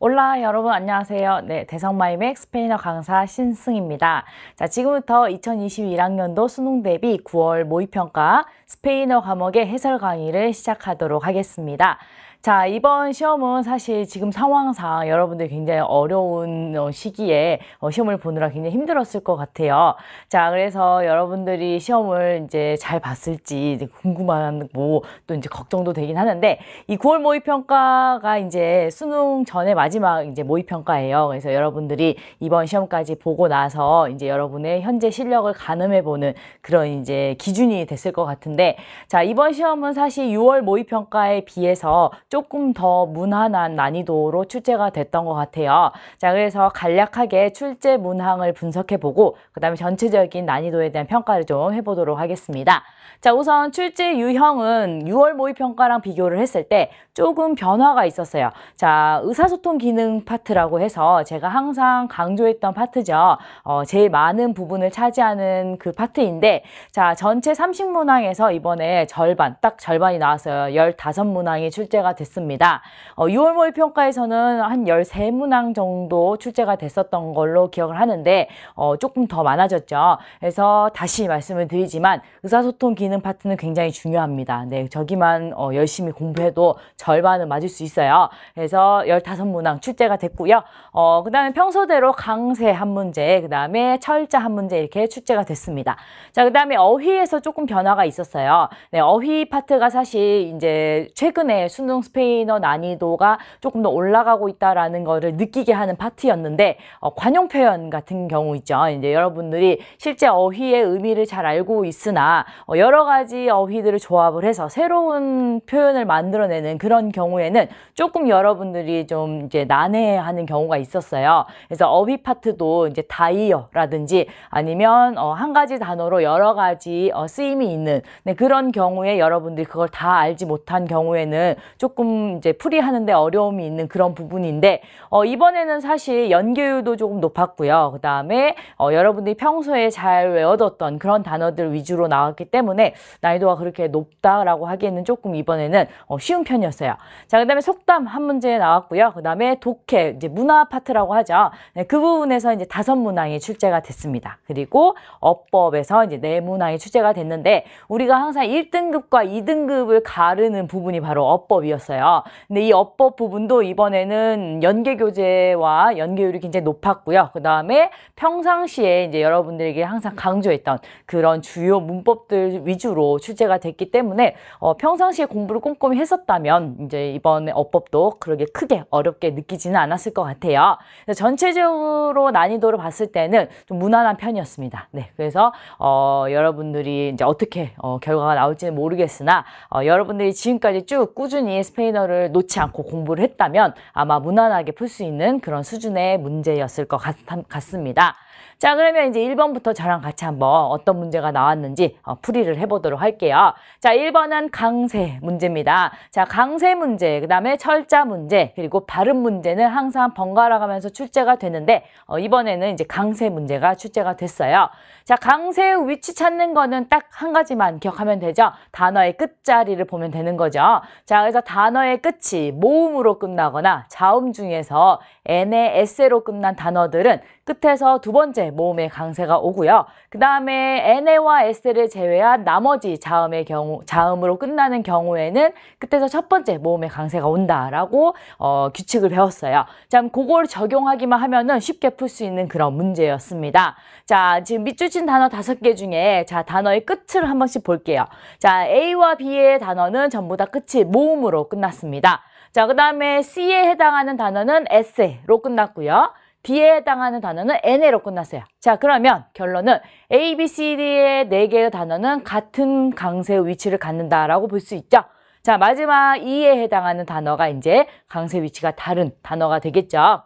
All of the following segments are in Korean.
올라 여러분 안녕하세요. 네, 대성마이맥 스페인어 강사 신승입니다. 자, 지금부터 2021학년도 수능 대비 9월 모의평가 스페인어 과목의 해설 강의를 시작하도록 하겠습니다. 자 이번 시험은 사실 지금 상황상 여러분들 굉장히 어려운 어, 시기에 어, 시험을 보느라 굉장히 힘들었을 것 같아요 자 그래서 여러분들이 시험을 이제 잘 봤을지 이제 궁금한뭐 또 이제 걱정도 되긴 하는데 이 9월 모의평가가 이제 수능 전에 마지막 이제 모의평가예요 그래서 여러분들이 이번 시험까지 보고 나서 이제 여러분의 현재 실력을 가늠해 보는 그런 이제 기준이 됐을 것 같은데 자 이번 시험은 사실 6월 모의평가에 비해서 좀 조금 더 무난한 난이도로 출제가 됐던 것 같아요. 자, 그래서 간략하게 출제 문항을 분석해보고 그 다음에 전체적인 난이도에 대한 평가를 좀 해보도록 하겠습니다. 자, 우선 출제 유형은 6월 모의평가랑 비교를 했을 때 조금 변화가 있었어요. 자, 의사소통 기능 파트라고 해서 제가 항상 강조했던 파트죠. 어, 제일 많은 부분을 차지하는 그 파트인데 자, 전체 30문항에서 이번에 절반, 딱 절반이 나왔어요. 15문항이 출제가 됐습니다. 어, 6월 모의평가에서는 한 13문항 정도 출제가 됐었던 걸로 기억을 하는데 어, 조금 더 많아졌죠. 그래서 다시 말씀을 드리지만 의사소통 기능 기는 파트는 굉장히 중요합니다. 네, 저기만 어, 열심히 공부해도 절반은 맞을 수 있어요. 그래서 15문항 출제가 됐고요. 어, 그 다음에 평소대로 강세 한 문제, 그 다음에 철자 한 문제 이렇게 출제가 됐습니다. 자, 그 다음에 어휘에서 조금 변화가 있었어요. 네, 어휘 파트가 사실 이제 최근에 수능 스페인어 난이도가 조금 더 올라가고 있다라는 거를 느끼게 하는 파트였는데 어, 관용 표현 같은 경우 있죠. 이제 여러분들이 실제 어휘의 의미를 잘 알고 있으나 어, 여러 여러 가지 어휘들을 조합을 해서 새로운 표현을 만들어내는 그런 경우에는 조금 여러분들이 좀 이제 난해하는 경우가 있었어요. 그래서 어휘 파트도 이제 다이어라든지 아니면 어, 한 가지 단어로 여러 가지 어, 쓰임이 있는 네, 그런 경우에 여러분들이 그걸 다 알지 못한 경우에는 조금 이제 풀이하는데 어려움이 있는 그런 부분인데 어, 이번에는 사실 연계율도 조금 높았고요. 그 다음에 어, 여러분들이 평소에 잘 외워뒀던 그런 단어들 위주로 나왔기 때문에 때 난이도가 그렇게 높다라고 하기에는 조금 이번에는 어, 쉬운 편이었어요. 자, 그 다음에 속담 한 문제 나왔고요. 그 다음에 독해, 이제 문화 파트라고 하죠. 네, 그 부분에서 이제 다섯 문항이 출제가 됐습니다. 그리고 어법에서 이제 네 문항이 출제가 됐는데 우리가 항상 1등급과 2등급을 가르는 부분이 바로 어법이었어요. 근데 이 어법 부분도 이번에는 연계 교재와 연계율이 굉장히 높았고요. 그 다음에 평상시에 이제 여러분들에게 항상 강조했던 그런 주요 문법들 위주 위주로 출제가 됐기 때문에 어, 평상시에 공부를 꼼꼼히 했었다면 이제 이번에 어법도 그렇게 크게 어렵게 느끼지는 않았을 것 같아요. 전체적으로 난이도를 봤을 때는 좀 무난한 편이었습니다. 네, 그래서 어, 여러분들이 이제 어떻게 어, 결과가 나올지는 모르겠으나 어, 여러분들이 지금까지 쭉 꾸준히 스페인어를 놓지 않고 공부를 했다면 아마 무난하게 풀 수 있는 그런 수준의 문제였을 것 같, 같습니다. 자 그러면 이제 1번부터 저랑 같이 한번 어떤 문제가 나왔는지 어, 풀이를 해보도록 할게요. 자 1번은 강세 문제입니다. 자 강세 문제, 그 다음에 철자 문제, 그리고 발음 문제는 항상 번갈아가면서 출제가 되는데 어, 이번에는 이제 강세 문제가 출제가 됐어요. 자, 강세의 위치 찾는 거는 딱 한 가지만 기억하면 되죠. 단어의 끝자리를 보면 되는 거죠. 자, 그래서 단어의 끝이 모음으로 끝나거나 자음 중에서 n 에 s로 끝난 단어들은 끝에서 두 번째 모음의 강세가 오고요. 그 다음에 n에와 s를 제외한 나머지 자음의 경우, 자음으로 끝나는 경우에는 끝에서 첫 번째 모음의 강세가 온다라고 어, 규칙을 배웠어요. 자, 그걸 적용하기만 하면은 쉽게 풀 수 있는 그런 문제였습니다. 자, 지금 밑줄 주어 단어 다섯 개 중에 자 단어의 끝을 한 번씩 볼게요. 자 A와 B의 단어는 전부 다 끝이 모음으로 끝났습니다. 자그 다음에 C에 해당하는 단어는 S로 끝났고요. D에 해당하는 단어는 NA로 끝났어요. 자 그러면 결론은 A, B, C, D의 네 개의 단어는 같은 강세 위치를 갖는다라고 볼 수 있죠. 자 마지막 E에 해당하는 단어가 이제 강세 위치가 다른 단어가 되겠죠.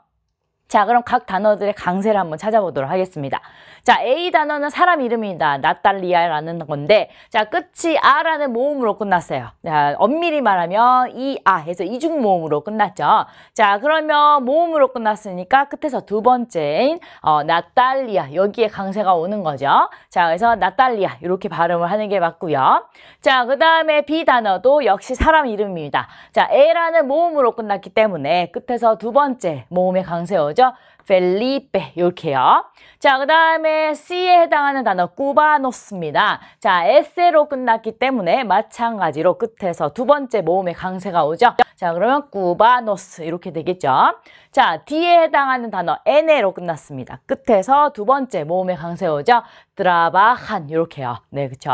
자 그럼 각 단어들의 강세를 한번 찾아보도록 하겠습니다. 자, A 단어는 사람 이름입니다. 나탈리아라는 건데 자, 끝이 아라는 모음으로 끝났어요. 자, 엄밀히 말하면 이아 해서 이중 모음으로 끝났죠. 자, 그러면 모음으로 끝났으니까 끝에서 두 번째인 어, 나탈리아 여기에 강세가 오는 거죠. 자, 그래서 나탈리아 이렇게 발음을 하는 게 맞고요. 자, 그다음에 B 단어도 역시 사람 이름입니다. 자, A라는 모음으로 끝났기 때문에 끝에서 두 번째 모음의 강세 오죠. 펠리페 이렇게요. 자, 그 다음에 C에 해당하는 단어 꾸바노스입니다. 자, 에세로 끝났기 때문에 마찬가지로 끝에서 두 번째 모음의 강세가 오죠. 자, 그러면 꾸바노스 이렇게 되겠죠. 자, D에 해당하는 단어 에네로 끝났습니다. 끝에서 두 번째 모음의 강세 오죠. 드라바한 이렇게요. 네, 그쵸?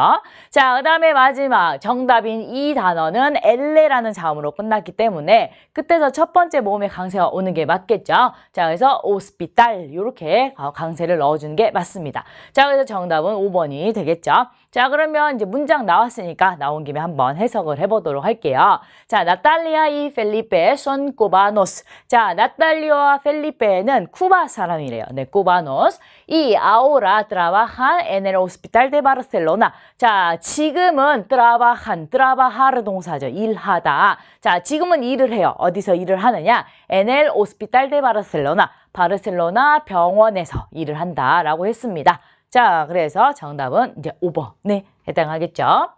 자, 그 다음에 마지막 정답인 이 단어는 엘레라는 자음으로 끝났기 때문에 끝에서 첫 번째 모음의 강세가 오는 게 맞겠죠. 자, 그래서 오스피탈 이렇게 강세를 를 넣어주는 게 맞습니다. 자, 그래서 정답은 5번이 되겠죠. 자, 그러면 이제 문장 나왔으니까 나온 김에 한번 해석을 해보도록 할게요. 자, 나탈리아 이 펠리페 손 쿠바노스. 자, 나탈리아 펠리페는 쿠바 사람이래요. 네, 쿠바노스. 이 아오라 드라바한 에넬 오스피탈 데 바르셀로나. 자, 지금은 드라바한드라바하르 동사죠. 일하다. 자, 지금은 일을 해요. 어디서 일을 하느냐? 에넬 오스피탈 데 바르셀로나. 바르셀로나 병원에서 일을 한다라고 했습니다. 자, 그래서 정답은 이제 5번에 해당하겠죠.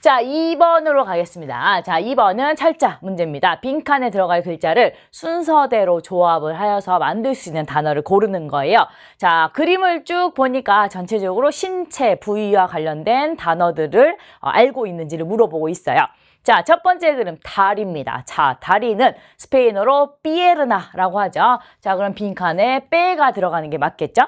자, 2번으로 가겠습니다. 자, 2번은 철자 문제입니다. 빈칸에 들어갈 글자를 순서대로 조합을 하여서 만들 수 있는 단어를 고르는 거예요. 자, 그림을 쭉 보니까 전체적으로 신체 부위와 관련된 단어들을 어, 알고 있는지를 물어보고 있어요. 자, 첫 번째 그림 다리입니다. 자, 다리는 스페인어로 삐에르나라고 하죠. 자, 그럼 빈칸에 빼가 들어가는 게 맞겠죠?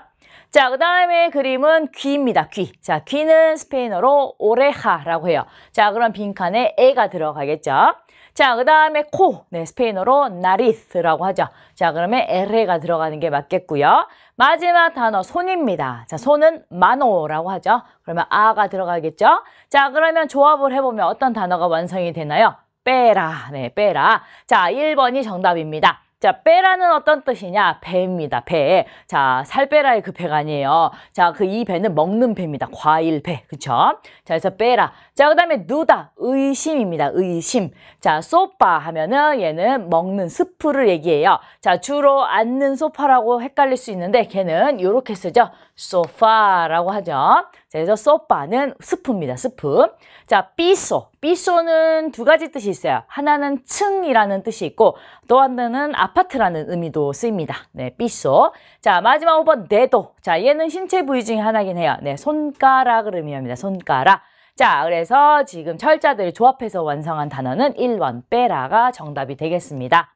자, 그 다음에 그림은 귀입니다. 귀. 자, 귀는 스페인어로 오레하라고 해요. 자, 그럼 빈칸에 에가 들어가겠죠? 자, 그 다음에 코. 네, 스페인어로 나리스라고 하죠. 자, 그러면 에레가 들어가는 게 맞겠고요. 마지막 단어 손입니다. 자, 손은 마노라고 하죠. 그러면 아가 들어가겠죠? 자, 그러면 조합을 해보면 어떤 단어가 완성이 되나요? 빼라. 네, 빼라. 자, 1번이 정답입니다. 자, 빼라는 어떤 뜻이냐? 배입니다. 배. 자, 살빼라의 그 배가 아니에요. 자, 그 이 배는 먹는 배입니다. 과일 배. 그쵸? 자, 그래서 빼라. 자, 그 다음에 누다. 의심입니다. 의심. 자, 소파 하면은 얘는 먹는 스프를 얘기해요. 자, 주로 앉는 소파라고 헷갈릴 수 있는데 걔는 이렇게 쓰죠. 소파라고 하죠. 자, 그래서 소파는 스프입니다. 스프. 자, 삐소. 삐소는 두 가지 뜻이 있어요. 하나는 층이라는 뜻이 있고 또 하나는 아파트라는 의미도 쓰입니다. 네, 삐소. 자, 마지막 5번 네도. 자, 얘는 신체 부위 중에 하나긴 해요. 네, 손가락을 의미합니다. 손가락. 자, 그래서 지금 철자들을 조합해서 완성한 단어는 1번 빼라가 정답이 되겠습니다.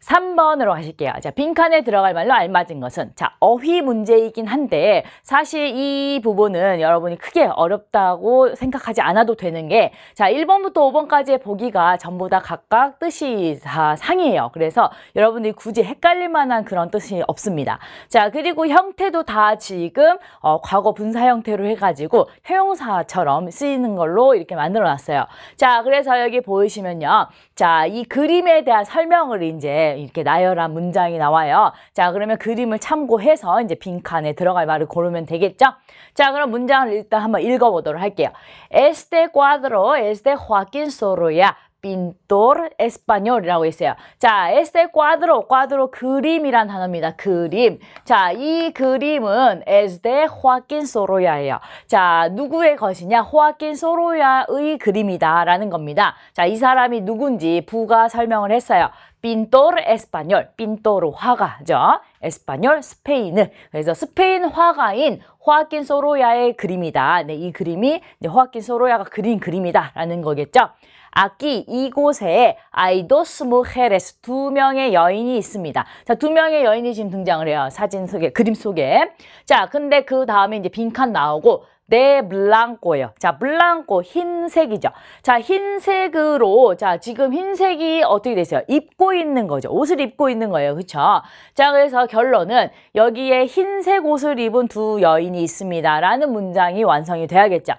삼번으로 가실게요 자, 빈칸에 들어갈 말로 알맞은 것은 자, 어휘 문제이긴 한데 사실 이 부분은 여러분이 크게 어렵다고 생각하지 않아도 되는 게 자, 일번부터오번까지의 보기가 전부 다 각각 뜻이 다 상이에요. 그래서 여러분들이 굳이 헷갈릴 만한 그런 뜻이 없습니다. 자, 그리고 형태도 다 지금 어, 과거 분사 형태로 해 가지고 형용사처럼 쓰이는 걸로 이렇게 만들어 놨어요. 자, 그래서 여기 보이시면요. 자, 이 그림에 대한 설명을 이제 이렇게 나열한 문장이 나와요. 자, 그러면 그림을 참고해서 이제 빈칸에 들어갈 말을 고르면 되겠죠? 자, 그럼 문장을 일단 한번 읽어보도록 할게요. Este cuadro es de Joaquín s o r o l a 빈돌 에스파뇰이라고 있어요. 자, 에스테 꽈드로, 꽈드로 그림이란 단어입니다. 그림. 자, 이 그림은 에스테 호아킨 소로야예요. 자, 누구의 것이냐? 호아킨 소로야의 그림이다라는 겁니다. 자, 이 사람이 누군지 부가 설명을 했어요. 빈돌 에스파뇰, 빈돌 화가죠. 에스파뇰 스페인. 그래서 스페인 화가인 호아킨 소로야의 그림이다. 네, 이 그림이 이제 호아킨 소로야가 그린 그림이다라는 거겠죠. 악기 이곳에 아이 y dos mujeres 두 명의 여인이 있습니다. 자, 두 명의 여인이 지금 등장을 해요. 사진 속에 그림 속에. 자, 근데 그 다음에 이제 빈칸 나오고 네 블랑코예요. 자, 블랑코 흰색이죠. 자, 흰색으로 자, 지금 흰색이 어떻게 되세요? 입고 있는 거죠. 옷을 입고 있는 거예요. 그렇죠? 자, 그래서 결론은 여기에 흰색 옷을 입은 두 여인이 있습니다라는 문장이 완성이 돼야겠죠.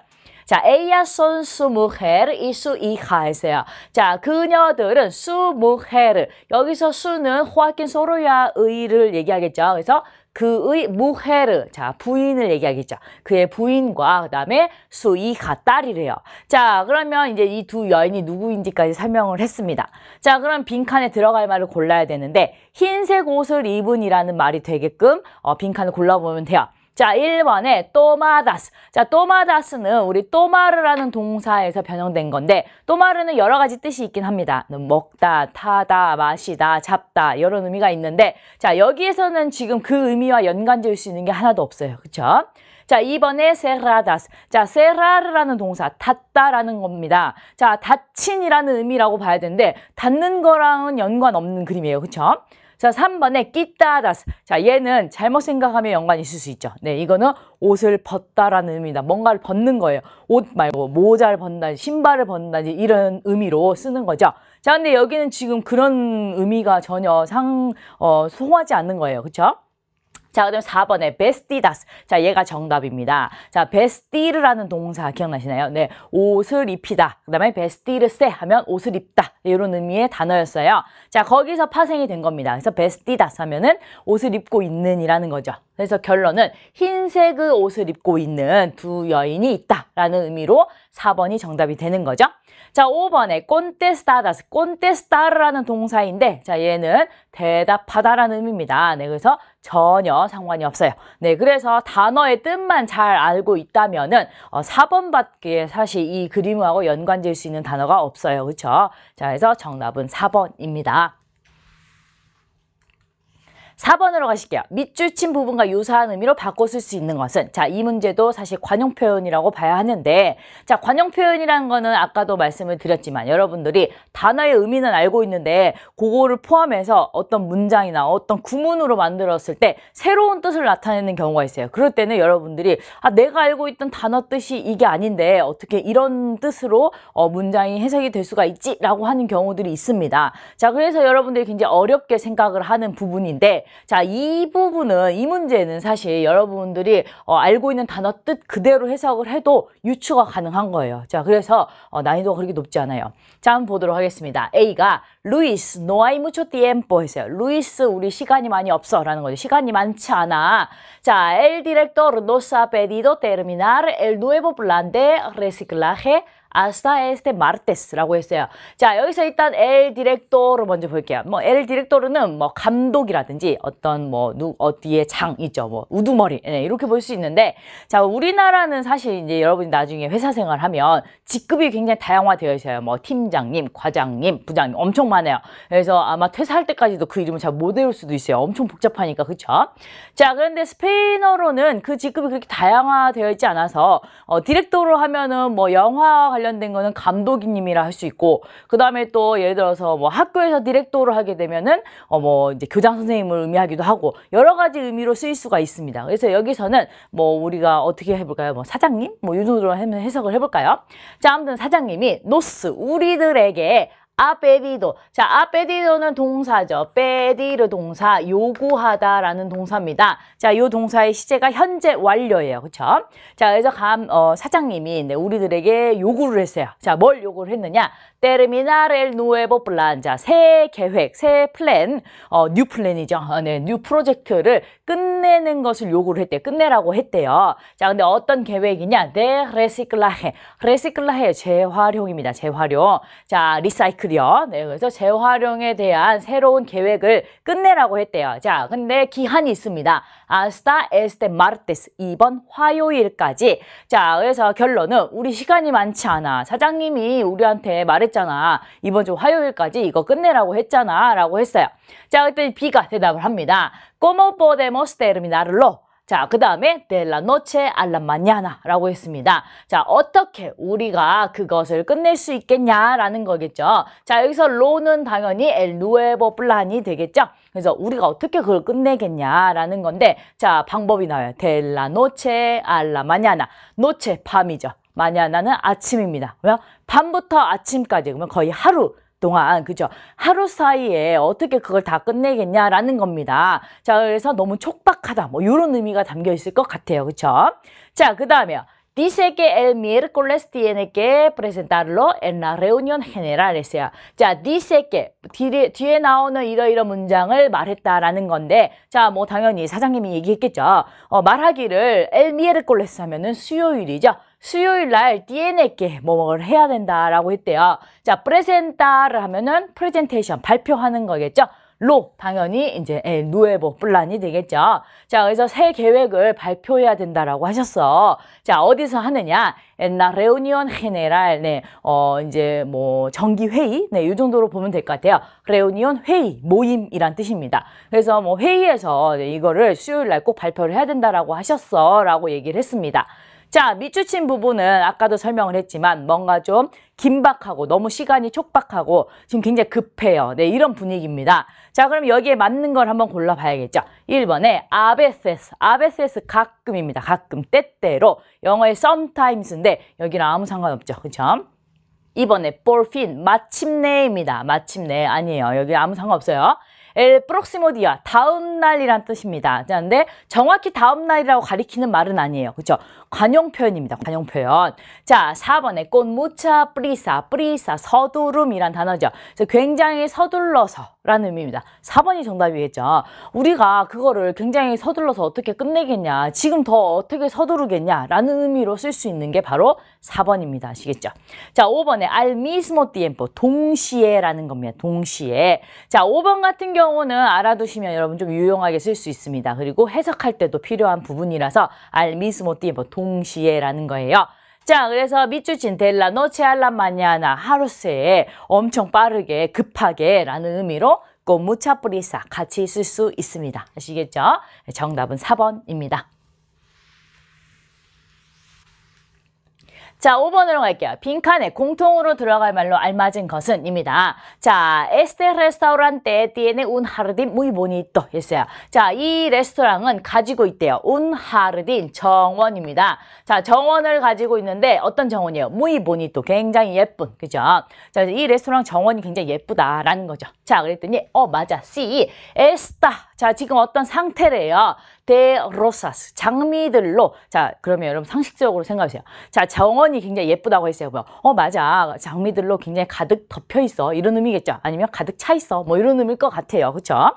자, ella son su mujer y su hija에서요. 자, 그녀들은 su mujer. 여기서 su는 호아킨 소로야 의를 얘기하겠죠. 그래서 그의 무헤르 자 부인을 얘기하겠죠 그의 부인과 그다음에 수이가 딸이래요 자 그러면 이제 이 두 여인이 누구인지까지 설명을 했습니다 자 그럼 빈칸에 들어갈 말을 골라야 되는데 흰색 옷을 입은이라는 말이 되게끔 어, 빈칸을 골라보면 돼요 자, 1번에 또마다스. 자, 또마다스는 우리 또마르라는 동사에서 변형된 건데 또마르는 여러 가지 뜻이 있긴 합니다. 뭐 먹다, 타다, 마시다, 잡다 이런 의미가 있는데 자, 여기에서는 지금 그 의미와 연관 지을 수 있는 게 하나도 없어요. 그렇죠? 자, 이번에 세라다스. 자, 세라르라는 동사 닫다라는 겁니다. 자, 닫힌이라는 의미라고 봐야 되는데 닫는 거랑은 연관없는 그림이에요. 그렇죠? 자, 3번에 끼따다스. 자, 얘는 잘못 생각하면 연관이 있을 수 있죠. 네, 이거는 옷을 벗다라는 의미다. 뭔가를 벗는 거예요. 옷 말고 모자를 벗는다든지 신발을 벗는다든지 이런 의미로 쓰는 거죠. 자, 근데 여기는 지금 그런 의미가 전혀 상, 어, 소하지 화 않는 거예요. 그죠 자, 그다음 4번에 베스티다스. 자, 얘가 정답입니다. 자, 베스티르라는 동사 기억나시나요? 네, 옷을 입히다. 그다음에 베스티르세 하면 옷을 입다. 이런 네, 의미의 단어였어요. 자, 거기서 파생이 된 겁니다. 그래서 베스티다스 하면은 옷을 입고 있는이라는 거죠. 그래서 결론은 흰색 옷을 입고 있는 두 여인이 있다라는 의미로 4번이 정답이 되는 거죠. 자, 5번에 꼰테스타다스, 꼰테스타라는 동사인데 자, 얘는 대답하다라는 의미입니다. 네, 그래서 전혀 상관이 없어요. 네, 그래서 단어의 뜻만 잘 알고 있다면은 어, 4번 밖에 사실 이 그림하고 연관될 수 있는 단어가 없어요. 그렇죠? 자, 그래서 정답은 4번입니다. 4번으로 가실게요. 밑줄 친 부분과 유사한 의미로 바꿔 쓸 수 있는 것은 자, 이 문제도 사실 관용 표현이라고 봐야 하는데 자, 관용 표현이라는 거는 아까도 말씀을 드렸지만 여러분들이 단어의 의미는 알고 있는데 그거를 포함해서 어떤 문장이나 어떤 구문으로 만들었을 때 새로운 뜻을 나타내는 경우가 있어요. 그럴 때는 여러분들이 아, 내가 알고 있던 단어 뜻이 이게 아닌데 어떻게 이런 뜻으로 어, 문장이 해석이 될 수가 있지라고 하는 경우들이 있습니다. 자, 그래서 여러분들이 굉장히 어렵게 생각을 하는 부분인데 자, 이 부분은, 이 문제는 사실 여러분들이 어, 알고 있는 단어 뜻 그대로 해석을 해도 유추가 가능한 거예요. 자, 그래서 어, 난이도가 그렇게 높지 않아요. 자, 한번 보도록 하겠습니다. A가 루이스, no hay mucho tiempo 했어요. 루이스, 우리 시간이 많이 없어 라는 거죠. 시간이 많지 않아. 자, el director nos ha pedido terminar el nuevo plan de reciclaje hasta este martes라고 했어요. 자, 여기서 일단 el director로 먼저 볼게요. 뭐 el director는 뭐 감독이라든지 어떤 뭐 누, 어디에 장 있죠. 뭐 우두머리. 네, 이렇게 볼 수 있는데 자, 우리나라는 사실 이제 여러분이 나중에 회사 생활하면 직급이 굉장히 다양화되어 있어요. 뭐 팀장님, 과장님, 부장님 엄청 많아요. 그래서 아마 퇴사할 때까지도 그 이름을 잘 못 외울 수도 있어요. 엄청 복잡하니까 그렇죠? 자, 그런데 스페인어로는 그 직급이 그렇게 다양화되어 있지 않아서 어 디렉터로 하면은 뭐 영화 관련된 거는 감독님이라 할 수 있고 그 다음에 또 예를 들어서 뭐 학교에서 디렉터를 하게 되면은 어 뭐 이제 교장 선생님을 의미하기도 하고 여러 가지 의미로 쓰일 수가 있습니다. 그래서 여기서는 뭐 우리가 어떻게 해볼까요? 뭐 사장님? 뭐이 정도로 해석을 해볼까요? 자 아무튼 사장님이 노스 우리들에게 아 p 디도 자, 아 p 디도는 동사죠. 빼디 d 동사, 요구하다라는 동사입니다. 자, 요 동사의 시제가 현재 완료예요. 그렇죠? 자, 그래서 감 어, 사장님이 네, 우리들에게 요구를 했어요. 자, 뭘 요구를 했느냐? Terminar el nuevo plan. 자, 새 계획, 새 플랜, 어, 뉴 플랜이죠. 아, 네, 뉴 프로젝트를 끝내는 것을 요구를 했대 끝내라고 했대요. 자, 근데 어떤 계획이냐? De reciclaje. reciclaje, 재활용입니다. 재활용. 자, 리사이클이요. 네, 그래서 재활용에 대한 새로운 계획을 끝내라고 했대요. 자, 근데 기한이 있습니다. hasta este martes 이번 화요일까지 자 그래서 결론은 우리 시간이 많지 않아 사장님이 우리한테 말했잖아 이번 주 화요일까지 이거 끝내라고 했잖아 라고 했어요 자 그랬더니 B가 대답을 합니다 Como podemos terminarlo? 자, 그 다음에 de la noche a la mañana라고 했습니다. 자, 어떻게 우리가 그것을 끝낼 수 있겠냐라는 거겠죠. 자, 여기서 로는 당연히 el nuevo plan이 되겠죠. 그래서 우리가 어떻게 그걸 끝내겠냐라는 건데 자, 방법이 나와요. de la noche a la mañana. noche 밤이죠. 마냐나는 아침입니다. 왜요? 밤부터 아침까지 그러면 거의 하루 동안 그죠 하루 사이에 어떻게 그걸 다 끝내겠냐라는 겁니다 자 그래서 너무 촉박하다 뭐 이런 의미가 담겨 있을 것 같아요 그쵸 자그 다음에 Dice que el miércoles tiene que presentarlo en la reunión general 했어요. 자, dice que 뒤에, 뒤에 나오는 이러이러 문장을 말했다라는 건데 자, 뭐 당연히 사장님이 얘기했겠죠. 어, 말하기를 el miércoles 하면은 수요일이죠. 수요일 날 DNA께 뭐뭐를 해야 된다라고 했대요. 자, 프레젠타를 하면은 프레젠테이션 발표하는 거겠죠. 로 당연히 이제 에, 예, 누에보 플란이 되겠죠. 자 그래서 새 계획을 발표해야 된다라고 하셨어. 자 어디서 하느냐? 옛날 레오니온 헤네랄 네어 이제 뭐 정기 회의 네요 정도로 보면 될 것 같아요. 레오니온 회의 모임이란 뜻입니다. 그래서 뭐 회의에서 이거를 수요일 날 꼭 발표를 해야 된다라고 하셨어라고 얘기를 했습니다. 자, 밑주친 부분은 아까도 설명을 했지만 뭔가 좀 긴박하고 너무 시간이 촉박하고 지금 굉장히 급해요. 네, 이런 분위기입니다. 자, 그럼 여기에 맞는 걸 한번 골라봐야겠죠. 1번에 아베세스, 아베세스 가끔입니다. 가끔, 때때로. 영어의 sometimes인데 여기는 아무 상관없죠. 그쵸? 이번에 볼핀 마침내입니다. 마침내 아니에요. 여기 아무 상관없어요. 엘 프록시모디아 다음 날이란 뜻입니다. 자, 근데 정확히 다음 날이라고 가리키는 말은 아니에요. 그렇죠? 관용 표현입니다. 관용 표현. 자, 4번에 꽃 무차 뿌리사뿌리사 서두름이란 단어죠. 그래서 굉장히 서둘러서 라는 의미입니다. 4번이 정답이겠죠. 우리가 그거를 굉장히 서둘러서 어떻게 끝내겠냐, 지금 더 어떻게 서두르겠냐 라는 의미로 쓸 수 있는 게 바로 4번입니다. 아시겠죠? 자, 5번에 al mismo tiempo, 동시에 라는 겁니다. 동시에. 자, 5번 같은 경우는 알아두시면 여러분 좀 유용하게 쓸 수 있습니다. 그리고 해석할 때도 필요한 부분이라서 al mismo tiempo, 동시에라는 거예요. 자, 그래서 미추친텔라 노체 알라 마냐나 하루스에 엄청 빠르게 급하게 라는 의미로 꼬무차뿌리사 같이 쓸 수 있습니다. 아시겠죠? 네, 정답은 4번입니다. 자, 5번으로 갈게요. 빈칸에 공통으로 들어갈 말로 알맞은 것은 입니다. 자, este restaurante tiene un jardín muy bonito 했어요. 자, 이 레스토랑은 가지고 있대요. un jardín, 정원입니다. 자, 정원을 가지고 있는데 어떤 정원이에요? muy bonito, 굉장히 예쁜, 그죠? 자, 이 레스토랑 정원이 굉장히 예쁘다라는 거죠. 자, 그랬더니 어, 맞아, sí, está. 자, 지금 어떤 상태래요? 데로사스 장미들로 자 그러면 여러분 상식적으로 생각하세요 자 정원이 굉장히 예쁘다고 했어요 그어 뭐, 맞아 장미들로 굉장히 가득 덮여 있어 이런 의미겠죠 아니면 가득 차 있어 뭐 이런 의미일 것 같아요 그쵸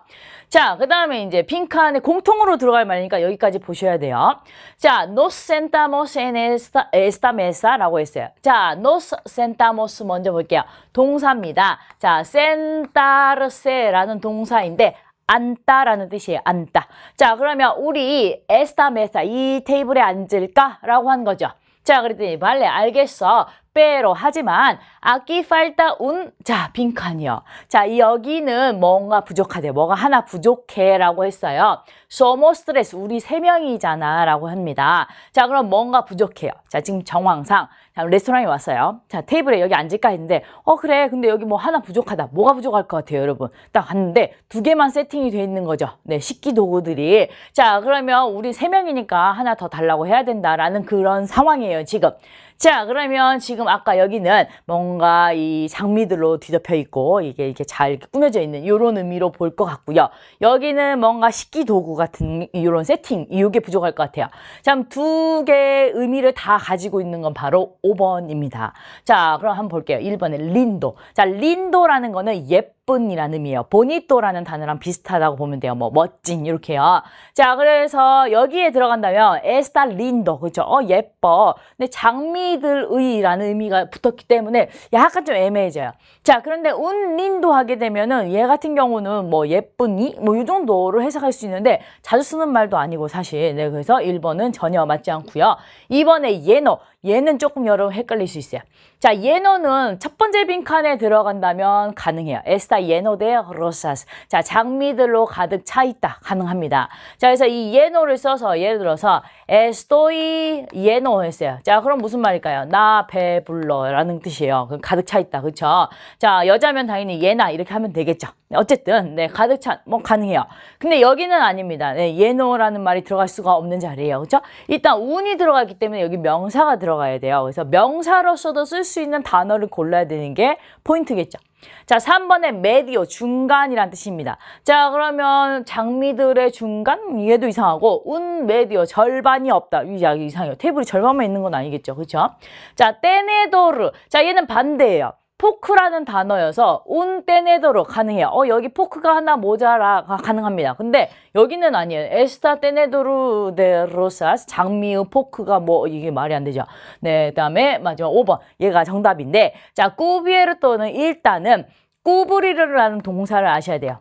자그 다음에 이제 핑크 안에 공통으로 들어갈 말이니까 여기까지 보셔야 돼요 자 노스 센타모스 t a 스타 s en e s 라고 했어요 자 노스 센타모스 먼저 볼게요 동사입니다 자센타르 t 라는 동사인데 앉다라는 뜻이에요. 앉다. 자, 그러면 우리 에스타메사 이 테이블에 앉을까? 라고 한 거죠. 자, 그랬더니 발레 알겠어. 빼로 하지만 아기 팔다 운자 빈칸이요. 자 여기는 뭔가 부족하대 뭐가 하나 부족해 라고 했어요. 소모 스트레스 우리 세 명이잖아 라고 합니다. 자 그럼 뭔가 부족해요. 자 지금 정황상 자, 레스토랑에 왔어요. 자 테이블에 여기 앉을까 했는데 어 그래 근데 여기 뭐 하나 부족하다 뭐가 부족할 것 같아요 여러분 딱 갔는데 두 개만 세팅이 돼 있는 거죠. 네 식기 도구들이 자 그러면 우리 세 명이니까 하나 더 달라고 해야 된다라는 그런 상황이에요 지금 자 그러면 지금 아까 여기는 뭔가 이 장미들로 뒤덮여 있고 이게 이렇게 잘 꾸며져 있는 이런 의미로 볼 것 같고요. 여기는 뭔가 식기 도구 같은 이런 세팅 이게 부족할 것 같아요. 참 두 개의 의미를 다 가지고 있는 건 바로 5번입니다. 자 그럼 한번 볼게요. 1번에 린도. 자 린도라는 거는 예쁜 예쁜이라는 의미예요. 보니또라는 단어랑 비슷하다고 보면 돼요. 뭐 멋진 이렇게요. 자, 그래서 여기에 들어간다면 에스타 린더 그죠? 렇 어, 예뻐. 근데 장미들의라는 의미가 붙었기 때문에 약간 좀 애매해져요. 자, 그런데 운 린도 하게 되면은 얘 같은 경우는 뭐 예쁜이 뭐 이 정도로 해석할 수 있는데 자주 쓰는 말도 아니고 사실. 네, 그래서 1번은 전혀 맞지 않고요. 2번에 예노 얘는 조금 여러분 헷갈릴 수 있어요. 자, 예노는첫 번째 빈칸에 들어간다면 가능해요. 에스타 예너 대 로사스. 자, 장미들로 가득 차 있다. 가능합니다. 자, 그래서 이 예노를 써서 예를 들어서 에스토이 예노 했어요. 자, 그럼 무슨 말일까요? 나 배불러라는 뜻이에요. 그럼 가득 차 있다. 그렇죠? 자, 여자면 당연히 예나 이렇게 하면 되겠죠. 네, 어쨌든 네 가득 찬뭐 가능해요. 근데 여기는 아닙니다. 네, 예노라는 말이 들어갈 수가 없는 자리예요. 그죠 일단 운이 들어가기 때문에 여기 명사가 들어가야 돼요. 그래서 명사로서도 쓸 수 있는 단어를 골라야 되는 게 포인트겠죠. 자, 3번에 메디오, 중간이란 뜻입니다. 자, 그러면 장미들의 중간? 음, 얘도 이상하고 운 메디오, 절반이 없다. 이상해요. 테이블이 절반만 있는 건 아니겠죠. 그렇죠? 자, 테네도르. 자, 얘는 반대예요. 포크라는 단어여서 온떼네도로 가능해요. 어 여기 포크가 하나 모자라가 능합니다 근데 여기는 아니에요. 에스타 떼네도르 데 로사스 장미의 포크가 뭐 이게 말이 안 되죠. 네, 그다음에 마지막 5번 얘가 정답인데 자 꾸비에르토는 일단은 꾸브리르라는 동사를 아셔야 돼요.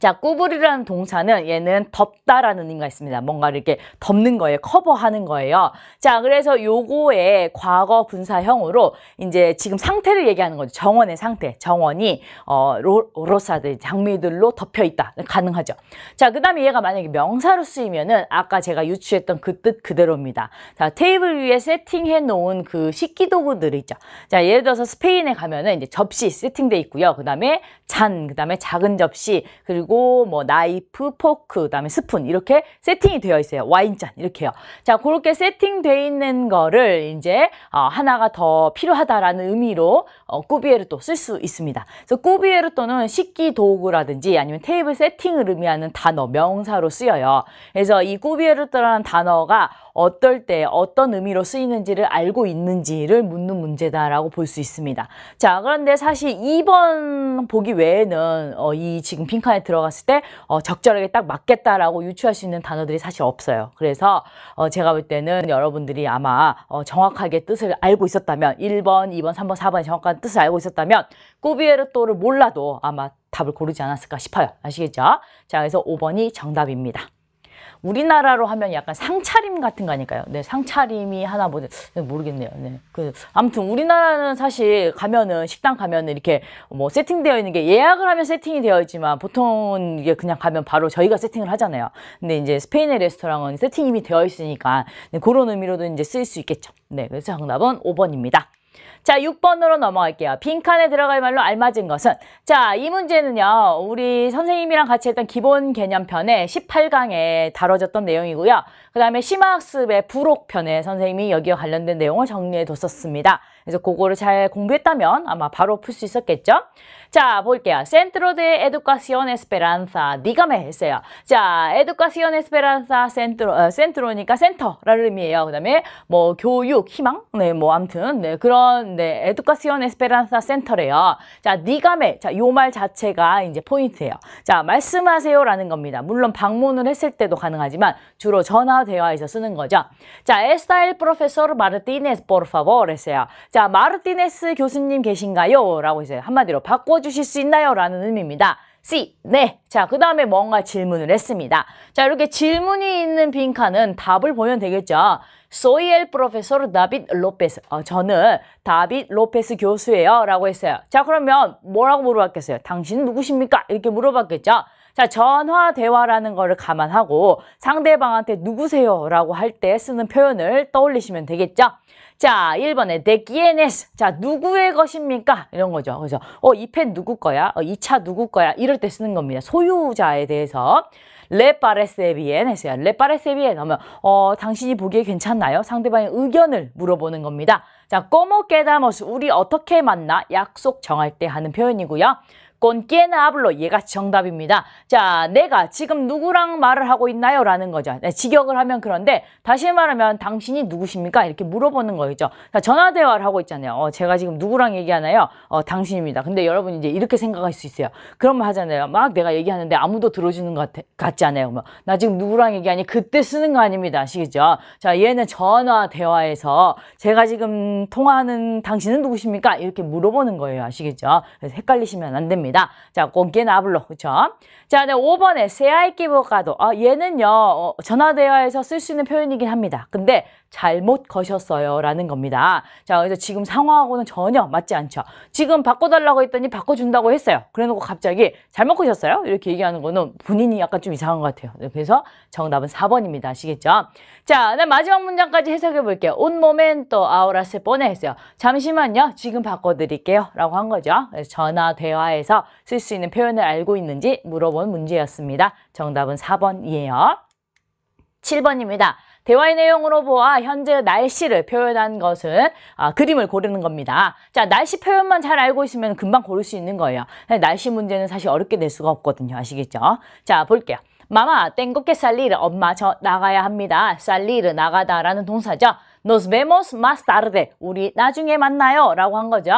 자, 꾸부리라는 동사는 얘는 덮다라는 의미가 있습니다. 뭔가 이렇게 덮는 거예요. 커버하는 거예요. 자, 그래서 요거의 과거 분사형으로 이제 지금 상태를 얘기하는 거죠. 정원의 상태. 정원이 어 로, 로사들 장미들로 덮여 있다. 가능하죠. 자, 그다음에 얘가 만약에 명사로 쓰이면은 아까 제가 유추했던 그 뜻 그대로입니다. 자, 테이블 위에 세팅해 놓은 그 식기 도구들 있죠. 자, 예를 들어서 스페인에 가면은 이제 접시 세팅돼 있고요. 그다음에 잔, 그다음에 작은 접시, 그리고 그리고 뭐 나이프, 포크, 그다음에 스푼 이렇게 세팅이 되어 있어요. 와인잔 이렇게요. 자, 그렇게 세팅돼 있는 거를 이제 어, 하나가 더 필요하다라는 의미로 어, 꾸비에르또 쓸수 있습니다. 그래서 꾸비에르또는 식기 도구라든지 아니면 테이블 세팅을 의미하는 단어 명사로 쓰여요. 그래서 이 꾸비에르또라는 단어가 어떨 때 어떤 의미로 쓰이는지를 알고 있는지를 묻는 문제다라고 볼 수 있습니다. 자, 그런데 사실 2번 보기 외에는 어, 이 지금 빈칸에 들어 들어갔을 때 어, 적절하게 딱 맞겠다라고 유추할 수 있는 단어들이 사실 없어요. 그래서 어, 제가 볼 때는 여러분들이 아마 어, 정확하게 뜻을 알고 있었다면 1번, 2번, 3번, 4번의 정확한 뜻을 알고 있었다면 꾸비에르또를 몰라도 아마 답을 고르지 않았을까 싶어요. 아시겠죠? 자, 그래서 5번이 정답입니다. 우리나라로 하면 약간 상차림 같은 거아닐까요 네, 상차림이 하나 뭐 네, 모르겠네요. 네. 그 아무튼 우리나라는 사실 가면은 식당 가면은 이렇게 뭐 세팅되어 있는 게 예약을 하면 세팅이 되어 있지만 보통 이게 그냥 가면 바로 저희가 세팅을 하잖아요. 근데 이제 스페인의 레스토랑은 세팅이 미 되어 있으니까 네, 그런 의미로도 이제 쓰일 수 있겠죠. 네, 그래서 정답은 5번입니다. 자, 6번으로 넘어갈게요. 빈칸에 들어갈 말로 알맞은 것은? 자, 이 문제는요. 우리 선생님이랑 같이 했던 기본 개념편에 18강에 다뤄졌던 내용이고요. 그 다음에 심화학습의 부록편에 선생님이 여기와 관련된 내용을 정리해뒀었습니다. 그래서 그거를 잘 공부했다면 아마 바로 풀 수 있었겠죠? 자, 볼게요. Centro de Educación Esperanza. 니가메 했어요. 자, Educación Esperanza Centro, 어, Centro니까 센터라는 의미예요. 그 다음에 뭐 교육, 희망? 네, 뭐암튼 네, 그런 네, Educación Esperanza Center래요. 자, 니가메. 자, 요 말 자체가 이제 포인트예요. 자, 말씀하세요라는 겁니다. 물론 방문을 했을 때도 가능하지만 주로 전화 대화에서 쓰는 거죠. 자, está el profesor Martínez, por favor 했어요. 자, 마르티네스 교수님 계신가요? 라고 이제 한마디로 바꿔주실 수 있나요? 라는 의미입니다. C, 네. 자, 그 다음에 뭔가 질문을 했습니다. 자, 이렇게 질문이 있는 빈칸은 답을 보면 되겠죠. Soy el profesor David López. 어, 저는 다빗 로페스 교수예요. 라고 했어요. 자, 그러면 뭐라고 물어봤겠어요? 당신은 누구십니까? 이렇게 물어봤겠죠. 자, 전화 대화라는 거를 감안하고 상대방한테 누구세요? 라고 할 때 쓰는 표현을 떠올리시면 되겠죠. 자, 1번에 내 e q u i n s 자, 누구의 것입니까? 이런 거죠. 그래서 어, 이 펜 누구 거야? 어, 이 차 누구 거야? 이럴 때 쓰는 겁니다. 소유자에 대해서 레파레 r e c e 했어요. 레파레 a r e c 하면 어, 당신이 보기에 괜찮나요? 상대방의 의견을 물어보는 겁니다. 자, como q u 우리 어떻게 만나? 약속 정할 때 하는 표현이고요. con quién hablo 얘가 정답입니다. 자, 내가 지금 누구랑 말을 하고 있나요? 라는 거죠. 네, 직역을 하면 그런데 다시 말하면 당신이 누구십니까? 이렇게 물어보는 거죠. 자, 전화 대화를 하고 있잖아요. 어, 제가 지금 누구랑 얘기하나요? 어, 당신입니다. 근데 여러분 이제 이렇게 생각할 수 있어요. 그런 말 하잖아요. 막 내가 얘기하는데 아무도 들어주는 것 같, 같지 않아요. 뭐, 나 지금 누구랑 얘기하니? 그때 쓰는 거 아닙니다. 아시겠죠? 자, 얘는 전화 대화에서 제가 지금 통화하는 당신은 누구십니까? 이렇게 물어보는 거예요. 아시겠죠? 그래서 헷갈리시면 안 됩니다. 겁니다. 자, 공개나블로 그쵸 자, 네, 5번에 세아이키보카도 아, 얘는요. 어, 전화 대화에서 쓸 수 있는 표현이긴 합니다. 근데 잘못 거셨어요. 라는 겁니다. 자, 그래서 지금 상황하고는 전혀 맞지 않죠. 지금 바꿔달라고 했더니 바꿔준다고 했어요. 그래 놓고 갑자기 잘못 거셨어요? 이렇게 얘기하는 거는 본인이 약간 좀 이상한 것 같아요. 네, 그래서 정답은 4번입니다. 아시겠죠? 자, 그 마지막 문장까지 해석해 볼게요. Un momento, ahora se pone 했어요. 잠시만요. 지금 바꿔드릴게요. 라고 한 거죠. 그래서 전화 대화에서 쓸 수 있는 표현을 알고 있는지 물어본 문제였습니다. 정답은 4번이에요. 7번입니다. 대화의 내용으로 보아 현재 날씨를 표현한 것은 아, 그림을 고르는 겁니다. 자, 날씨 표현만 잘 알고 있으면 금방 고를 수 있는 거예요. 네, 날씨 문제는 사실 어렵게 낼 수가 없거든요. 아시겠죠? 자, 볼게요. 마마, 땡 e n g 리 q 엄마, 저 나가야 합니다. s 리 l 나가다라는 동사죠. Nos vemos más tarde. 우리 나중에 만나요. 라고 한 거죠.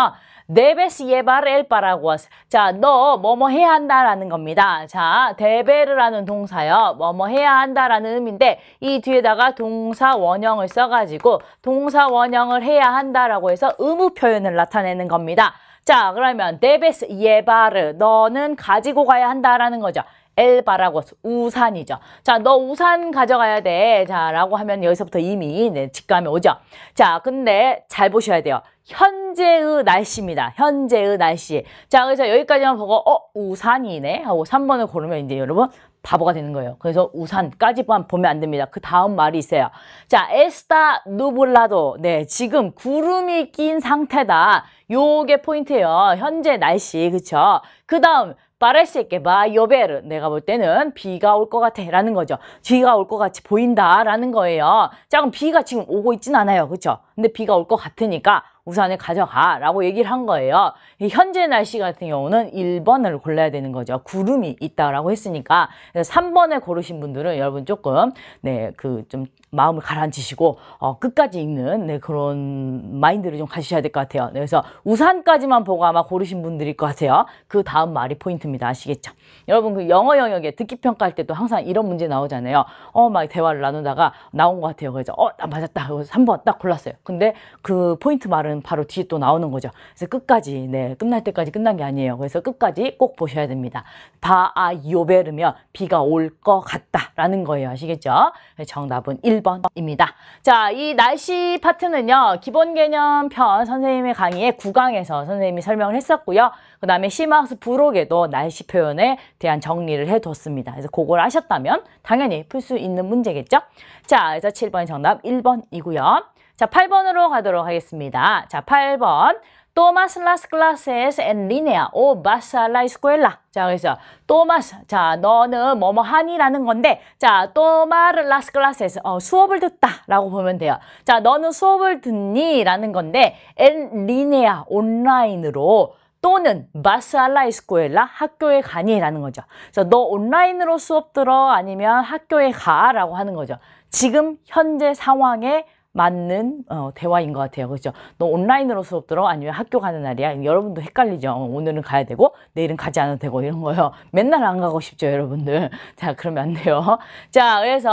debes llevar el paraguas. 자, 너 뭐뭐 해야 한다라는 겁니다. 자, d e b e 라는 동사요. 뭐뭐 해야 한다라는 의미인데 이 뒤에다가 동사 원형을 써가지고 동사 원형을 해야 한다라고 해서 의무 표현을 나타내는 겁니다. 자, 그러면 debes llevar 너는 가지고 가야 한다라는 거죠. 엘바라고스 우산이죠. 자, 너 우산 가져가야 돼. 자, 라고 하면 여기서부터 이미 네, 직감이 오죠. 자, 근데 잘 보셔야 돼요. 현재의 날씨입니다. 현재의 날씨. 자, 그래서 여기까지만 보고 어, 우산이네 하고 3번을 고르면 이제 여러분 바보가 되는 거예요. 그래서 우산까지만 보면 안 됩니다. 그 다음 말이 있어요. 자, 에스타 누블라도. 네, 지금 구름이 낀 상태다. 요게 포인트예요. 현재 날씨. 그쵸? 그 다음 빠레스있게 바요베르 내가 볼 때는 비가 올 것 같아 라는 거죠. 비가 올 것 같이 보인다 라는 거예요. 자 그럼 비가 지금 오고 있진 않아요. 그렇죠? 근데 비가 올 것 같으니까 우산을 가져가 라고 얘기를 한 거예요. 현재 날씨 같은 경우는 1번을 골라야 되는 거죠. 구름이 있다라고 했으니까 3번에 고르신 분들은 여러분 조금 네그좀 마음을 가라앉히시고 어, 끝까지 읽는 네, 그런 마인드를 좀 가지셔야 될 것 같아요. 네, 그래서 우산까지만 보고 아마 고르신 분들일 것 같아요. 그 다음 말이 포인트입니다. 아시겠죠? 여러분 그 영어 영역에 듣기 평가할 때도 항상 이런 문제 나오잖아요. 어 막 대화를 나누다가 나온 것 같아요. 그래서 어나 맞았다. 그래서 3번 딱 골랐어요. 근데 그 포인트 말은 바로 뒤에 또 나오는 거죠. 그래서 끝까지 네 끝날 때까지 끝난 게 아니에요. 그래서 끝까지 꼭 보셔야 됩니다. 바아 요베르면 비가 올 것 같다라는 거예요. 아시겠죠? 네, 정답은 1번. 1번입니다. 자, 이 날씨 파트는요. 기본 개념 편 선생님의 강의에 9강에서 선생님이 설명을 했었고요. 그 다음에 심화학스 부록에도 날씨 표현에 대한 정리를 해뒀습니다. 그래서 그걸 아셨다면 당연히 풀 수 있는 문제겠죠? 자, 그래서 7번 정답 1번이고요. 자, 8번으로 가도록 하겠습니다. 자, 8번. Tomas las clases en línea o vas a la escuela. 자, 그래서 Tomas, 자, 너는 뭐뭐 하니라는 건데, 자, tomar las clases, 어, 수업을 듣다라고 보면 돼요. 자, 너는 수업을 듣니라는 건데, en línea, 온라인으로. 또는 마스알라 이스코엘라 학교에 가니라는 거죠. 그래서 너 온라인으로 수업 들어 아니면 학교에 가라고 하는 거죠. 지금 현재 상황에 맞는 어, 대화인 것 같아요. 그렇죠? 너 온라인으로 수업 들어? 아니면 학교 가는 날이야? 여러분도 헷갈리죠? 어, 오늘은 가야 되고 내일은 가지 않아도 되고 이런 거요. 맨날 안 가고 싶죠, 여러분들. 자, 그러면 안 돼요. 자, 그래서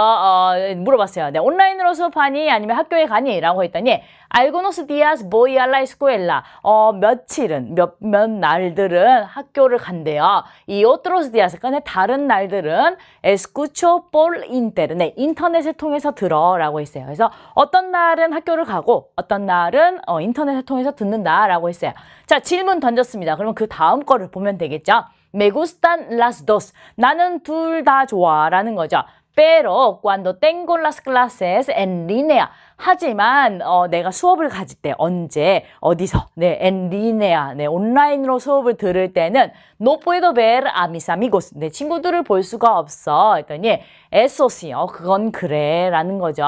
어, 물어봤어요. 네, 온라인으로 수업하니? 아니면 학교에 가니? 라고 했더니 Algunos días voy a la escuela. 어, 며칠은, 몇, 몇 날들은 학교를 간대요. 이 otros días, 근데 다른 날들은 escucho por internet, 인터넷을 통해서 들어 라고 했어요. 그래서 어떤 날은 학교를 가고 어떤 날은 어, 인터넷을 통해서 듣는다 라고 했어요. 자, 질문 던졌습니다. 그러면 그 다음 거를 보면 되겠죠. Me gustan las dos. 나는 둘 다 좋아 라는 거죠. pero cuando tengo las clases en línea. 하지만 어, 내가 수업을 가질 때 언제 어디서 네, en línea. 네, 온라인으로 수업을 들을 때는 no puedo ver a mis amigos. 내 네, 친구들을 볼 수가 없어. 했더니 eso sí. 어, 그건 그래라는 거죠.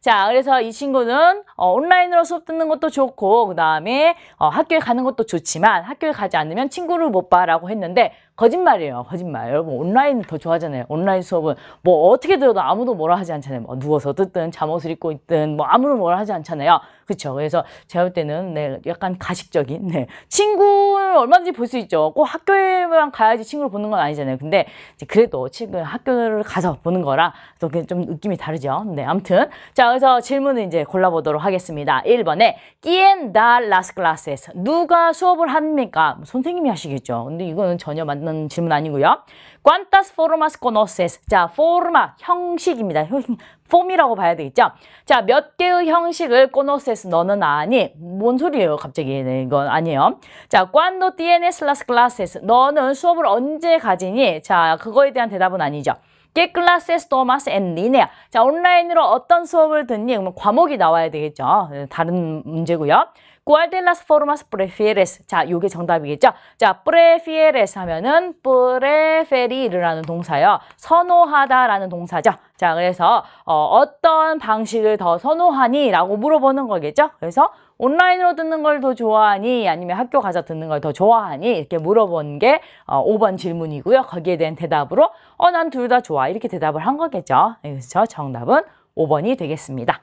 자, 그래서 이 친구는 어, 온라인으로 수업 듣는 것도 좋고 그다음에 어, 학교에 가는 것도 좋지만 학교에 가지 않으면 친구를 못 봐라고 했는데 거짓말이에요. 거짓말. 여러분 온라인 더 좋아하잖아요. 온라인 수업은 뭐 어떻게 들어도 아무도 뭐라 하지 않잖아요. 뭐 누워서 듣든 잠옷을 입고 있든 뭐 아무도 뭐라 하지 않잖아요. 그렇죠. 그래서 제가 볼 때는 네, 약간 가식적인 네. 친구를 얼마든지 볼 수 있죠. 꼭 학교에만 가야지 친구를 보는 건 아니잖아요. 근데 이제 그래도 친구 학교를 가서 보는 거라또좀 느낌이 다르죠. 네, 아무튼 자 그래서 질문을 이제 골라보도록 하겠습니다. 1번에 ¿Quién da las clases? 누가 수업을 합니까? 선생님이 하시겠죠. 근데 이거는 전혀 맞는 질문 아니고요. ¿Cuántas formas conoces? 자, forma, 형식입니다. 형식, 폼이라고 봐야 되겠죠? 자, 몇 개의 형식을 conoces, 너는 아니. 뭔 소리예요, 갑자기. 네, 이건 아니에요. 자, cuando tienes las clases? 너는 수업을 언제 가지니? 자, 그거에 대한 대답은 아니죠. ¿Qué clases tomas en línea? 자, 온라인으로 어떤 수업을 듣니? 그러면 과목이 나와야 되겠죠. 네, 다른 문제고요. ¿Cuál de las formas prefieres? 자, 요게 정답이겠죠? 자, prefieres 하면은 preferir라는 동사요. 선호하다라는 동사죠. 자, 그래서 어, 떤 방식을 더 선호하니? 라고 물어보는 거겠죠? 그래서 온라인으로 듣는 걸 더 좋아하니? 아니면 학교 가서 듣는 걸 더 좋아하니? 이렇게 물어본 게 어, 5번 질문이고요. 거기에 대한 대답으로 어, 난 둘 다 좋아. 이렇게 대답을 한 거겠죠? 네, 그래서 정답은 5번이 되겠습니다.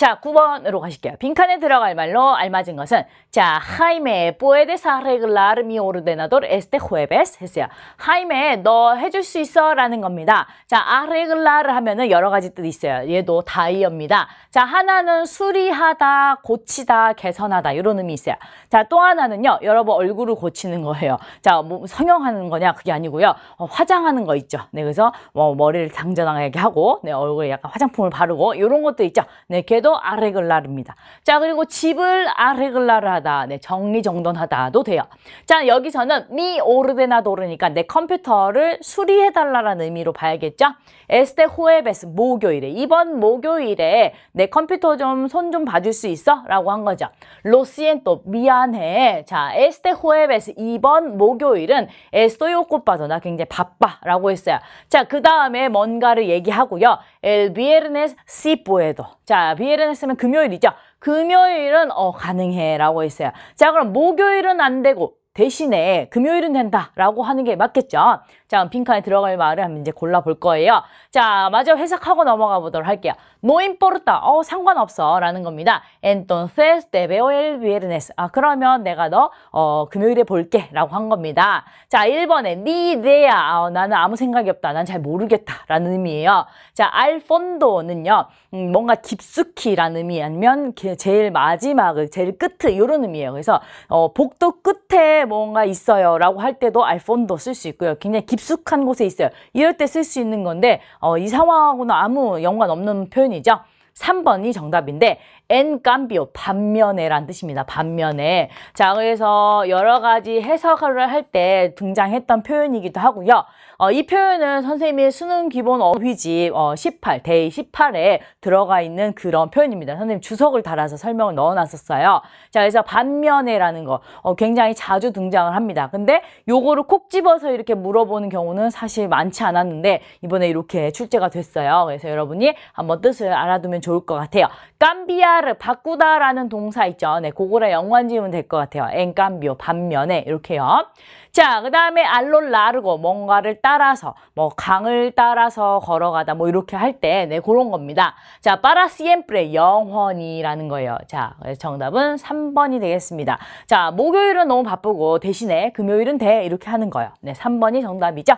자, 9번으로 가실게요. 빈칸에 들어갈 말로 알맞은 것은 자, Jaime, puedes arreglar mi ordenador este jueves? 했어요. Jaime, 너 해줄 수 있어? 라는 겁니다. 자, arreglar 하면은 여러 가지 뜻이 있어요. 얘도 다이어입니다. 자, 하나는 수리하다, 고치다, 개선하다 이런 의미 있어요. 자, 또 하나는요. 여러분 얼굴을 고치는 거예요. 자, 뭐 성형하는 거냐? 그게 아니고요. 어, 화장하는 거 있죠. 네, 그래서 뭐 머리를 당전하게 하고 네, 얼굴에 약간 화장품을 바르고 이런 것도 있죠. 네, 걔도 더 아레글라르입니다. 자, 그리고 집을 아레글라르하다. 네, 정리정돈하다도 돼요. 자, 여기서는 미 오르데나도르니까 내 컴퓨터를 수리해달라라는 의미로 봐야겠죠? 에스테 e 에베스 목요일에 이번 목요일에 내 컴퓨터 좀 손좀 좀 봐줄 수 있어? 라고 한 거죠. 로 o s 또 미안해. 자, 에스테 e 에베스 이번 목요일은 에스토 o y o c u 나 굉장히 바빠 라고 했어요. 자, 그 다음에 뭔가를 얘기하고요. 엘 비에르네스 n e 에도 자, 비에르 r n e 면 금요일이죠. 금요일은 어 가능해 라고 했어요. 자, 그럼 목요일은 안 되고 대신에 금요일은 된다 라고 하는 게 맞겠죠. 자, 빈칸에 들어갈 말을 한번 이제 골라볼 거예요. 자, 마저 해석하고 넘어가 보도록 할게요. No importa. 어, 상관없어. 라는 겁니다. Entonces te veo el viernes. 아, 그러면 내가 너, 어, 금요일에 볼게. 라고 한 겁니다. 자, 1번에 ni idea. 어, 나는 아무 생각이 없다. 난 잘 모르겠다. 라는 의미예요. 자, al fondo는요. 음, 뭔가 깊숙이 라는 의미 아니면 그 제일 마지막, 제일 끝, 이런 의미예요. 그래서, 어, 복도 끝에 뭔가 있어요. 라고 할 때도 al fondo 쓸 수 있고요. 굉장히 깊 깊숙한 곳에 있어요. 이럴 때 쓸 수 있는 건데 어, 이 상황하고는 아무 연관 없는 표현이죠. 3번이 정답인데 en cambio 반면에란 뜻입니다. 반면에 자 그래서 여러 가지 해석을 할 때 등장했던 표현이기도 하고요. 어, 이 표현은 선생님이 수능 기본 어휘집 어, 18대이 18에 들어가 있는 그런 표현입니다. 선생님 주석을 달아서 설명을 넣어놨었어요. 자 그래서 반면에라는 거 어, 굉장히 자주 등장을 합니다. 근데 요거를 콕 집어서 이렇게 물어보는 경우는 사실 많지 않았는데 이번에 이렇게 출제가 됐어요. 그래서 여러분이 한번 뜻을 알아두면 좋을 것 같아요. 깜비아 c a 바꾸다라는 동사 있죠. 네, 그거랑 연관지으면 될 것 같아요. 엔간비오 반면에 이렇게요. 자, 그 다음에 알로 라르고 뭔가를 따라서 뭐 강을 따라서 걸어가다 뭐 이렇게 할 때 네, 그런 겁니다. 자, p 라 r a s i 영원히라는 거예요. 자, 정답은 3번이 되겠습니다. 자, 목요일은 너무 바쁘고 대신에 금요일은 돼 이렇게 하는 거예요. 네, 3번이 정답이죠.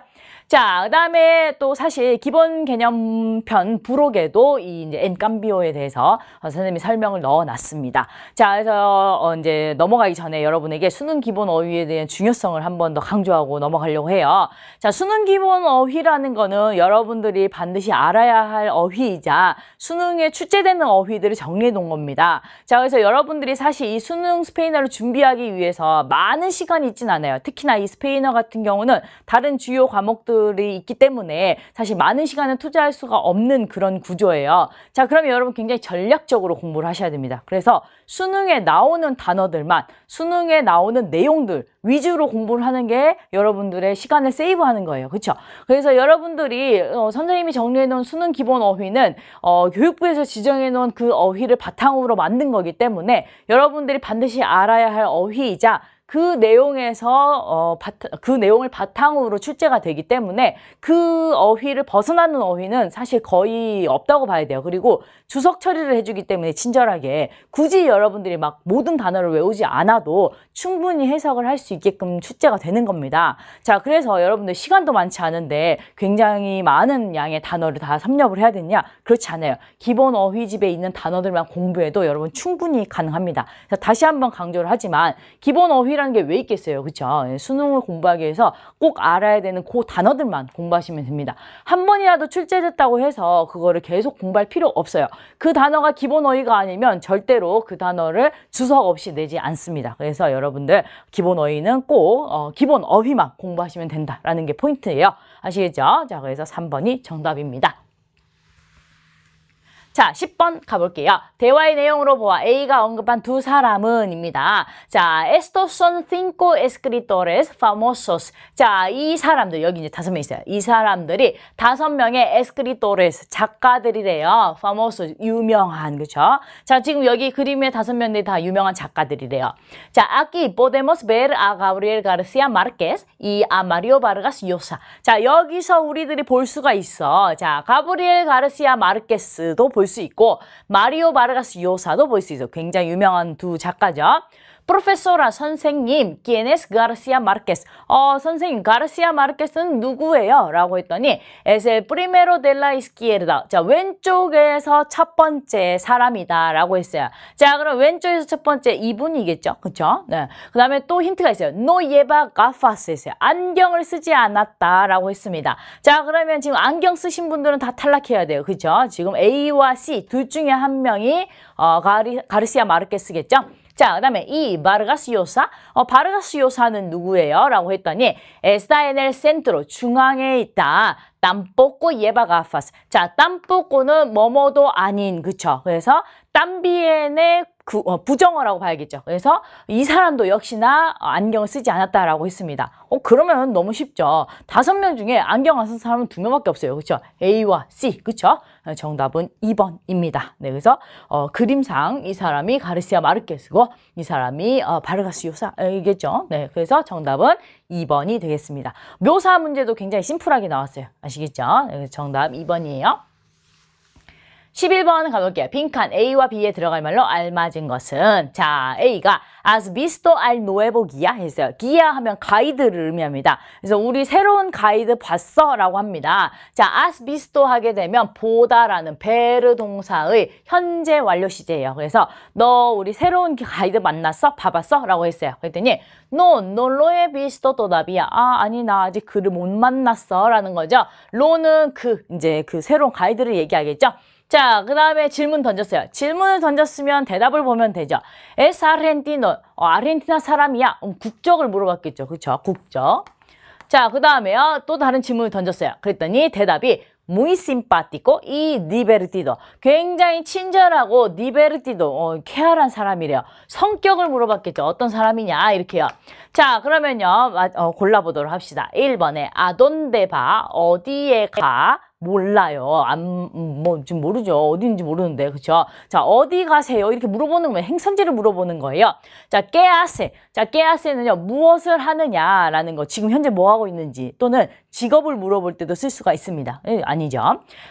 자, 그 다음에 또 사실 기본 개념편 부록에도 이 이제 엔캄비오에 대해서 선생님이 설명을 넣어 놨습니다. 자, 그래서 어 이제 넘어가기 전에 여러분에게 수능 기본 어휘에 대한 중요성을 한 번 더 강조하고 넘어가려고 해요. 자, 수능 기본 어휘라는 거는 여러분들이 반드시 알아야 할 어휘이자 수능에 출제되는 어휘들을 정리해 놓은 겁니다. 자, 그래서 여러분들이 사실 이 수능 스페인어를 준비하기 위해서 많은 시간이 있진 않아요. 특히나 이 스페인어 같은 경우는 다른 주요 과목들 것들이 있기 때문에 사실 많은 시간을 투자할 수가 없는 그런 구조예요. 자, 그러면 여러분 굉장히 전략적으로 공부를 하셔야 됩니다. 그래서 수능에 나오는 단어들만, 수능에 나오는 내용들 위주로 공부를 하는 게 여러분들의 시간을 세이브하는 거예요. 그렇죠? 그래서 여러분들이 어, 선생님이 정리해 놓은 수능 기본 어휘는 어, 교육부에서 지정해 놓은 그 어휘를 바탕으로 만든 거기 때문에 여러분들이 반드시 알아야 할 어휘이자 그 내용에서 어, 바타, 그 내용을 바탕으로 출제가 되기 때문에 그 어휘를 벗어나는 어휘는 사실 거의 없다고 봐야 돼요. 그리고 주석 처리를 해주기 때문에 친절하게 굳이 여러분들이 막 모든 단어를 외우지 않아도 충분히 해석을 할 수 있게끔 출제가 되는 겁니다. 자, 그래서 여러분들 시간도 많지 않은데 굉장히 많은 양의 단어를 다 섭렵을 해야 되냐? 그렇지 않아요. 기본 어휘집에 있는 단어들만 공부해도 여러분 충분히 가능합니다. 자, 다시 한번 강조를 하지만 기본 어휘라 수능이라는 게왜 있겠어요. 그렇죠? 수능을 공부하기 위해서 꼭 알아야 되는 그 단어들만 공부하시면 됩니다. 한 번이라도 출제됐다고 해서 그거를 계속 공부할 필요 없어요. 그 단어가 기본 어휘가 아니면 절대로 그 단어를 주석 없이 내지 않습니다. 그래서 여러분들 기본 어휘는 꼭 어, 기본 어휘만 공부하시면 된다라는 게 포인트예요. 아시겠죠? 자, 그래서 3번이 정답입니다. 자, 10번 가볼게요. 대화의 내용으로 보아 A가 언급한 두 사람은 입니다. 자, estos son cinco escritores famosos. 자, 이 사람들, 여기 이제 다섯 명 있어요. 이 사람들이 다섯 명의 escritores, 작가들이래요. famosos, 유명한, 그쵸? 자, 지금 여기 그림의 다섯 명들이 다 유명한 작가들이래요. 자, aquí podemos ver a Gabriel García Márquez y a Mario Vargas Llosa. 자, 여기서 우리들이 볼 수가 있어. 자, 가브리엘 가르시아 마르케스도 볼 볼수 있고 마리오 바르가스 요사도 볼 수 있어요. 굉장히 유명한 두 작가죠. 프로페소라 선생님, quienes García Márquez? 어, 선생님, 가르시아 마르케스는 누구예요? 라고 했더니 es el primero de la izquierda. 자, 왼쪽에서 첫 번째 사람이다 라고 했어요. 자, 그럼 왼쪽에서 첫 번째 이분이겠죠? 그쵸? 네. 그 다음에 또 힌트가 있어요. no lleva gafas 했어요. 안경을 쓰지 않았다 라고 했습니다. 자, 그러면 지금 안경 쓰신 분들은 다 탈락해야 돼요. 그죠? 지금 A와 C 둘 중에 한 명이 어, 가르 가르시아 마르케스겠죠? 자, 그 다음에 이 바르가스 요사, 어, 바르가스 요사는 누구예요? 라고 했더니 에스타에넬 센트로 중앙에 있다. 땀뽀꼬 예바가파스. 자, 땀뽀꼬는 뭐뭐도 아닌, 그쵸? 그래서 땀비엔의 그, 어, 부정어라고 봐야겠죠. 그래서 이 사람도 역시나 어, 안경을 쓰지 않았다라고 했습니다. 어, 그러면 너무 쉽죠. 다섯 명 중에 안경안 쓴 사람은 두 명밖에 없어요. 그렇죠? A와 C, 그렇죠? 정답은 2번입니다. 네, 그래서 어, 그림상 이 사람이 가르시아 마르케스고 이 사람이 어, 바르가스 요사이겠죠. 어, 네, 그래서 정답은 2번이 되겠습니다. 묘사 문제도 굉장히 심플하게 나왔어요. 아시겠죠? 네, 정답 2번이에요. 11번 가볼게요. 빈칸 A와 B에 들어갈 말로 알맞은 것은 자 A가 as visto al nuevo guía 했어요. 기야 하면 가이드를 의미합니다. 그래서 우리 새로운 가이드 봤어 라고 합니다. 자 as visto 하게 되면 보다라는 베르 동사의 현재 완료 시제예요. 그래서 너 우리 새로운 가이드 만났어? 봐봤어? 라고 했어요. 그랬더니 no, no lo he visto todavía. 아 아니 나 아직 그를 못 만났어 라는 거죠. 로는 그 이제 그 새로운 가이드를 얘기하겠죠. 자, 그 다음에 질문 던졌어요. 질문을 던졌으면 대답을 보면 되죠. Es argentino. 어, 아르헨티나 사람이야. 음, 국적을 물어봤겠죠. 그렇죠? 국적. 자, 그 다음에요. 또 다른 질문을 던졌어요. 그랬더니 대답이 muy simpático y divertido. 굉장히 친절하고 divertido, 어, 쾌활한 사람이래요. 성격을 물어봤겠죠. 어떤 사람이냐 이렇게요. 자 그러면요. 어, 골라보도록 합시다. 1번에 아, 돈데 n 어디에 가 몰라요. 안, 음, 뭐, 지금 모르죠. 어디인지 모르는데. 그쵸? 자, 어디 가세요? 이렇게 물어보는 거예요. 행선지를 물어보는 거예요. 자, 깨아세. 자, 깨아세는요, 무엇을 하느냐라는 거. 지금 현재 뭐 하고 있는지. 또는 직업을 물어볼 때도 쓸 수가 있습니다. 에, 예, 아니죠.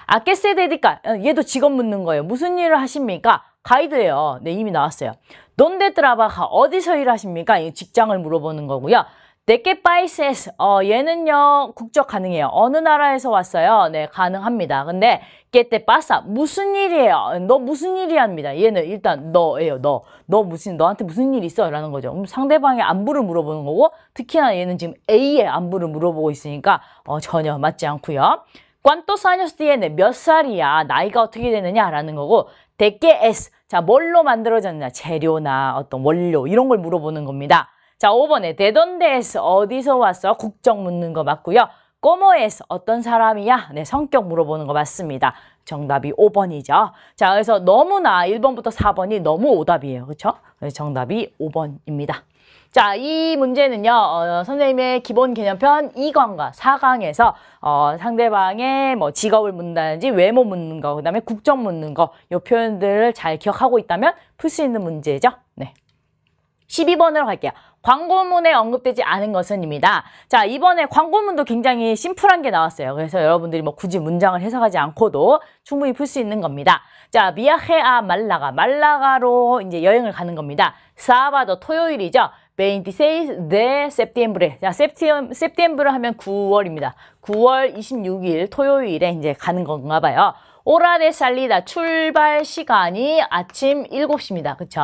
아깨세 데디까. 어, 얘도 직업 묻는 거예요. 무슨 일을 하십니까? 가이드예요. 네, 이미 나왔어요. 논데 드라바가 어디서 일하십니까? 직장을 물어보는 거고요. 네께 파이세스 어, 얘는요 국적 가능해요 어느 나라에서 왔어요 네 가능합니다 근데 깨때 빠싸 무슨 일이에요 너 무슨 일이야입니다 얘는 일단 너예요 너 너 무슨 너한테 무슨 일 있어 라는 거죠 상대방의 안부를 물어보는 거고 특히나 얘는 지금 A의 안부를 물어보고 있으니까 어, 전혀 맞지 않고요 꽌또스 아니어스 디에네 몇 살이야 나이가 어떻게 되느냐라는 거고 데께 S 자 뭘로 만들어졌냐 재료나 어떤 원료 이런 걸 물어보는 겁니다 자, 5번에 대던데에서 어디서 왔어? 국적 묻는 거 맞고요. 꼬모에서 어떤 사람이야? 네, 성격 물어보는 거 맞습니다. 정답이 5번이죠. 자, 그래서 너무나 1번부터 4번이 너무 오답이에요. 그렇죠? 정답이 5번입니다. 자, 이 문제는요, 어, 선생님의 기본 개념편 2강과 4강에서 어, 상대방의 뭐 직업을 묻는다든지 외모 묻는 거, 그 다음에 국적 묻는 거, 요 표현들을 잘 기억하고 있다면 풀 수 있는 문제죠. 네. 12번으로 갈게요. 광고문에 언급되지 않은 것은입니다. 자 이번에 광고문도 굉장히 심플한 게 나왔어요. 그래서 여러분들이 뭐 굳이 문장을 해석하지 않고도 충분히 풀 수 있는 겁니다. 자 미아헤아 말라가 말라가로 이제 여행을 가는 겁니다. 사바도 토요일이죠. 26 de septiembre. 자, s e p t e m b r s e p t e m b e 를 하면 9월입니다. 9월 26일 토요일에 이제 가는 건가 봐요. 오라데 살리다 출발 시간이 아침 7시입니다. 그쵸?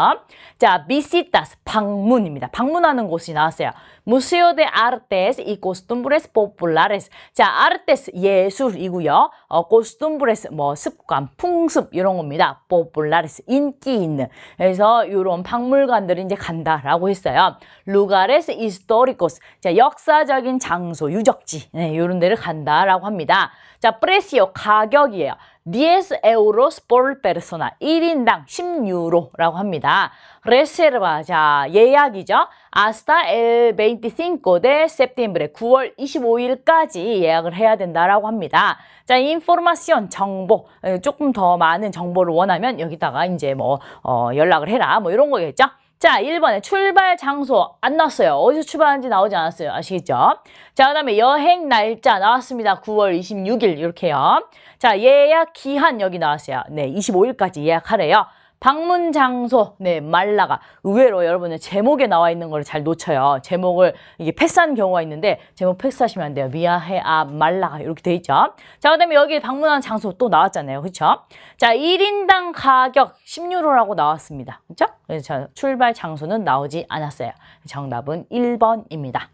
자, v 시타스 방문입니다. 방문하는 곳이 나왔어요. 무 u s e 아르테스 이 t 스 s 브레스 s t 라레스 자, 아르테스 예술이고요. 어, c 스 s 브레스뭐 습관, 풍습 이런 겁니다. p o 라레스 인기 있는. 그래서 이런 박물관들이 이제 간다라고 했어요. 루가레스 이스토리 i s 자, 역사적인 장소, 유적지. 네, 요런 데를 간다라고 합니다. 자, p 레시오 가격이에요. 10 euros por persona. 1인당 10유로라고 합니다. reserva. 자, 예약이죠. hasta el 25 de septiembre. 9월 25일까지 예약을 해야 된다라고 합니다. 자, información 정보. 예, 조금 더 많은 정보를 원하면 여기다가 이제 뭐 어, 연락을 해라. 뭐 이런 거겠죠. 자, 1번에 출발 장소 안 나왔어요. 어디서 출발하는지 나오지 않았어요. 아시겠죠? 자, 그 다음에 여행 날짜 나왔습니다. 9월 26일 이렇게요. 자, 예약 기한 여기 나왔어요. 네, 25일까지 예약하래요. 방문 장소, 네, 말라가. 의외로 여러분은 제목에 나와 있는 걸 잘 놓쳐요. 제목을 이게 패스한 경우가 있는데, 제목 패스하시면 안 돼요. 미아해, 아, 말라가. 이렇게 돼 있죠. 자, 그 다음에 여기 방문한 장소 또 나왔잖아요. 그렇죠 자, 1인당 가격 10유로라고 나왔습니다. 그렇죠 그래서 출발 장소는 나오지 않았어요. 정답은 1번입니다.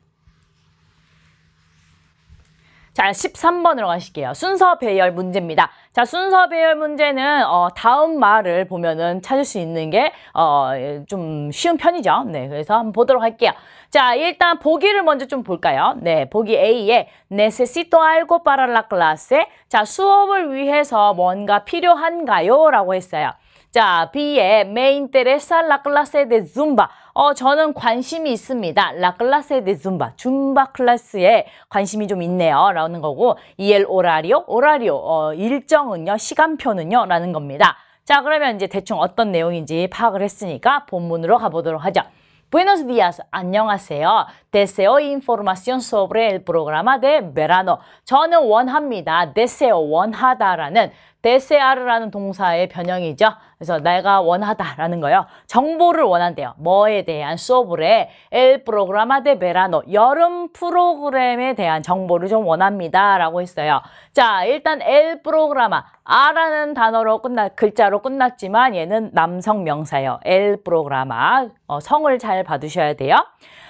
자, 13번으로 가실게요. 순서 배열 문제입니다. 자, 순서 배열 문제는 어, 다음 말을 보면은 찾을 수 있는 게 어, 예, 좀 쉬운 편이죠. 네, 그래서 한번 보도록 할게요. 자, 일단 보기를 먼저 좀 볼까요? 네, 보기 A에 necesito algo para la clase. 자, 수업을 위해서 뭔가 필요한가요? 라고 했어요. 자, 비에 me interesa la clase de zumba. 어, 저는 관심이 있습니다. la clase de zumba. 줌바 클래스에 관심이 좀 있네요. 라는 거고 이 e l 오라리오, 오라리오. 어, 일정은요, 시간표는요. 라는 겁니다. 자, 그러면 이제 대충 어떤 내용인지 파악을 했으니까 본문으로 가보도록 하죠. Buenos días, 안녕하세요. Deseo información sobre el programa de verano. 저는 원합니다. Deseo, 원하다라는 데세아르라는 동사의 변형이죠. 그래서 내가 원하다라는 거요. 정보를 원한대요. 뭐에 대한 수업을 해. El programa de verano 여름 프로그램에 대한 정보를 좀 원합니다라고 했어요. 자, 일단 El programa 아라는 단어로 끝나 글자로 끝났지만 얘는 남성 명사예요. El programa 어, 성을 잘 봐두셔야 돼요.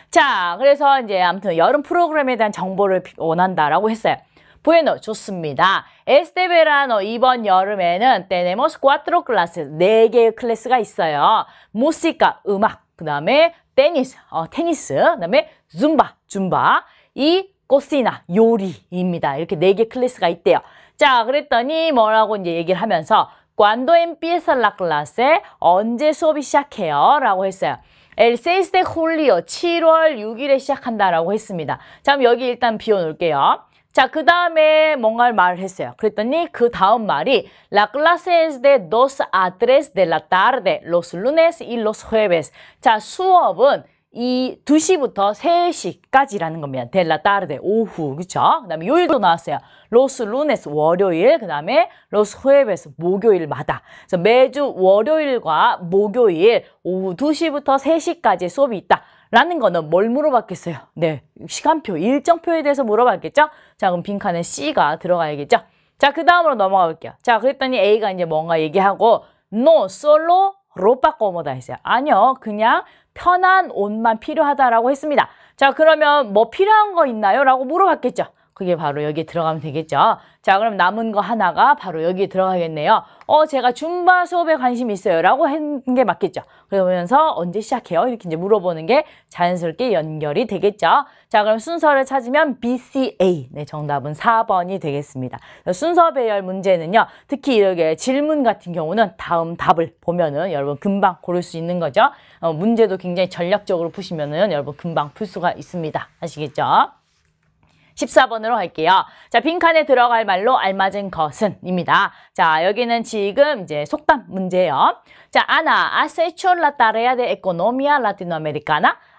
자, 그래서 이제 아무튼 여름 프로그램에 대한 정보를 원한다라고 했어요. 부에노 좋습니다. 에스테베라노 이번 여름에는 tenemos cuatro clases 네 개의 클래스가 있어요. música 음악 그 다음에 테니스 어 테니스 그 다음에 줌바 줌바 이 꼬시나 요리입니다. 이렇게 네 개 클래스가 있대요. 자 그랬더니 뭐라고 이제 얘기를 하면서 cuando empieza la clase 언제 수업이 시작해요? 라고 했어요. El 6 de julio, 7월 6일에 시작한다라고 했습니다. 자, 그럼 여기 일단 비워놓을게요. 자, 그 다음에 뭔가를 말했어요. 그랬더니 그 다음 말이 La clase es de dos a tres de la tarde, los lunes y los jueves. 자, 수업은 이 2시부터 3시까지라는 겁니다. de la tarde, 오후, 그쵸? 그 다음에 요일도 나왔어요. los lunes, 월요일, 그 다음에 los jueves, 목요일마다. 그래서 매주 월요일과 목요일 오후 2시부터 3시까지 수업이 있다. 라는 거는 뭘 물어봤겠어요? 네, 시간표, 일정표에 대해서 물어봤겠죠? 자, 그럼 빈칸에 C가 들어가야겠죠? 자, 그 다음으로 넘어가 볼게요. 자, 그랬더니 A가 이제 뭔가 얘기하고 No, solo, 로빠 꼬모다 했어요. 아니요, 그냥 편한 옷만 필요하다라고 했습니다. 자, 그러면 뭐 필요한 거 있나요? 라고 물어봤겠죠? 그게 바로 여기 에 들어가면 되겠죠. 자 그럼 남은 거 하나가 바로 여기 에 들어가겠네요. 어 제가 줌바 수업에 관심 있어요 라고 한 게 맞겠죠. 그러면서 언제 시작해요? 이렇게 이제 물어보는 게 자연스럽게 연결이 되겠죠. 자 그럼 순서를 찾으면 BCA 네 정답은 4번이 되겠습니다. 순서 배열 문제는요. 특히 이렇게 질문 같은 경우는 다음 답을 보면은 여러분 금방 고를 수 있는 거죠. 어, 문제도 굉장히 전략적으로 푸시면은 여러분 금방 풀 수가 있습니다. 아시겠죠? 14번으로 할게요. 자, 빈칸에 들어갈 말로 알맞은 것은 입니다. 자, 여기는 지금 이제 속담 문제예요. 자, 아나 아세 h o la tarea de e c o 아 o m í a l a t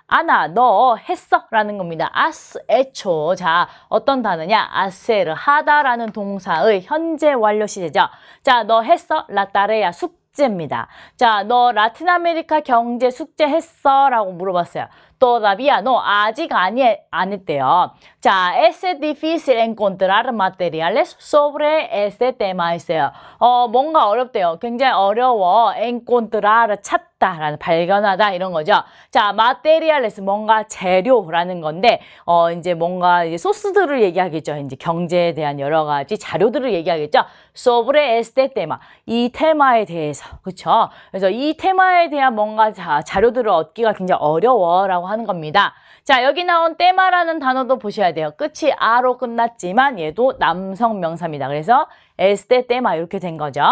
아나 너 했어 라는 겁니다. 아스 애초 자 어떤 단어냐 아세르 하다라는 동사의 현재 완료 시제죠. 자너 했어 라따레야 숙제입니다. 자너 라틴 아메리카 경제 숙제 했어 라고 물어봤어요. Todavía no, 아직 아니, 안 했대요. 자, es difícil encontrar materiales sobre este tema 있어요. 어, 뭔가 어렵대요. 굉장히 어려워. encontrar, 찾 찾다라는 발견하다 이런 거죠. 자, materials 뭔가 재료라는 건데 어 이제 뭔가 이제 소스들을 얘기하겠죠. 이제 경제에 대한 여러 가지 자료들을 얘기하겠죠. sobre este tema 이 테마에 대해서 그렇죠. 그래서 이 테마에 대한 뭔가 자, 자료들을 얻기가 굉장히 어려워라고 하는 겁니다. 자, 여기 나온 테마라는 단어도 보셔야 돼요. 끝이 아로 끝났지만 얘도 남성 명사입니다. 그래서 este tema 이렇게 된 거죠.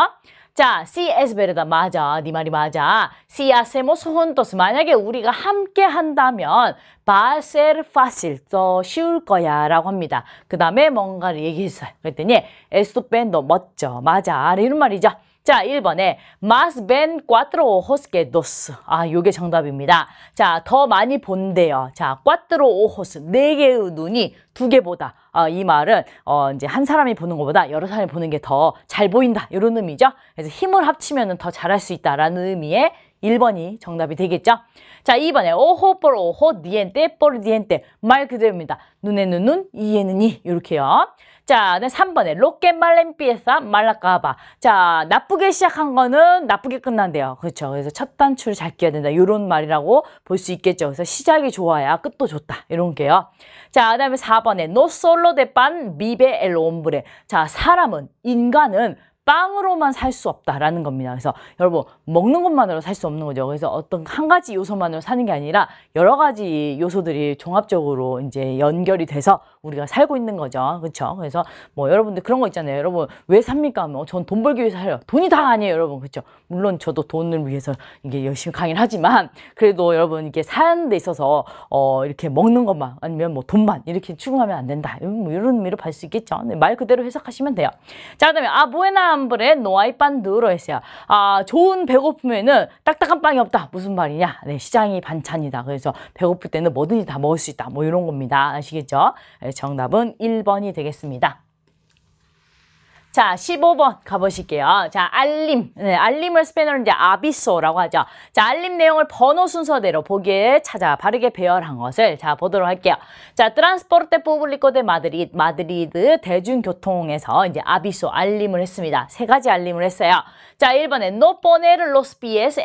자, si es verdad. 맞아. 네 말이 맞아. Si hacemos juntos. 만약에 우리가 함께 한다면 va a ser fácil. 더 쉬울 거야. 라고 합니다. 그 다음에 뭔가를 얘기했어요. 그랬더니 estupendo. 멋져. 맞아. 네, 이런 말이죠. 자, 1번에 más ven cuatro ojos que dos. 아, 요게 정답입니다. 자, 더 많이 본대요. 자, cuatro ojos. 네 개의 눈이 두 개보다 어, 이 말은 어, 이제 한 사람이 보는 것보다 여러 사람이 보는 게 더 잘 보인다 이런 의미죠. 그래서 힘을 합치면 더 잘할 수 있다라는 의미의 1번이 정답이 되겠죠. 자, 2번에 오호 볼 오호 니엔테 볼니엔떼말 그대로입니다. 눈에는 눈, 이에는 이 이렇게요. 자, 3번에 로켓 말렌비에사 말라까봐 자, 나쁘게 시작한 거는 나쁘게 끝난대요. 그렇죠. 그래서 첫 단추를 잘 끼야 된다. 이런 말이라고 볼 수 있겠죠. 그래서 시작이 좋아야 끝도 좋다. 이런 게요. 자, 그다음에 4번에 노솔로 데반 미베 엘 옴브레. 자, 사람은 인간은 빵으로만 살 수 없다라는 겁니다. 그래서 여러분 먹는 것만으로 살 수 없는 거죠. 그래서 어떤 한 가지 요소만으로 사는 게 아니라 여러 가지 요소들이 종합적으로 이제 연결이 돼서 우리가 살고 있는 거죠. 그렇죠? 그래서 뭐 여러분들 그런 거 있잖아요. 여러분 왜 삽니까? 하면 뭐 전 돈 벌기 위해서 살 해요. 돈이 다 아니에요, 여러분. 그렇죠? 물론 저도 돈을 위해서 이게 열심히 강의를 하지만 그래도 여러분 이게 사는 데 있어서 어 이렇게 먹는 것만 아니면 뭐 돈만 이렇게 추궁하면 안 된다. 뭐 이런 의미로 볼수 있겠죠. 네, 말 그대로 해석하시면 돼요. 자, 그다음에 아 부에나 함브레 노아이 반드로 했어요. 아 좋은 배고픔에는 딱딱한 빵이 없다. 무슨 말이냐? 네, 시장이 반찬이다. 그래서 배고플 때는 뭐든지 다 먹을 수 있다. 뭐 이런 겁니다. 아시겠죠? 네, 정답은 1번이 되겠습니다. 자, 15번 가보실게요. 자, 알림. 네, 알림을 스페인어로 이제 아비소라고 하죠. 자, 알림 내용을 번호 순서대로 보기에 찾아 바르게 배열한 것을 자, 보도록 할게요. 자, 트란스포르테 포블리코 데 마드리드, 마드리드 대중교통에서 이제 아비소 알림을 했습니다. 세 가지 알림을 했어요. 자, 1번에 no poner los pies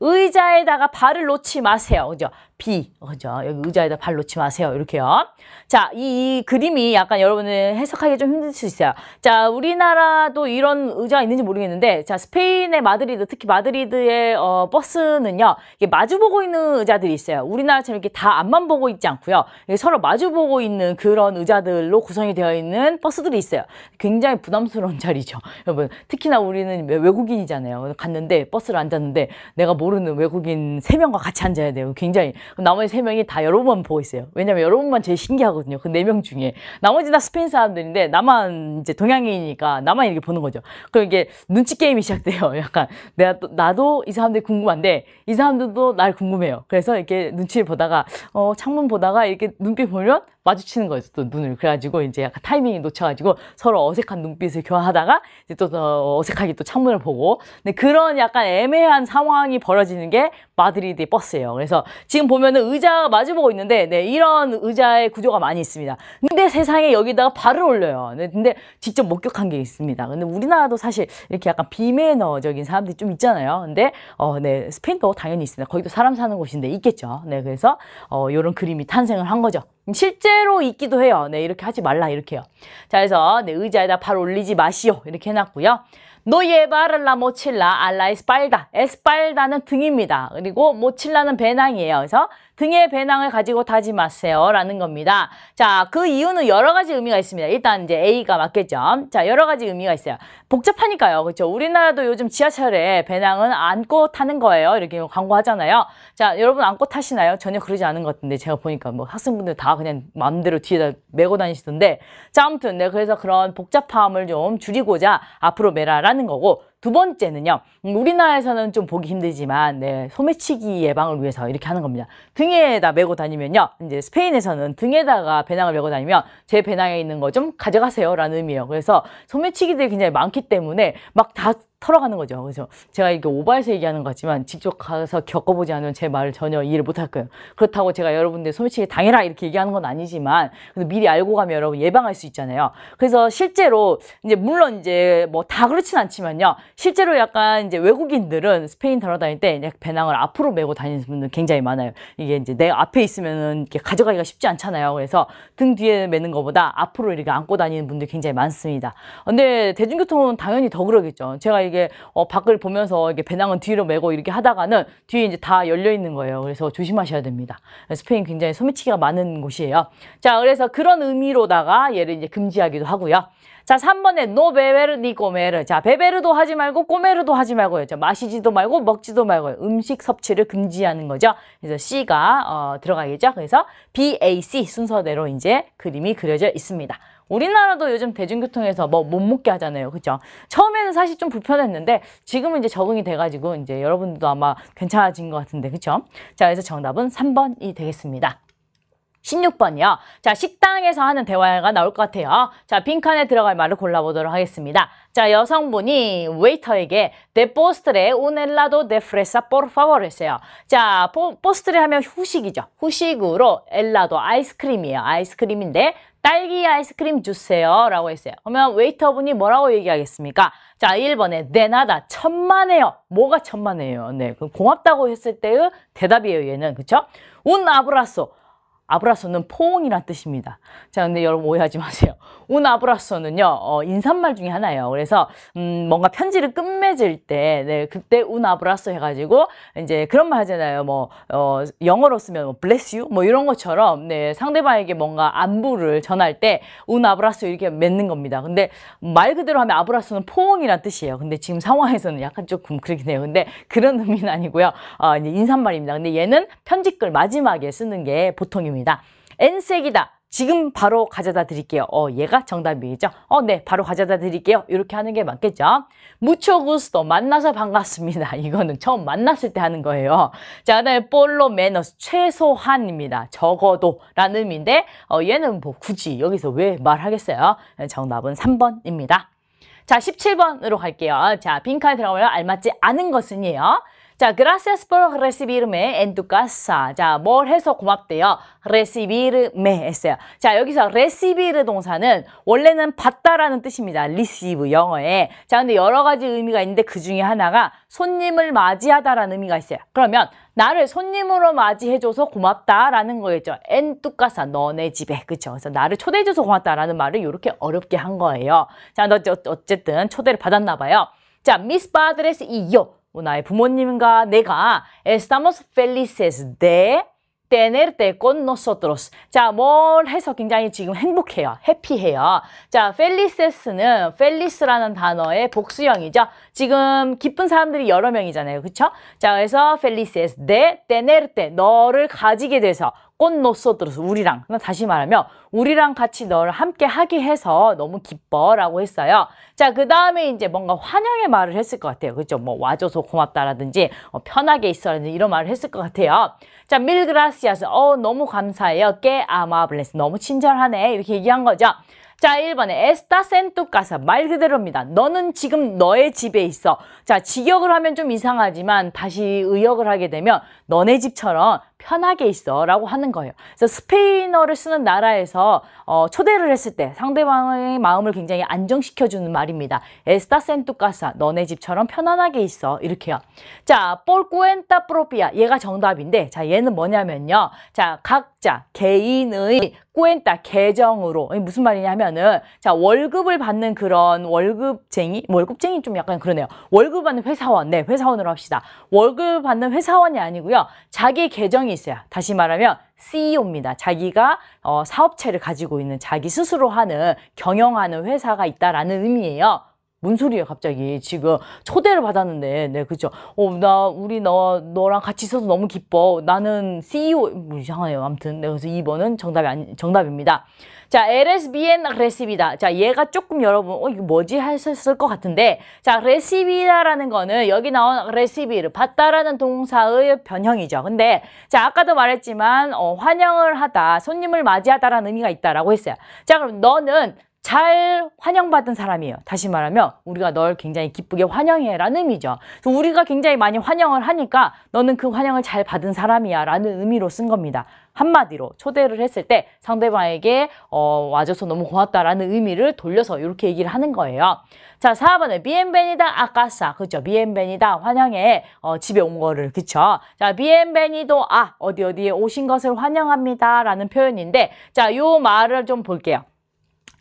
의자에다가 발을 놓지 마세요. 그죠? B. 그죠? 여기 의자에다 발 놓지 마세요. 이렇게요. 자, 이, 이 그림이 약간 여러분은 해석하기 좀 힘들 수 있어요. 자, 우리나라도 이런 의자 가 있는지 모르겠는데, 자, 스페인의 마드리드, 특히 마드리드의 어, 버스는요, 이게 마주보고 있는 의자들이 있어요. 우리나라처럼 이렇게 다 앞만 보고 있지 않고요. 서로 마주보고 있는 그런 의자들로 구성이 되어 있는 버스들이 있어요. 굉장히 부담스러운 자리죠. 여러분, 특히나 우리는 외국인이잖아요. 갔는데, 버스를 앉았는데, 내가 모르는 외국인 세명과 같이 앉아야 돼요. 굉장히 나머지 세 명이 다 여러 번만 보고 있어요. 왜냐면 여러 분만 제일 신기하거든요. 그 네 명 중에. 나머지 다 스페인 사람들인데 나만 이제 동양인이니까 나만 이렇게 보는 거죠. 그럼 이게 눈치 게임이 시작돼요. 약간 내가 또 나도 이 사람들 이 궁금한데 이 사람들도 날 궁금해요. 그래서 이렇게 눈치를 보다가 어 창문 보다가 이렇게 눈빛 보면 마주치는 거였어 또 눈을 그래가지고 이제 약간 타이밍이 놓쳐가지고 서로 어색한 눈빛을 교환하다가 이제 또더 어색하게 또 창문을 보고 근데 그런 약간 애매한 상황이 벌어지는 게 마드리드 의 버스예요 그래서 지금 보면은 의자 마주보고 있는데 네 이런 의자의 구조가 많이 있습니다 근데 세상에 여기다가 발을 올려요 네, 근데 직접 목격한 게 있습니다 근데 우리나라도 사실 이렇게 약간 비매너적인 사람들이 좀 있잖아요 근데 어 네 스페인도 당연히 있습니다 거기도 사람 사는 곳인데 있겠죠 네 그래서 어 요런 그림이 탄생을 한 거죠 실제로 있기도 해요. 네, 이렇게 하지 말라 이렇게요. 자, 그래서 네, 의자에다 발 올리지 마시오 이렇게 해놨고요. 노예 바를라 모칠라 알라 에스팔다 에스팔다는 등입니다. 그리고 모칠라는 배낭이에요. 그래서 등의 배낭을 가지고 타지 마세요 라는 겁니다. 자, 그 이유는 여러 가지 의미가 있습니다. 일단 이제 A가 맞겠죠. 자, 여러 가지 의미가 있어요. 복잡하니까요. 그렇죠. 우리나라도 요즘 지하철에 배낭은 안고 타는 거예요. 이렇게 광고하잖아요. 자, 여러분 안고 타시나요? 전혀 그러지 않은 것 같은데 제가 보니까 뭐 학생분들 다 그냥 마음대로 뒤에다 메고 다니시던데 자, 아무튼 네, 그래서 그런 복잡함을 좀 줄이고자 앞으로 메라라는 거고 두 번째는요. 음, 우리나라에서는 좀 보기 힘들지만 네, 소매치기 예방을 위해서 이렇게 하는 겁니다. 등에다 메고 다니면요. 이제 스페인에서는 등에다가 배낭을 메고 다니면 제 배낭에 있는 거 좀 가져가세요 라는 의미예요. 그래서 소매치기들이 굉장히 많기 때문에 막다 털어가는 거죠. 그래서 제가 이렇게 오바해서 얘기하는 것 같지만 직접 가서 겪어보지 않으면 제 말을 전혀 이해를 못할 거예요. 그렇다고 제가 여러분들 소매치기 당해라 이렇게 얘기하는 건 아니지만 미리 알고 가면 여러분 예방할 수 있잖아요. 그래서 실제로 이제 물론 이제 뭐 다 그렇진 않지만요. 실제로 약간 이제 외국인들은 스페인 돌아다닐 때 배낭을 앞으로 메고 다니는 분들 굉장히 많아요. 이게 이제 내 앞에 있으면은 이렇게 가져가기가 쉽지 않잖아요. 그래서 등 뒤에 메는 것보다 앞으로 이렇게 안고 다니는 분들 굉장히 많습니다. 근데 대중교통은 당연히 더 그러겠죠. 제가 이게 어, 밖을 보면서 이게 배낭은 뒤로 메고 이렇게 하다가는 뒤에 이제 다 열려 있는 거예요. 그래서 조심하셔야 됩니다. 스페인 굉장히 소매치기가 많은 곳이에요. 자, 그래서 그런 의미로다가 얘를 이제 금지하기도 하고요. 자, 3번에 노 베베르 니 꼬메르. 자, 베베르도 하지 말고 꼬메르도 하지 말고요. 자, 마시지도 말고 먹지도 말고요. 음식 섭취를 금지하는 거죠. 그래서 C가 어, 들어가겠죠. 그래서 BAC 순서대로 이제 그림이 그려져 있습니다. 우리나라도 요즘 대중교통에서 뭐 못 먹게 하잖아요. 그죠? 처음에는 사실 좀 불편했는데 지금은 이제 적응이 돼가지고 이제 여러분들도 아마 괜찮아진 것 같은데 그죠자 그래서 정답은 3번이 되겠습니다. 16번이요. 자, 식당에서 하는 대화가 나올 것 같아요. 자, 빈칸에 들어갈 말을 골라보도록 하겠습니다. 자, 여성분이 웨이터에게 de postre un helado de fresa por favor 했어요. 자, 포, 포스트레 하면 후식이죠. 후식으로 엘라도 아이스크림이에요. 아이스크림인데 딸기 아이스크림 주세요 라고 했어요. 그러면 웨이터분이 뭐라고 얘기하겠습니까? 자, 1번에 내나다 천만에요. 뭐가 천만에요? 네, 그럼 고맙다고 했을 때의 대답이에요. 얘는 그쵸? 운 아브라소 아브라소는 포옹이란 뜻입니다. 자, 근데 여러분 오해하지 마세요. 운 아브라소는요, 어, 인사말 중에 하나예요. 그래서, 음, 뭔가 편지를 끝맺을 때, 네, 그때 운 아브라소 해가지고, 이제 그런 말 하잖아요. 뭐, 어, 영어로 쓰면 뭐, bless you? 뭐 이런 것처럼, 네, 상대방에게 뭔가 안부를 전할 때, 운 아브라소 이렇게 맺는 겁니다. 근데 말 그대로 하면 아브라소는 포옹이란 뜻이에요. 근데 지금 상황에서는 약간 조금 그렇긴 해요. 근데 그런 의미는 아니고요. 어, 인사말입니다. 근데 얘는 편지글 마지막에 쓰는 게 보통입니다. 나니다 N색이다. 지금 바로 가져다 드릴게요. 어, 얘가 정답이겠죠? 어, 네, 바로 가져다 드릴게요. 이렇게 하는 게 맞겠죠? 무초 구스도 만나서 반갑습니다. 이거는 처음 만났을 때 하는 거예요. 자, 그다음에 볼로 매너스 최소한입니다. 적어도 라는 의미인데 어, 얘는 뭐 굳이 여기서 왜 말하겠어요? 네, 정답은 3번입니다. 자, 17번으로 갈게요. 자, 빈칸에 들어가면 알맞지 않은 것은이에요. 자, gracias por recibirme en tu casa. 자, 뭘 해서 고맙대요. recibirme 했어요. 자, 여기서 recibir 동사는 원래는 받다라는 뜻입니다. receive 영어에. 자, 근데 여러 가지 의미가 있는데 그 중에 하나가 손님을 맞이하다라는 의미가 있어요. 그러면 나를 손님으로 맞이해줘서 고맙다라는 거겠죠. en tu casa, 너네 집에. 그렇죠 그래서 나를 초대해줘서 고맙다라는 말을 이렇게 어렵게 한 거예요. 자, 너 어쨌든 초대를 받았나 봐요. 자, mis padres y yo. 뭐 나의 부모님과 내가 estamos felices de tenerte con nosotros. 자, 뭘 해서 굉장히 지금 행복해요. 해피해요. 자, felices는 felis라는 단어의 복수형이죠. 지금 기쁜 사람들이 여러 명이잖아요. 그렇죠 자, 그래서 felices de tenerte. 너를 가지게 돼서 꽃노소들어서 우리랑 다시 말하면 우리랑 같이 너를 함께 하게 해서 너무 기뻐 라고 했어요 자그 다음에 이제 뭔가 환영의 말을 했을 것 같아요 그죠 뭐 와줘서 고맙다라든지 어, 편하게 있어라든지 이런 말을 했을 것 같아요 자 밀그라시아스 어 너무 감사해요 깨 아마 블레스 너무 친절하네 이렇게 얘기한 거죠 자, 1번에 에스타 센뚜까사 말 그대로입니다. 너는 지금 너의 집에 있어. 자, 직역을 하면 좀 이상하지만 다시 의역을 하게 되면 너네 집처럼 편하게 있어 라고 하는 거예요. 그래서 스페인어를 쓰는 나라에서 어, 초대를 했을 때 상대방의 마음을 굉장히 안정시켜주는 말입니다. 에스타 센뚜까사 너네 집처럼 편안하게 있어 이렇게요. 자, 폴꾸엔타 프로피아 얘가 정답인데 자 얘는 뭐냐면요. 자 각자 개인의 꼬엔따 계정으로 무슨 말이냐면은 자 월급을 받는 그런 월급쟁이 월급쟁이 좀 약간 그러네요 월급 받는 회사원 네 회사원으로 합시다 월급 받는 회사원이 아니고요 자기 계정이 있어요 다시 말하면 CEO입니다. 자기가 어, 사업체를 가지고 있는 자기 스스로 하는 경영하는 회사가 있다라는 의미예요. 뭔 소리야 갑자기 지금 초대를 받았는데 네 그죠 어 나 우리 너 너랑 같이 있어서 너무 기뻐 나는 CEO 뭐 이상하네요 아무튼 네 그래서 2번은 정답이 아니, 정답입니다 자 LSBN 레시비다 자 얘가 조금 여러분 어 이거 뭐지 했었을것 같은데 자 레시비다라는 거는 여기 나온 레시비를 받다라는 동사의 변형이죠 근데 자 아까도 말했지만 어, 환영을 하다 손님을 맞이하다라는 의미가 있다라고 했어요 자 그럼 너는 잘 환영받은 사람이에요. 다시 말하면 우리가 널 굉장히 기쁘게 환영해 라는 의미죠. 그래서 우리가 굉장히 많이 환영을 하니까 너는 그 환영을 잘 받은 사람이야 라는 의미로 쓴 겁니다. 한마디로 초대를 했을 때 상대방에게 어, 와줘서 너무 고맙다라는 의미를 돌려서 이렇게 얘기를 하는 거예요. 자, 4번에 비엔베니다 아까사. 그죠? 렇 비엔베니다 환영해. 어, 집에 온 거를. 그렇죠 자, 비엔베니도 아 어디 어디에 오신 것을 환영합니다. 라는 표현인데 자, 요 말을 좀 볼게요.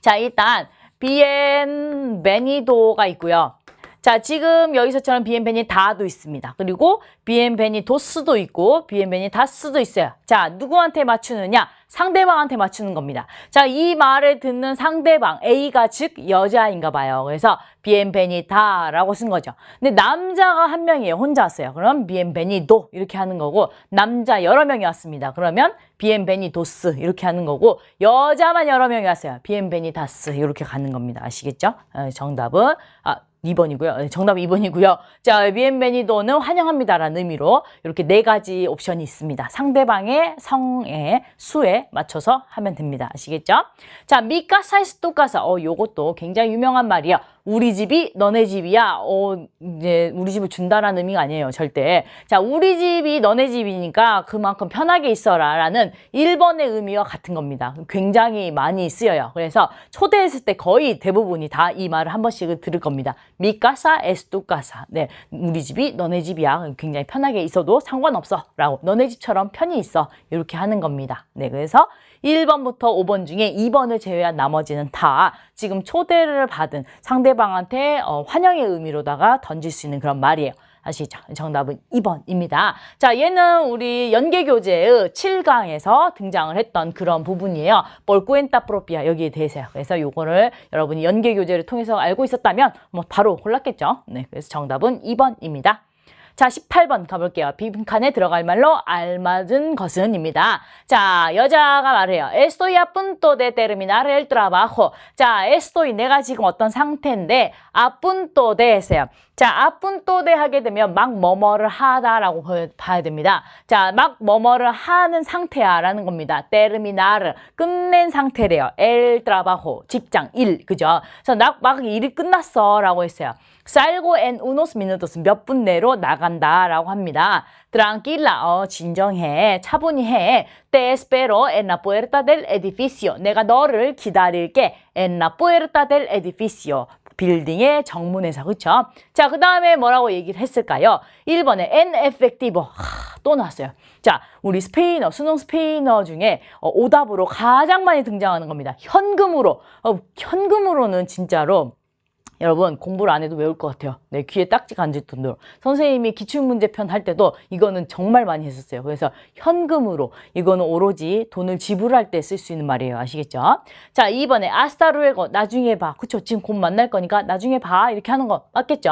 자, 일단 비엔베니도가 있고요. 자, 지금 여기서처럼 비엔베니 다도 있습니다. 그리고 비엔베니 도스도 있고 비엔베니 다스도 있어요. 자, 누구한테 맞추느냐? 상대방한테 맞추는 겁니다. 자, 이 말을 듣는 상대방 A가 즉 여자인가 봐요. 그래서 비엔베니다라고 쓴 거죠. 근데 남자가 한 명이에요. 혼자 왔어요. 그럼 비엔베니도 이렇게 하는 거고 남자 여러 명이 왔습니다. 그러면 비엔베니도스 이렇게 하는 거고 여자만 여러 명이 왔어요. 비엔베니다스 이렇게 가는 겁니다. 아시겠죠? 어, 정답은 아, 2번이고요. 정답 2번이고요. 자, 비엔베니도는 환영합니다라는 의미로 이렇게 네 가지 옵션이 있습니다. 상대방의 성의 수에 맞춰서 하면 됩니다. 아시겠죠? 자, 미카사이스 똑가사. 어, 요것도 굉장히 유명한 말이에요. 우리 집이 너네 집이야. 어, 이제 우리 집을 준다라는 의미가 아니에요. 절대. 자, 우리 집이 너네 집이니까 그만큼 편하게 있어라. 라는 1번의 의미와 같은 겁니다. 굉장히 많이 쓰여요. 그래서 초대했을 때 거의 대부분이 다 이 말을 한 번씩은 들을 겁니다. 미까사 에스뚜까사. 네. 우리 집이 너네 집이야. 굉장히 편하게 있어도 상관없어. 라고. 너네 집처럼 편히 있어. 이렇게 하는 겁니다. 네. 그래서 1번부터 5번 중에 2번을 제외한 나머지는 다 지금 초대를 받은 상대방한테 어, 환영의 의미로다가 던질 수 있는 그런 말이에요. 아시죠? 정답은 2번입니다. 자, 얘는 우리 연계교재의 7강에서 등장을 했던 그런 부분이에요. 볼꾸엔타 프로피아 여기에 대해서요. 그래서 요거를 여러분이 연계교재를 통해서 알고 있었다면 뭐 바로 골랐겠죠? 네, 그래서 정답은 2번입니다. 자, 18번 가볼게요. 비빔칸에 들어갈 말로 알맞은 것은 입니다. 자, 여자가 말해요. Estoy a punto de terminar el trabajo. 자, estoy 내가 지금 어떤 상태인데 a punto de 했어요. 자, a punto de 하게 되면 막 뭐뭐를 하다라고 봐야 됩니다. 자, 막 뭐뭐를 하는 상태야라는 겁니다. terminar 끝낸 상태래요. el trabajo 직장 일 그죠? 그래서 나, 막 일이 끝났어라고 했어요. 살고 엔 우노스 미누도스 몇분 내로 나간다라고 합니다. 드랑 a 라 어, 진정해, 차분히 해. Te espero en la puerta del edificio. 내가 너를 기다릴게. En la puerta del edificio. 빌딩의 정문에서 그렇죠 자, 그 다음에 뭐라고 얘기를 했을까요? 1번에 en efectivo 또 나왔어요. 자, 우리 스페인어, 수능 스페인어 중에 어, 오답으로 가장 많이 등장하는 겁니다. 현금으로, 어, 현금으로는 진짜로 여러분 공부를 안 해도 외울 것 같아요. 네, 귀에 딱지 간질 을 정도로. 선생님이 기출문제편 할 때도 이거는 정말 많이 했었어요. 그래서 현금으로 이거는 오로지 돈을 지불할 때 쓸 수 있는 말이에요. 아시겠죠? 자, 이번에 아스타루에고 나중에 봐. 그쵸? 지금 곧 만날 거니까 나중에 봐. 이렇게 하는 거 맞겠죠?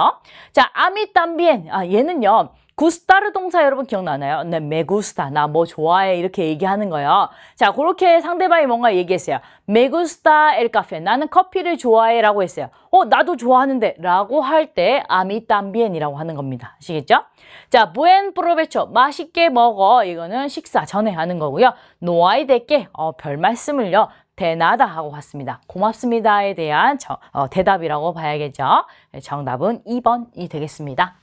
자, 아미땀비엔. 아, 얘는요. 구스타르 동사 여러분 기억나나요? 네, 메구스타 나 뭐 좋아해 이렇게 얘기하는 거예요. 자, 그렇게 상대방이 뭔가 얘기했어요. 메구스타 엘 카페 나는 커피를 좋아해라고 했어요. 어, 나도 좋아하는데라고 할 때 아미 땀비엔이라고 하는 겁니다. 아시겠죠? 자, 부엔 프로베초 맛있게 먹어 이거는 식사 전에 하는 거고요. 노아이 데께 어, 별 말씀을요. 대나다 하고 왔습니다. 고맙습니다에 대한 저, 어, 대답이라고 봐야겠죠. 네, 정답은 2번이 되겠습니다.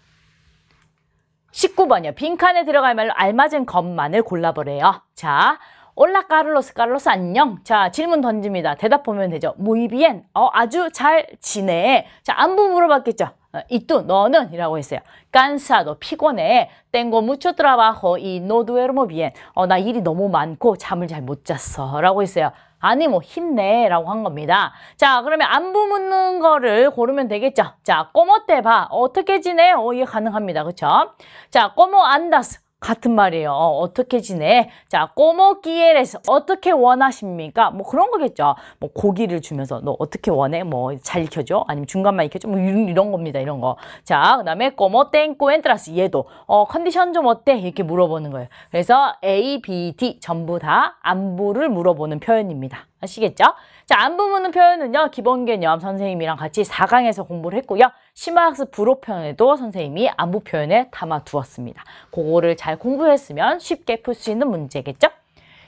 19번이요. 빈칸에 들어갈 말로 알맞은 것만을 골라보래요. 자, 올라 까를로스 까를로스 안녕. 자, 질문 던집니다. 대답 보면 되죠. 무이비엔. 어, 아주 잘 지내. 자, 안부 물어봤겠죠. 어, 이뚜 너는 이라고 했어요. 깐사도 피곤해. 땡고 무초 트라바호 이 노두에르모 비엔. 어, 나 일이 너무 많고 잠을 잘 못 잤어. 라고 했어요. 아니 뭐 힘내 라고 한 겁니다. 자 그러면 안부 묻는 거를 고르면 되겠죠. 자 꼬모 때 봐. 어떻게 지내? 어, 이게 가능합니다. 그죠자 꼬모 안다스. 같은 말이에요. 어, 떻게 지내? 자, 꼬모끼에레스 어떻게 원하십니까? 뭐 그런 거겠죠. 뭐 고기를 주면서 너 어떻게 원해? 뭐 잘 익혀줘? 아니면 중간만 익혀줘? 뭐 이런, 이런 겁니다. 이런 거. 자, 그다음에 꼬모 땡꼬 엔트라스 얘도 어, 컨디션 좀 어때? 이렇게 물어보는 거예요. 그래서 A, B, D 전부 다 안부를 물어보는 표현입니다. 아시겠죠? 자, 안부문 표현은요. 기본 개념 선생님이랑 같이 4강에서 공부를 했고요. 심화학습 불호 표현에도 선생님이 안부 표현에 담아두었습니다. 그거를 잘 공부했으면 쉽게 풀 수 있는 문제겠죠?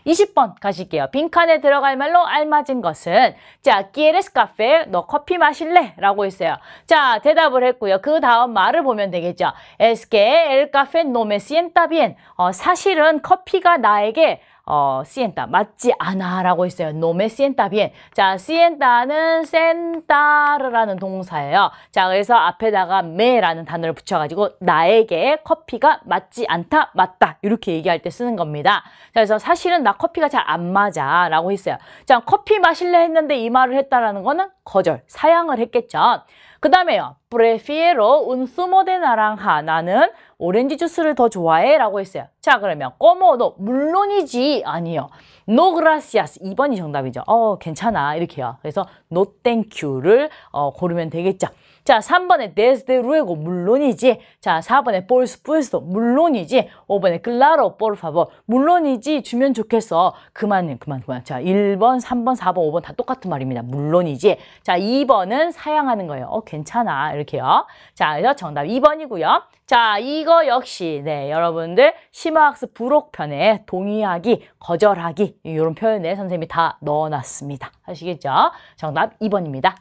20번 가실게요. 빈칸에 들어갈 말로 알맞은 것은 자, q 에 i 스 카페, 너 커피 마실래? 라고 했어요. 자, 대답을 했고요. 그 다음 말을 보면 되겠죠. es que el café no me sienta bien. 어, 사실은 커피가 나에게 어, sienta 맞지 않아라고 했어요 No me sienta bien. 자, sienta는 sentar라는 동사예요. 자, 그래서 앞에다가 me라는 단어를 붙여가지고 나에게 커피가 맞지 않다, 맞다 이렇게 얘기할 때 쓰는 겁니다. 자, 그래서 사실은 나 커피가 잘 안 맞아라고 했어요. 자, 커피 마실래 했는데 이 말을 했다라는 거는 거절, 사양을 했겠죠. 그 다음에요. prefiero un zumo de naranja. 나는 오렌지 주스를 더 좋아해 라고 했어요. 자 그러면 꼬모도 물론이지 아니요. no gracias 2번이 정답이죠. 어 괜찮아 이렇게요. 그래서 no thank you를 어, 고르면 되겠죠. 자, 3번에 desde l 물론이지. 자, 4번에 볼스 r 스도 물론이지. 5번에 claro p o 물론이지 주면 좋겠어. 그만 해 그만 그만. 자, 1번, 3번, 4번, 5번 다 똑같은 말입니다. 물론이지. 자, 2번은 사양하는 거예요. 어, 괜찮아. 이렇게요. 자, 그래서 정답 2번이고요. 자, 이거 역시 네, 여러분들 심화학습 부록편에 동의하기, 거절하기 이런 표현에 선생님이 다 넣어 놨습니다. 아시겠죠? 정답 2번입니다.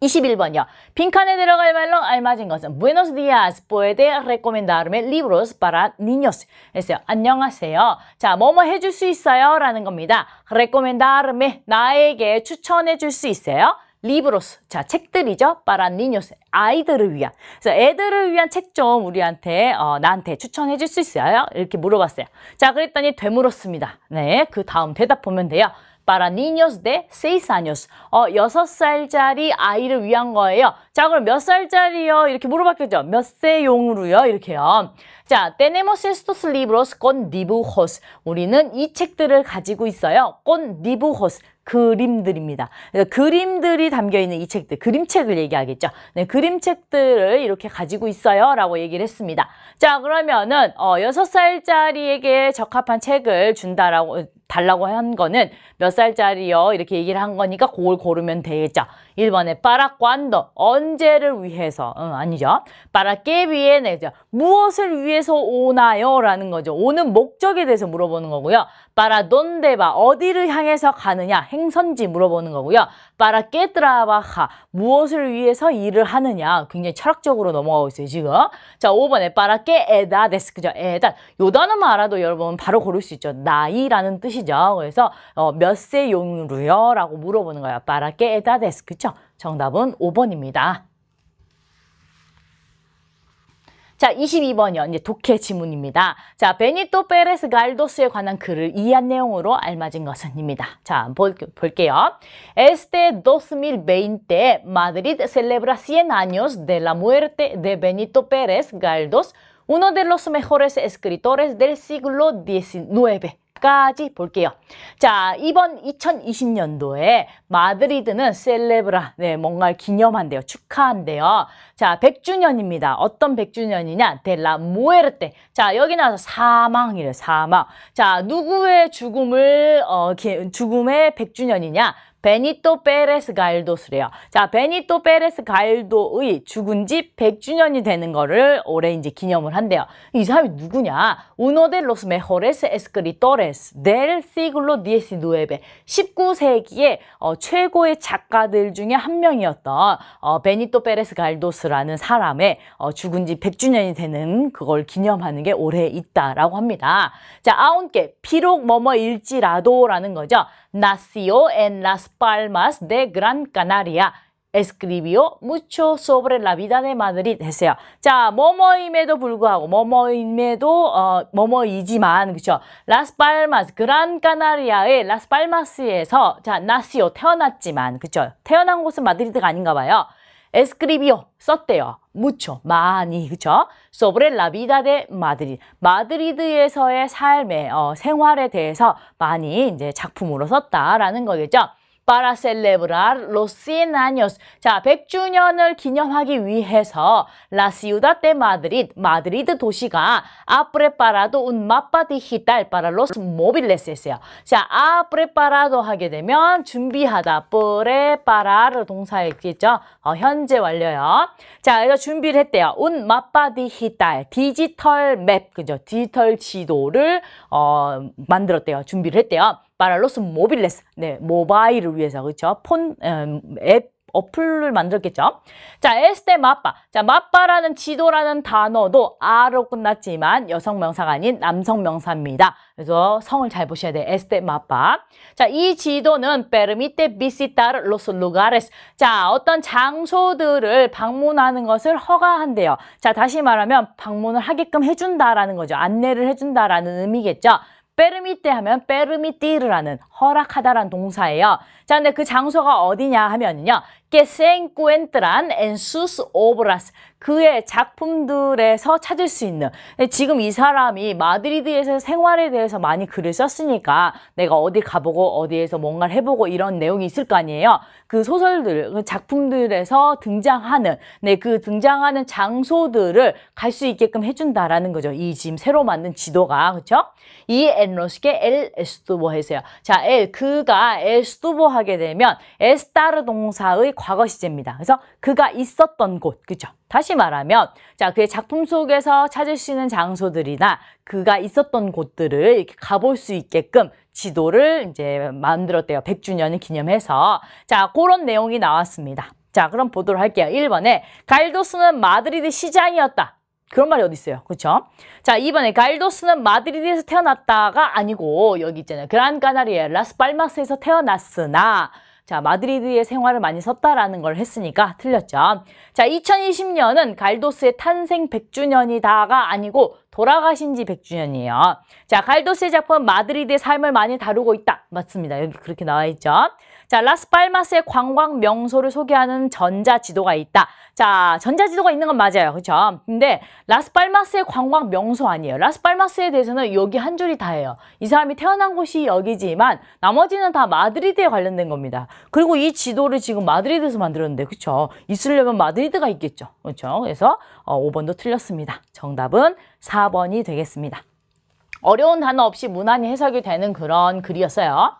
21번요. 빈칸에 들어갈 말로 알맞은 것은 Buenos días, puede recomendarme libros para niños 했어요. 안녕하세요. 자, 뭐뭐 해줄 수 있어요? 라는 겁니다. recomendarme, 나에게 추천해 줄 수 있어요? libros, 자, 책들이죠. para niños, 아이들을 위한. 그래서 애들을 위한 책 좀 우리한테, 어, 나한테 추천해 줄 수 있어요? 이렇게 물어봤어요. 자, 그랬더니 되물었습니다. 네, 그 다음 대답 보면 돼요. para niños de seis años. 어, 6살짜리 아이를 위한 거예요. 자 그럼 몇 살짜리요? 이렇게 물어봤겠죠. 몇 세용으로요? 이렇게요. 자, tenemos estos libros con dibujos. 우리는 이 책들을 가지고 있어요. con dibujos. 그림들입니다. 그러니까 그림들이 담겨있는 이 책들, 그림책을 얘기하겠죠. 네, 그림책들을 이렇게 가지고 있어요. 라고 얘기를 했습니다. 자, 그러면은, 어, 6살짜리에게 적합한 책을 준다라고, 달라고 한 거는 몇 살짜리요? 이렇게 얘기를 한 거니까 그걸 고르면 되겠죠. 1번에 para cuando 언제를 위해서 응, 아니죠. para que v i e n e 무엇을 위해서 오나요? 라는 거죠. 오는 목적에 대해서 물어보는 거고요. para donde va 어디를 향해서 가느냐 행선지 물어보는 거고요. para que trabaja 무엇을 위해서 일을 하느냐 굉장히 철학적으로 넘어가고 있어요. 지금 자 5번에 para que edad es 그죠. edad 요 단어만 알아도 여러분 바로 고를 수 있죠. 나이라는 뜻이죠. 그래서 어, 몇세 용으로요? 라고 물어보는 거예요. para que edad es 그죠. 정답은 5번입니다. 자, 22번이요. 이제 독해 지문입니다. 자, 베니토 페레스 갈도스에 관한 글을 이한 내용으로 알맞은 것은입니다. 자, 볼, 볼게요. Este 2020 Madrid celebra 100 años de la muerte de Benito Pérez Galdós, uno de los mejores escritores del siglo XIX. 까지 볼게요. 자, 이번 2020년도에 마드리드는 셀레브라, 네, 뭔가를 기념한대요. 축하한대요. 자, 100주년입니다. 어떤 100주년이냐? 델라 모에르테. 자, 여기 나와서 사망이래, 사망. 자, 누구의 죽음을, 어, 죽음의 100주년이냐? 베니토 페레스 갈도스래요. 자, 베니토 페레스 갈도의 죽은 지 100주년이 되는 거를 올해 이제 기념을 한대요. 이 사람이 누구냐? Uno de los mejores escritores del siglo XIX. 1 9세기에 어, 최고의 작가들 중에 한 명이었던 어, 베니토 페레스 갈도스라는 사람의 어, 죽은 지 100주년이 되는 그걸 기념하는 게 올해 있다라고 합니다. 자, 아운께 비록 뭐뭐일지라도라는 거죠. nació en Las Palmas de Gran Canaria. escribió mucho sobre la vida de Madrid 했어요. 자, 뭐뭐임에도 불구하고 뭐뭐임에도 어, 뭐뭐이지만 그렇죠. 라스팔마스 그란카나리아의 라스팔마스에서 자, 나시오 태어났지만 그렇죠. 태어난 곳은 마드리드가 아닌가 봐요. escribió 썼대요. mucho 많이 그쵸? sobre la vida de Madrid. 마드리드에서의 삶의 어, 생활에 대해서 많이 이제 작품으로 썼다라는 거겠죠. para celebrar los 100 años. 자, 100주년을 기념하기 위해서 La ciudad de Madrid, 마드리드 도시가 ha preparado un mapa digital para los móviles 했어요. 자, ha preparado 하게 되면 준비하다, preparar 동사에 있겠죠. 어, 현재 완료요. 자, 그래서 준비를 했대요. un mapa digital, 디지털 맵, 그죠? 디지털 지도를 어, 만들었대요. 준비를 했대요. para los móviles. 네, 모바일을 위해서 그렇죠? 폰앱 음, 어플을 만들었겠죠. 자, 에스테 마빠. 자, 마빠라는 지도라는 단어도 아로 끝났지만 여성 명사가 아닌 남성 명사입니다. 그래서 성을 잘 보셔야 돼. 에스테 마빠. 자, 이 지도는 permite visitar los lugares. 자, 어떤 장소들을 방문하는 것을 허가한대요. 자, 다시 말하면 방문을 하게끔 해준다라는 거죠. 안내를 해준다라는 의미겠죠. 빼르미떼 하면 빼르미띠르라는 허락하다란 동사예요. 자, 근데 그 장소가 어디냐 하면요. que se encuentran en sus obras. 그의 작품들에서 찾을 수 있는. 지금 이 사람이 마드리드에서 생활에 대해서 많이 글을 썼으니까 내가 어디 가보고 어디에서 뭔가를 해보고 이런 내용이 있을 거 아니에요. 그 소설들, 그 작품들에서 등장하는, 네, 그 등장하는 장소들을 갈 수 있게끔 해준다라는 거죠. 이 지금 새로 만든 지도가. 그쵸? 이 e 로스게엘에스 e 뭐 해서요. 자, 엘, 그가 에스투보 하게 되면 에스타르 동사의 과거 시제입니다. 그래서 그가 있었던 곳, 그죠? 다시 말하면 자 그의 작품 속에서 찾을 수 있는 장소들이나 그가 있었던 곳들을 이렇게 가볼 수 있게끔 지도를 이제 만들었대요. 100주년을 기념해서 자 그런 내용이 나왔습니다. 자 그럼 보도록 할게요. 1번에 갈도스는 마드리드 시장이었다. 그런 말이 어디 있어요. 그렇죠? 자, 이번에 갈도스는 마드리드에서 태어났다가 아니고 여기 있잖아요. 그란 까나리에 라스팔마스에서 태어났으나 자, 마드리드의 생활을 많이 섰다라는걸 했으니까 틀렸죠. 자, 2020년은 갈도스의 탄생 100주년이다가 아니고 돌아가신 지 100주년이에요. 자, 갈도스의 작품은 마드리드의 삶을 많이 다루고 있다. 맞습니다. 여기 그렇게 나와 있죠. 자, 라스팔마스의 관광 명소를 소개하는 전자지도가 있다. 자, 전자지도가 있는 건 맞아요. 그렇죠? 근데 라스팔마스의 관광 명소 아니에요. 라스팔마스에 대해서는 여기 한 줄이 다예요. 이 사람이 태어난 곳이 여기지만 나머지는 다 마드리드에 관련된 겁니다. 그리고 이 지도를 지금 마드리드에서 만들었는데 그렇죠? 있으려면 마드리드가 있겠죠. 그렇죠? 그래서 어, 5번도 틀렸습니다. 정답은 4번이 되겠습니다. 어려운 단어 없이 무난히 해석이 되는 그런 글이었어요.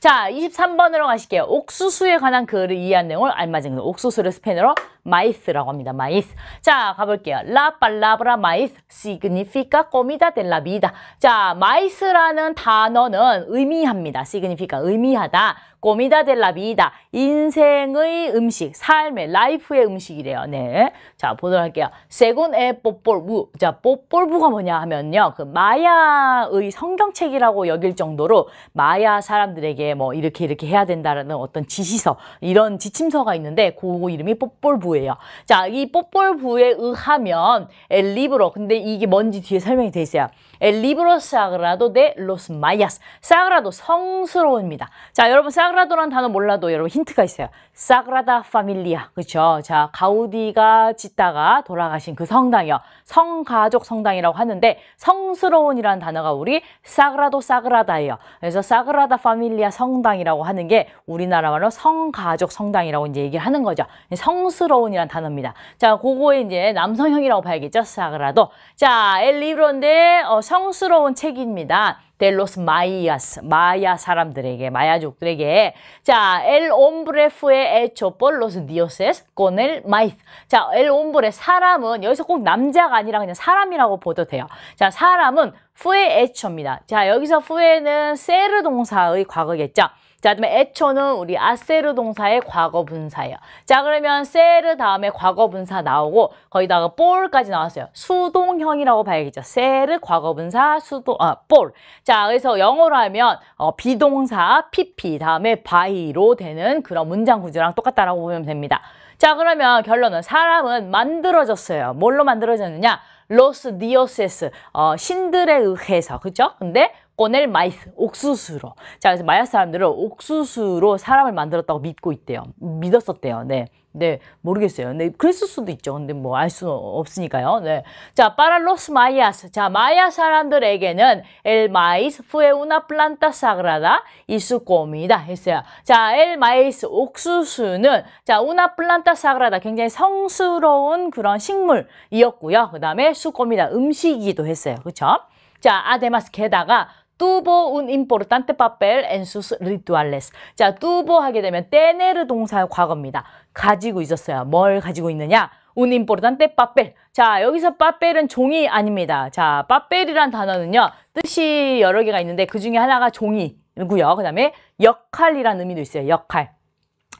자, 23번으로 가실게요. 옥수수에 관한 글을 이해한 내용을 알맞은 옥수수를 스페인어로 마이스라고 합니다. 마이스. 자, 가볼게요. 라 팔라브라 마이스 시그니피카 꼬미다 델라 비다. 자, 마이스라는 단어는 의미합니다. 시그니피카 의미하다. 꼬미다 델라 비다. 인생의 음식, 삶의 라이프의 음식이래요. 네. 자, 보도록 할게요. 세군의 뽀볼부 자, 뽀볼부가 뭐냐 하면요. 그 마야의 성경책이라고 여길 정도로 마야 사람들에게 뭐 이렇게 이렇게 해야 된다라는 어떤 지시서, 이런 지침서가 있는데 그 이름이 뽀볼부예요 부예요 자, 이뽀뽀부에 의하면 엘리브로 근데 이게 뭔지 뒤에 설명이 돼 있어요. El libro sagrado de los mayas. sagrado 성스러운입니다 자, 여러분 sagrado라는 단어 몰라도 여러분 힌트가 있어요. sagrada familia. 그렇죠? 자, 가우디가 짓다가 돌아가신 그 성당이요. 성가족 성당이라고 하는데 성스러운이라는 단어가 우리 sagrado sagrada예요. 그래서 sagrada familia 성당이라고 하는 게 우리나라 말로 성가족 성당이라고 이제 얘기를 하는 거죠. 성스러운이라는 단어입니다. 자, 그거에 이제 남성형이라고 봐야겠죠? sagrado. 자, el libro인데 어, 성스러운 책입니다. 델로스 마이아스, 마야 사람들에게, 마야족들에게. 자, 엘 옴브레프의 에초 볼로스 디오세스 꼬넬 마이스. 자, 엘 옴브레 사람은 여기서 꼭 남자가 아니라 그냥 사람이라고 보도 돼요. 자, 사람은 후에 에초입니다. 자, 여기서 후에는 세르 동사의 과거겠죠. 자, 그다음에 애초는 우리 아세르 동사의 과거 분사예요. 자, 그러면 세르 다음에 과거 분사 나오고 거기다가 볼까지 나왔어요. 수동형이라고 봐야겠죠. 세르 과거 분사 수동 아, 볼. 자, 그래서 영어로 하면 어, 비동사 pp 다음에 by로 되는 그런 문장 구조랑 똑같다라고 보면 됩니다. 자, 그러면 결론은 사람은 만들어졌어요. 뭘로 만들어졌느냐? 로스 디오세스 어, 신들에 의해서 그죠? 근데 꺼낼 마이스, 옥수수로. 자, 그래서 마야 사람들은 옥수수로 사람을 만들었다고 믿고 있대요. 믿었었대요. 네. 네, 모르겠어요. 네, 그랬을 수도 있죠. 근데 뭐 알 수 없으니까요. 네. 자, 파랄로스 마이아스. 자, 마야 사람들에게는 엘 마이스 후에 우나 플란타 사그라다 이수 꼬미다 했어요. 자, 엘 마이스 옥수수는 자, 우나 플란타 사그라다 굉장히 성스러운 그런 식물이었고요. 그다음에 수꼬미다 음식이기도 했어요. 그렇죠? 자, 아데마스 게다가 tuvo un importante papel en sus rituales. 자, tuvo 하게 되면 tener 동사의 과거입니다. 가지고 있었어요. 뭘 가지고 있느냐? un importante papel. 자, 여기서 papel은 종이 아닙니다. 자, papel이란 단어는요. 뜻이 여러 개가 있는데 그 중에 하나가 종이고요. 그 다음에 역할이라는 의미도 있어요. 역할.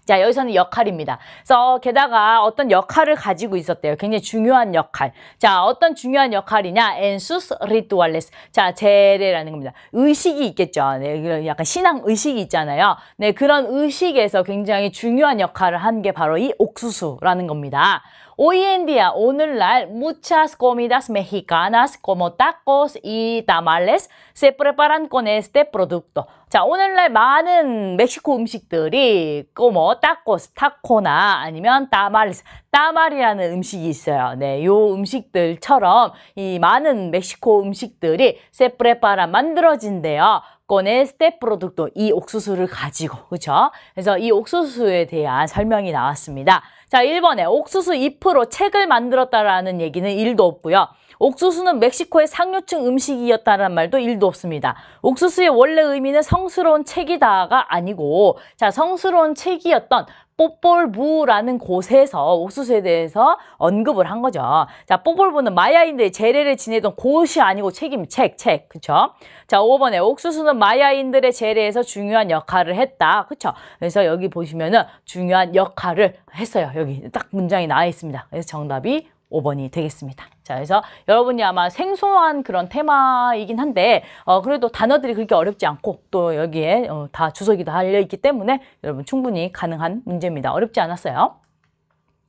자 여기서는 역할입니다. 그래서 게다가 어떤 역할을 가지고 있었대요. 굉장히 중요한 역할. 자 어떤 중요한 역할이냐? 엔수스 리투알레스. 자 제례라는 겁니다. 의식이 있겠죠. 네, 약간 신앙 의식이 있잖아요. 네 그런 의식에서 굉장히 중요한 역할을 한 게 바로 이 옥수수라는 겁니다. Hoy en día, 오늘날, muchas comidas mexicanas como tacos y tamales se preparan con este producto. 자, 오늘날 많은 멕시코 음식들이 como tacos, 타코나 아니면 tamales, 따말이라는 음식이 있어요. 네, 요 음식들처럼 이 많은 멕시코 음식들이 se preparan, 만들어진대요. 꺼낸 스테프로둑도 이 옥수수를 가지고 그렇죠? 그래서 이 옥수수에 대한 설명이 나왔습니다. 자, 1번에 옥수수 잎으로 책을 만들었다라는 얘기는 1도 없고요. 옥수수는 멕시코의 상류층 음식이었다는 말도 1도 없습니다. 옥수수의 원래 의미는 성스러운 책이다가 아니고 자 성스러운 책이었던 뽀볼부라는 곳에서 옥수수에 대해서 언급을 한 거죠. 자, 뽀볼부는 마야인들의 재래를 지내던 곳이 아니고 책임, 책, 책. 그쵸? 자, 5번에 옥수수는 마야인들의 재래에서 중요한 역할을 했다. 그쵸? 그래서 여기 보시면은 중요한 역할을 했어요. 여기 딱 문장이 나와 있습니다. 그래서 정답이 5번이 되겠습니다. 자, 그래서 여러분이 아마 생소한 그런 테마이긴 한데 어, 그래도 단어들이 그렇게 어렵지 않고 또 여기에 어, 다 주석이 다 알려있기 때문에 여러분 충분히 가능한 문제입니다. 어렵지 않았어요.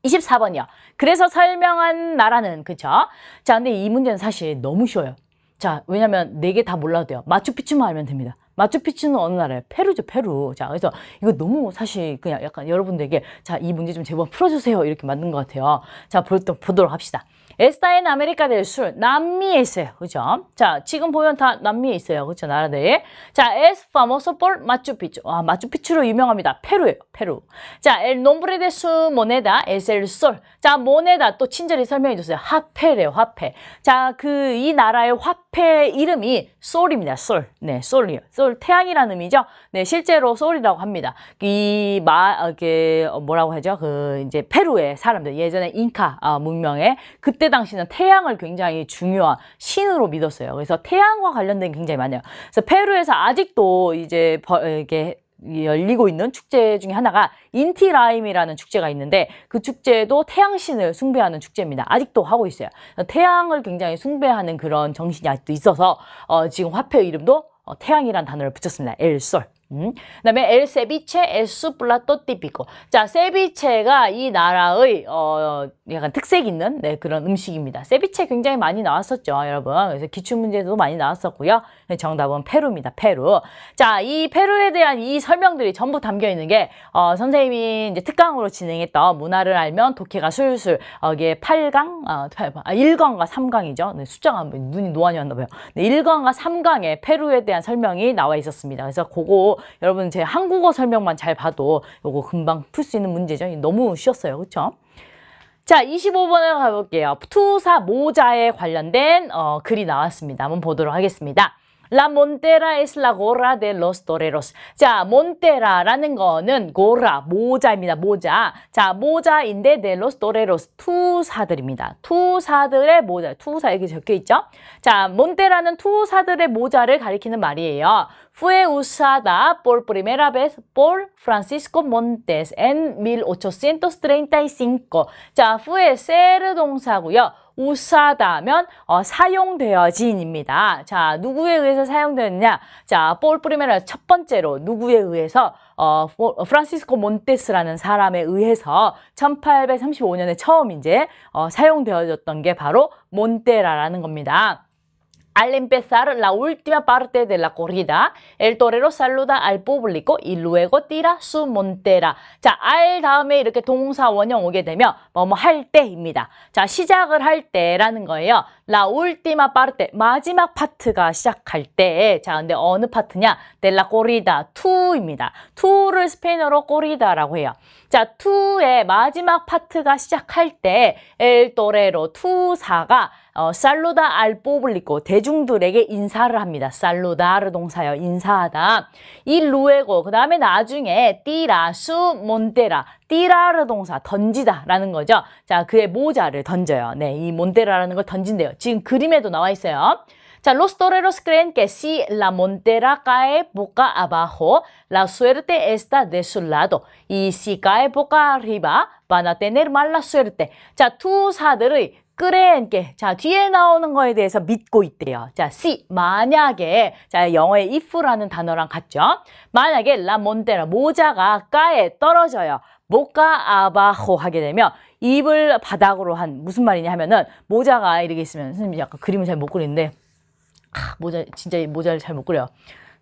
24번이요. 그래서 설명한 나라는 그쵸? 자, 근데 이 문제는 사실 너무 쉬워요. 자, 왜냐면 네 개 다 몰라도 돼요. 마추피추만 알면 됩니다. 마추피추는 어느 나라예요? 페루죠, 페루. 자, 그래서 이거 너무 사실 그냥 약간 여러분들에게 자, 이 문제 좀제법 풀어주세요. 이렇게 만든 것 같아요. 자, 보, 보도록 합시다. 에스타인 아메리카 델술 남미에 있어요. 그죠? 자, 지금 보면 다 남미에 있어요. 그죠? 나라들이. 자, 에스 파모소 볼마추피추 와, 마추피추로 아, 유명합니다. 페루예요. 페루. 자, 엘 놈브레 데수 모네다 에셀 솔. 자, 모네다 또 친절히 설명해 주세요 화폐래요. 화폐. 자, 그 이 나라의 화폐 이름이 솔입니다. 솔. 네, 솔이요. 솔 태양이라는 의미죠. 네, 실제로 솔이라고 합니다. 이마 어, 이게 어, 뭐라고 하죠? 그 이제 페루의 사람들 예전에 잉카 아, 문명에 그때 당시는 태양을 굉장히 중요한 신으로 믿었어요. 그래서 태양과 관련된 굉장히 많아요. 그래서 페루에서 아직도 이제 버, 이게 열리고 있는 축제 중에 하나가 인티라임이라는 축제가 있는데 그 축제도 태양신을 숭배하는 축제입니다. 아직도 하고 있어요. 태양을 굉장히 숭배하는 그런 정신이 아직도 있어서 어, 지금 화폐 이름도 어, 태양이란 단어를 붙였습니다. 엘솔. 음? 그 다음에 엘 세비체 에스 플라토 띠피코 자 세비체가 이 나라의 어 약간 특색 있는 네, 그런 음식입니다 세비체 굉장히 많이 나왔었죠 여러분 그래서 기출문제도 많이 나왔었고요 네, 정답은 페루입니다 페루 자이 페루에 대한 이 설명들이 전부 담겨있는 게 어, 선생님이 이제 특강으로 진행했던 문화를 알면 독해가 술술 어, 이게 팔강 어, 아, 8, 아, 1강과 삼강이죠 네, 숫자가 눈이 노안이 었나 봐요 네, 1강과 삼강에 페루에 대한 설명이 나와 있었습니다 그래서 그거 여러분 제 한국어 설명만 잘 봐도 이거 금방 풀 수 있는 문제죠. 너무 쉬웠어요. 그렇죠? 자, 25번을 가볼게요. 투사 모자에 관련된 어, 글이 나왔습니다. 한번 보도록 하겠습니다. La montera es la gorra de los toreros. 자, montera라는 거는 고라, 모자입니다. 모자. 자, 모자인데 de los toreros, 투사들입니다. 투사들의 모자, 투사 여기 적혀있죠? 자, montera는 투사들의 모자를 가리키는 말이에요. fue usada por primera vez por Francisco Montes en 1835. 자, fue ser 동사고요. 우사다면 어, 사용되어진입니다. 자, 누구에 의해서 사용되었냐? 자, 볼 프리메라 첫 번째로 누구에 의해서 어, 어 프란시스코 몬테스라는 사람에 의해서 1835년에 처음 이제 어, 사용되어졌던 게 바로 몬테라라는 겁니다. Al empezar la última parte de la corrida, el torero saluda al público y luego tira su montera. 자, al 다음에 이렇게 동사 원형 오게 되면 뭐 뭐 할 때입니다. 자, 시작을 할 때라는 거예요. La última parte, 마지막 파트가 시작할 때. 자, 근데 어느 파트냐? De la corrida, to입니다. to를 스페인어로 corrida라고 해요. 자, t 의 마지막 파트가 시작할 때 엘도레로 r 투사가 어, 살로다 알뽑을리고 대중들에게 인사를 합니다. 살로다르 동사요. 인사하다. 이 루에고 그다음에 나중에 띠라수 몬테라 띠라르 동사 던지다라는 거죠. 자, 그의 모자를 던져요. 네, 이 몬테라라는 걸 던진대요. 지금 그림에도 나와 있어요. 자, los toreros creen que si la montera cae boca abajo, la suerte está de su lado. Y si cae boca arriba, van a tener mala suerte. 자, 투사들의 끄레엔께 자 뒤에 나오는 거에 대해서 믿고 있대요. 자, si 만약에 자 영어의 if라는 단어랑 같죠. 만약에 la montera 모자가 까에 떨어져요. 모가 아바호 하게 되면 입을 바닥으로 한 무슨 말이냐 하면은 모자가 이렇게 있으면 선생님 약간 그림을 잘 못 그리는데 아, 모자 진짜 모자를 잘 못 그려요.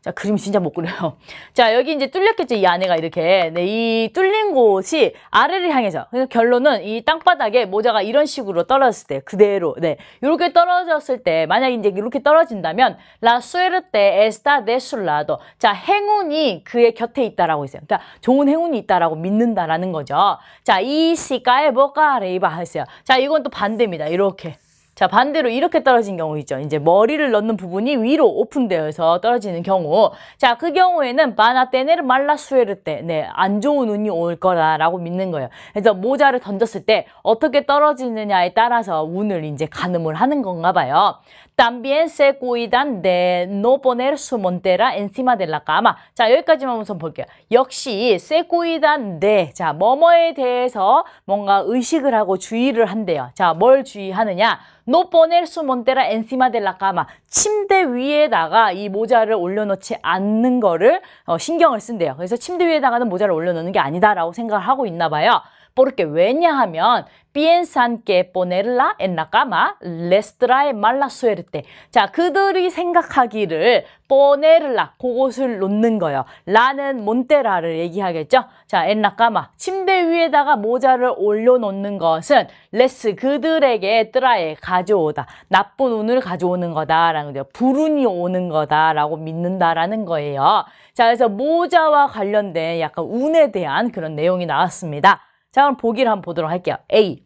자, 그림 진짜 못 그려요. 자, 여기 이제 뚫렸겠죠, 이 안에가 이렇게. 네, 이 뚫린 곳이 아래를 향해서. 그래서 결론은 이 땅바닥에 모자가 이런 식으로 떨어졌을 때, 그대로, 네, 요렇게 떨어졌을 때, 만약 이제 이렇게 떨어진다면, 라 수에르테 에스타 데술라도. 자, 행운이 그의 곁에 있다라고 했어요 그러니까 좋은 행운이 있다라고 믿는다라는 거죠. 자, 이 시가에 뭐가 레이바 하세요 자, 이건 또 반대입니다. 이렇게. 자 반대로 이렇게 떨어진 경우 있죠. 이제 머리를 넣는 부분이 위로 오픈되어서 떨어지는 경우 자 그 경우에는 바나 떼네르 말라 수에르 때네안 좋은 운이 올 거다라고 믿는 거예요. 그래서 모자를 던졌을 때 어떻게 떨어지느냐에 따라서 운을 이제 가늠을 하는 건가 봐요. También se cuidan de no poner su montera encima de la cama. 자, 여기까지만 우선 볼게요. 역시 se cuidan de. 자, 뭐뭐에 대해서 뭔가 의식을 하고 주의를 한대요. 자, 뭘 주의하느냐? No poner su montera encima de la cama. 침대 위에다가 이 모자를 올려놓지 않는 거를 어, 신경을 쓴대요. 그래서 침대 위에다가는 모자를 올려놓는 게 아니다라고 생각을 하고 있나 봐요. Porque 왜냐하면 piensan que ponerla en la cama les trae mala suerte. 자, 그들이 생각하기를 ponerla, 그것을 놓는 거예요. 라는 몬테라를 얘기하겠죠. 자, en la cama, 침대 위에다가 모자를 올려놓는 것은 les, 그들에게 trae, 가져오다. 나쁜 운을 가져오는 거다라는 거죠. 불운이 오는 거다라고 믿는다라는 거예요. 자, 그래서 모자와 관련된 약간 운에 대한 그런 내용이 나왔습니다. 자, 그럼 보기를 한번 보도록 할게요. A.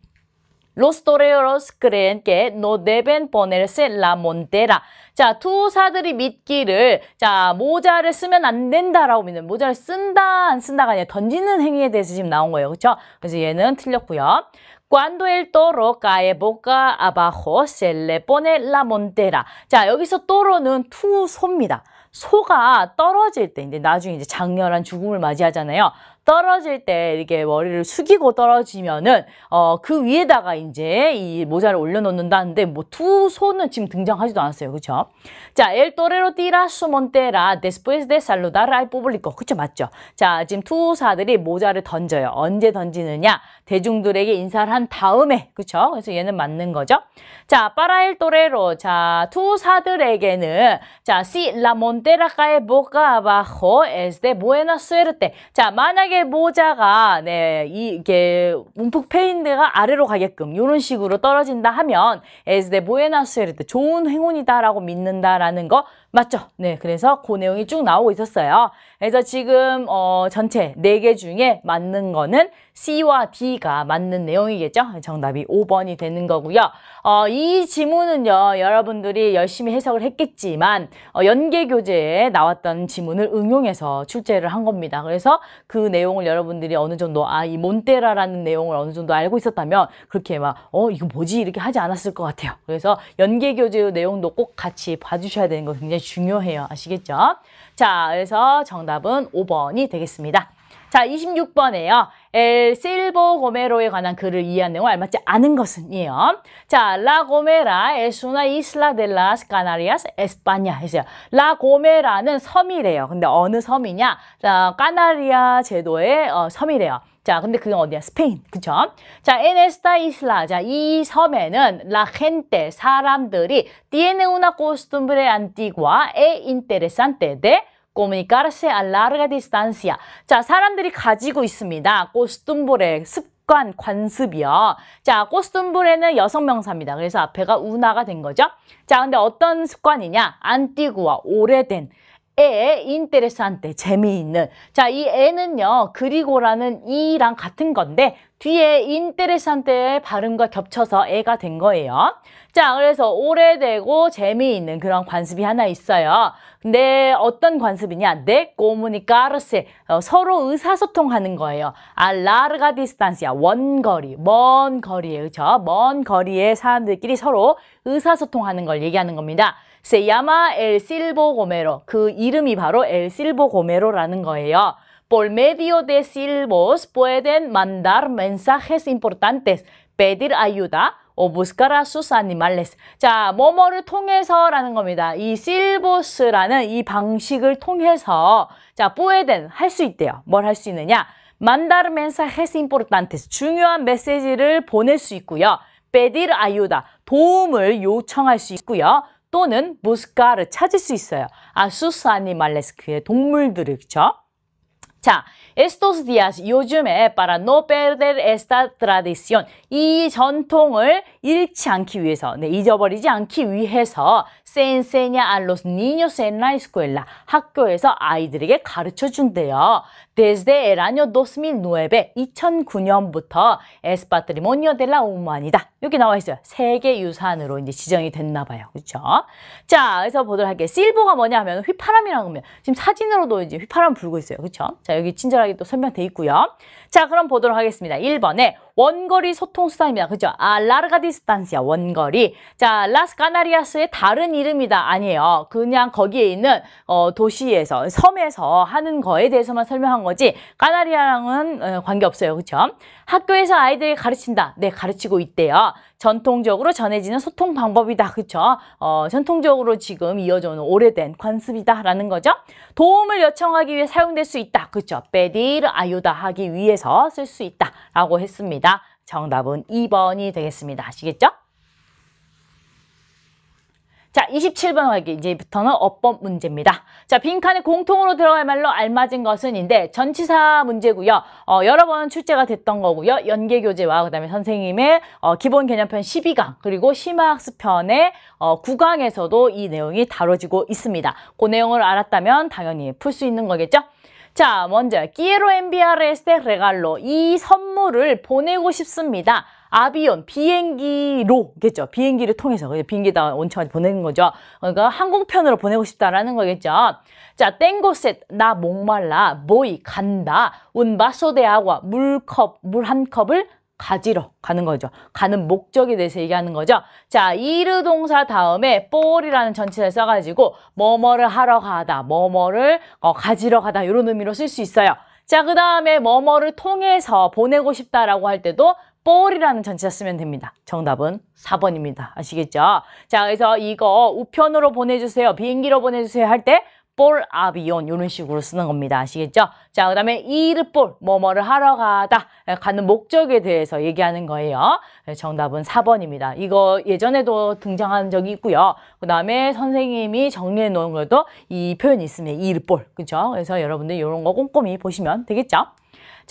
Los toreros creen que no deben ponerse la montera. 자, 투사들이 믿기를, 자, 모자를 쓰면 안 된다라고 믿는, 모자를 쓴다, 안 쓴다가 아니라 던지는 행위에 대해서 지금 나온 거예요. 그렇죠 그래서 얘는 틀렸고요. Cuando el toro cae boca abajo, se le pone la montera. 자, 여기서 toro는 투소입니다. 소가 떨어질 때 이제 나중에 이제 장렬한 죽음을 맞이하잖아요. 떨어질 때 이렇게 머리를 숙이고 떨어지면은 어 그 위에다가 이제 이 모자를 올려놓는다는데 뭐 두 손은 지금 등장하지도 않았어요. 그렇죠? 자, el torero tira su montera después de saludar al público. 그렇죠? 맞죠? 자, 지금 투사들이 모자를 던져요. 언제 던지느냐? 대중들에게 인사를 한 다음에. 그렇죠? 그래서 얘는 맞는 거죠. 자, para el torero. 자, 투사들에게는 자, si la montera cae boca abajo es de buena suerte. 자, 만약에 흰개 모자가 네, 이게 움푹 패인 데가 아래로 가게끔 이런 식으로 떨어진다 하면 에스데 보에나스에르트 좋은 행운이다라고 믿는다라는 거 맞죠? 네, 그래서 그 내용이 쭉 나오고 있었어요. 그래서 지금 어, 전체 네 개 중에 맞는 거는 C와 D가 맞는 내용이겠죠? 정답이 5번이 되는 거고요. 어, 이 지문은요, 여러분들이 열심히 해석을 했겠지만 어, 연계 교재에 나왔던 지문을 응용해서 출제를 한 겁니다. 그래서 그 내용을 여러분들이 어느 정도 아, 이 몬테라라는 내용을 어느 정도 알고 있었다면 그렇게 막 어, 이거 뭐지? 이렇게 하지 않았을 것 같아요. 그래서 연계 교재의 내용도 꼭 같이 봐주셔야 되는 거 굉장히 중요해요. 아시겠죠? 자, 그래서 정답은 5번이 되겠습니다. 자, 26번에요. 엘 실버 고메로에 관한 글을 이해한 내용을 알맞지 않은 것은이에요. 자, 라 고메라 es una isla de las Canarias, España 했어요. 라 고메라는 섬이래요. 근데 어느 섬이냐? 자, 까나리아 제도의 어, 섬이래요. 자, 근데 그게 어디야? 스페인. 그쵸? 자, en esta isla. 자, 이 섬에는 la gente, 사람들이 tiene una costumbre antigua e interesante de comunicarse a larga distancia. 자, 사람들이 가지고 있습니다. costumbre, 습관, 관습이요. 자, costumbre는 여성 명사입니다. 그래서 앞에가 우나가 된 거죠. 자, 근데 어떤 습관이냐? antiguo, 오래된. 에, 인테레산테, 재미있는. 자, 이 에는요, 그리고라는 이랑 같은 건데, 뒤에 인테레산테의 발음과 겹쳐서 에가 된 거예요. 자, 그래서 오래되고 재미있는 그런 관습이 하나 있어요. 근데 어떤 관습이냐? 네, 꼬무니까르세. 어, 서로 의사소통하는 거예요. 아, 라르가 디스탄스야. 원거리, 먼 거리에, 그쵸? 먼 거리에 사람들끼리 서로 의사소통하는 걸 얘기하는 겁니다. Se llama el silbo gomero. 그 이름이 바로 el silbo gomero라는 거예요. Por medio de silbos pueden mandar mensajes importantes, pedir ayuda, o buscar a sus animales. 자, 뭐뭐를 통해서라는 겁니다. 이 silbos라는 이 방식을 통해서 자, pueden 할 수 있대요. 뭘 할 수 있느냐? mandar mensajes importantes. 중요한 메시지를 보낼 수 있고요. pedir ayuda. 도움을 요청할 수 있고요. 또는 보스카를 찾을 수 있어요. 아, 수스 아니말레스크의 동물들을, 그쵸? 자, estos días, 요즘에 para no perder esta tradición. 이 전통을 잃지 않기 위해서, 네, 잊어버리지 않기 위해서 센세냐 알로스 니뇨스 e 라이스 e 엘라 학교에서 아이들에게 가르쳐 준대요. Desde el año 2009, 2009년부터 에스파트리모니 m 델라 i 만이다 여기 나와 있어요. 세계 유산으로 이제 지정이 됐나 봐요. 그렇죠? 자, 그래서 보도록 할게요. 실보가 뭐냐 하면 휘파람이라고 하면 지금 사진으로도 이제 휘파람 불고 있어요. 그렇죠? 자, 여기 친절하게 또 설명돼 있고요. 자, 그럼 보도록 하겠습니다. 1번에 원거리 소통 수단입니다. 그죠? 아, 라르가 디스탄시아, 원거리. 자, 라스 카나리아스의 다른 이름이다. 아니에요. 그냥 거기에 있는 어, 도시에서, 섬에서 하는 거에 대해서만 설명한 거지, 까나리아랑은 어, 관계없어요. 그렇죠 학교에서 아이들이 가르친다. 네, 가르치고 있대요. 전통적으로 전해지는 소통 방법이다. 그쵸? 어, 전통적으로 지금 이어져 오는 오래된 관습이다. 라는 거죠. 도움을 요청하기 위해 사용될 수 있다. 그쵸? 빼디를 아유다 하기 위해서 쓸 수 있다. 라고 했습니다. 정답은 2번이 되겠습니다. 아시겠죠? 자, 27번 활기 이제부터는 어법 문제입니다. 자, 빈칸에 공통으로 들어갈 말로 알맞은 것은인데 전치사 문제고요. 어, 여러 번 출제가 됐던 거고요. 연계 교재와 그다음에 선생님의 어, 기본 개념편 12강 그리고 심화학습 편의 어, 9강에서도 이 내용이 다뤄지고 있습니다. 그 내용을 알았다면 당연히 풀 수 있는 거겠죠? 자, 먼저 quiero enviar este regalo 이 선물을 보내고 싶습니다. 아비온 비행기로겠죠. 그렇죠? 비행기를 통해서 비행기다 온천까지 보내는 거죠. 그러니까 항공편으로 보내고 싶다라는 거겠죠. 자, 땡고셋 나 목말라 모이 간다 운바소대아와 물컵 물 한 컵을 가지러 가는 거죠. 가는 목적에 대해서 얘기하는 거죠. 자, 이르 동사 다음에 볼이라는 전체를 써가지고 뭐뭐를 하러 가다, 뭐뭐를 어, 가지러 가다 이런 의미로 쓸 수 있어요. 자, 그 다음에 뭐뭐를 통해서 보내고 싶다라고 할 때도 볼이라는 전치사 쓰면 됩니다. 정답은 4번입니다. 아시겠죠? 자, 그래서 이거 우편으로 보내주세요. 비행기로 보내주세요 할 때 볼 아비온 이런 식으로 쓰는 겁니다. 아시겠죠? 자, 그 다음에 이르볼 뭐뭐를 하러 가다 가는 예, 목적에 대해서 얘기하는 거예요. 예, 정답은 4번입니다. 이거 예전에도 등장한 적이 있고요. 그 다음에 선생님이 정리해 놓은 것도 이 표현이 있습니다. 이르볼 그렇죠? 그래서 여러분들 이런 거 꼼꼼히 보시면 되겠죠?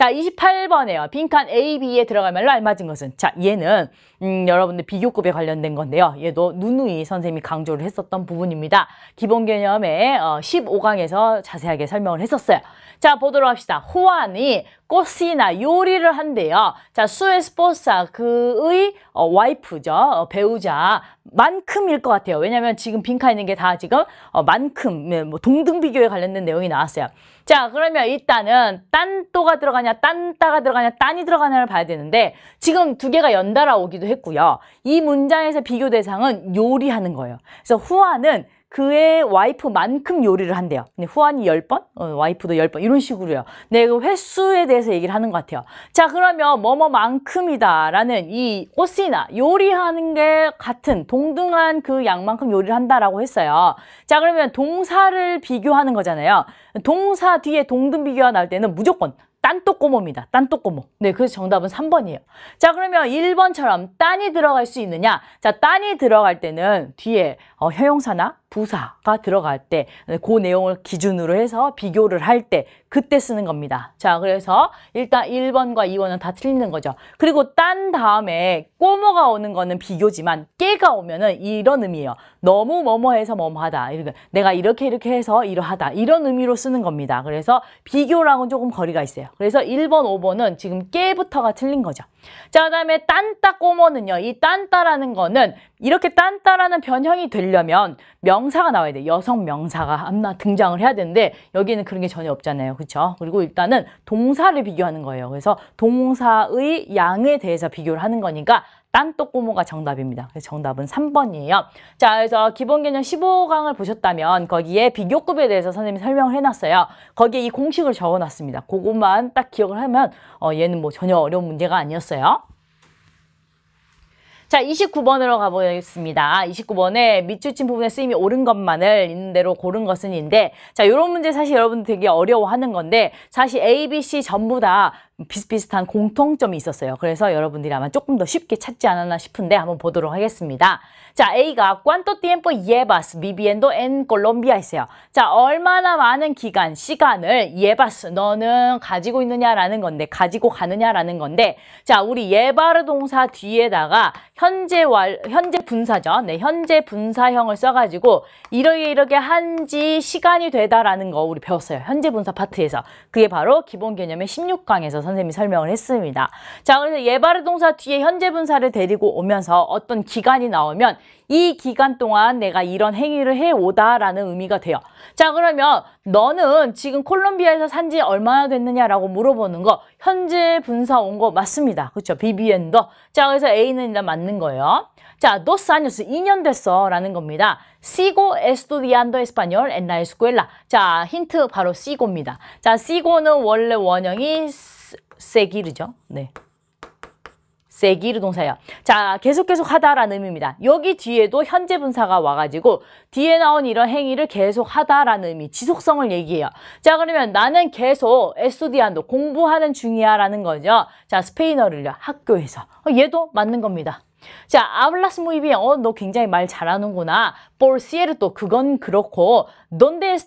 자, 28번에요. 빈칸 A, B에 들어갈 말로 알맞은 것은. 자, 얘는 음, 여러분들 비교급에 관련된 건데요. 얘도 누누이 선생님이 강조를 했었던 부분입니다. 기본 개념에 어, 15강에서 자세하게 설명을 했었어요. 자, 보도록 합시다. 호환이 꽃이나 요리를 한대요. 자, 수의 스포사 그의 어, 와이프죠. 어, 배우자 만큼일 것 같아요. 왜냐면 지금 빈칸 있는 게 다 지금 어, 만큼 네, 뭐 동등 비교에 관련된 내용이 나왔어요. 자 그러면 일단은 딴또가 들어가냐 딴따가 들어가냐 딴이 들어가냐를 봐야 되는데 지금 두 개가 연달아 오기도 했고요. 이 문장에서 비교 대상은 요리하는 거예요. 그래서 후아는 그의 와이프만큼 요리를 한대요. 후안이 10번, 어, 와이프도 10번 이런 식으로요. 네, 그 횟수에 대해서 얘기를 하는 것 같아요. 자, 그러면 뭐뭐만큼이다 라는 이 오시나 요리하는 게 같은 동등한 그 양만큼 요리를 한다라고 했어요. 자, 그러면 동사를 비교하는 거잖아요. 동사 뒤에 동등 비교가 나올 때는 무조건 딴또꼬모입니다. 딴또꼬모. 네, 그래서 정답은 3번이에요. 자, 그러면 1번처럼 딴이 들어갈 수 있느냐? 자, 딴이 들어갈 때는 뒤에 어, 형용사나 부사가 들어갈 때그 네, 내용을 기준으로 해서 비교를 할 때 그때 쓰는 겁니다. 자 그래서 일단 1번과 2번은 다 틀리는 거죠. 그리고 딴 다음에 꼬모가 오는 거는 비교지만 깨가 오면은 이런 의미예요. 너무 뭐뭐해서 뭐뭐하다. 내가 이렇게 이렇게 해서 이러하다. 이런 의미로 쓰는 겁니다. 그래서 비교랑은 조금 거리가 있어요. 그래서 1번, 5번은 지금 깨부터가 틀린 거죠. 자, 그 다음에 딴따 꼬모는요. 이 딴따라는 거는 이렇게 딴따라는 변형이 되려면 명사가 나와야 돼. 여성 명사가 아마 등장을 해야 되는데 여기는 그런 게 전혀 없잖아요. 그렇죠? 그리고 일단은 동사를 비교하는 거예요. 그래서 동사의 양에 대해서 비교를 하는 거니까 딴또꼬모가 정답입니다. 그래서 정답은 3번이에요. 자, 그래서 기본 개념 15강을 보셨다면 거기에 비교급에 대해서 선생님이 설명을 해놨어요. 거기에 이 공식을 적어놨습니다. 그것만 딱 기억을 하면 어, 얘는 뭐 전혀 어려운 문제가 아니었어요. 자, 29번으로 가보겠습니다. 29번에 밑줄친 부분에 쓰임이 옳은 것만을 있는 대로 고른 것은인데 자, 이런 문제 사실 여러분 되게 어려워하는 건데 사실 A, B, C 전부 다 비슷비슷한 공통점이 있었어요. 그래서 여러분들이 아마 조금 더 쉽게 찾지 않았나 싶은데 한번 보도록 하겠습니다. 자, A가 ¿Cuánto tiempo llevas viviendo en Colombia? 있어요. 자, 얼마나 많은 기간, 시간을 llevas, 너는 가지고 있느냐라는 건데, 가지고 가느냐라는 건데 자, 우리 예바르 동사 뒤에다가 현재 왈, 현재 분사죠. 네, 현재 분사형을 써가지고 이러게 이러게 한 지 시간이 되다라는 거 우리 배웠어요. 현재 분사 파트에서. 그게 바로 기본 개념의 16강에서 선생님이 설명을 했습니다. 자, 그래서 예바르 동사 뒤에 현재 분사를 데리고 오면서 어떤 기간이 나오면 이 기간 동안 내가 이런 행위를 해오다라는 의미가 돼요. 자, 그러면 너는 지금 콜롬비아에서 산지 얼마나 됐느냐라고 물어보는 거 현재 분사 온 거 맞습니다. 그렇죠? 비비엔더. 자, 그래서 A는 일단 맞는 거예요. 자, dos años, 2년 됐어 라는 겁니다. sigo estudiando español en la escuela. 자, 힌트 바로 sigo입니다. 자, sigo는 원래 원형이 세 e g 죠 네. s e g 동사야. 자, 계속 계속 하다라는 의미입니다. 여기 뒤에도 현재 분사가 와가지고 뒤에 나온 이런 행위를 계속 하다라는 의미, 지속성을 얘기해요. 자, 그러면 나는 계속 e s t u d 공부하는 중이야 라는 거죠. 자, 스페인어를요. 학교에서. 어, 얘도 맞는 겁니다. 자, 아블라스 a s muy 어, 너 굉장히 말 잘하는구나. 볼시 r c 또 그건 그렇고. 고 d 데 n d e e s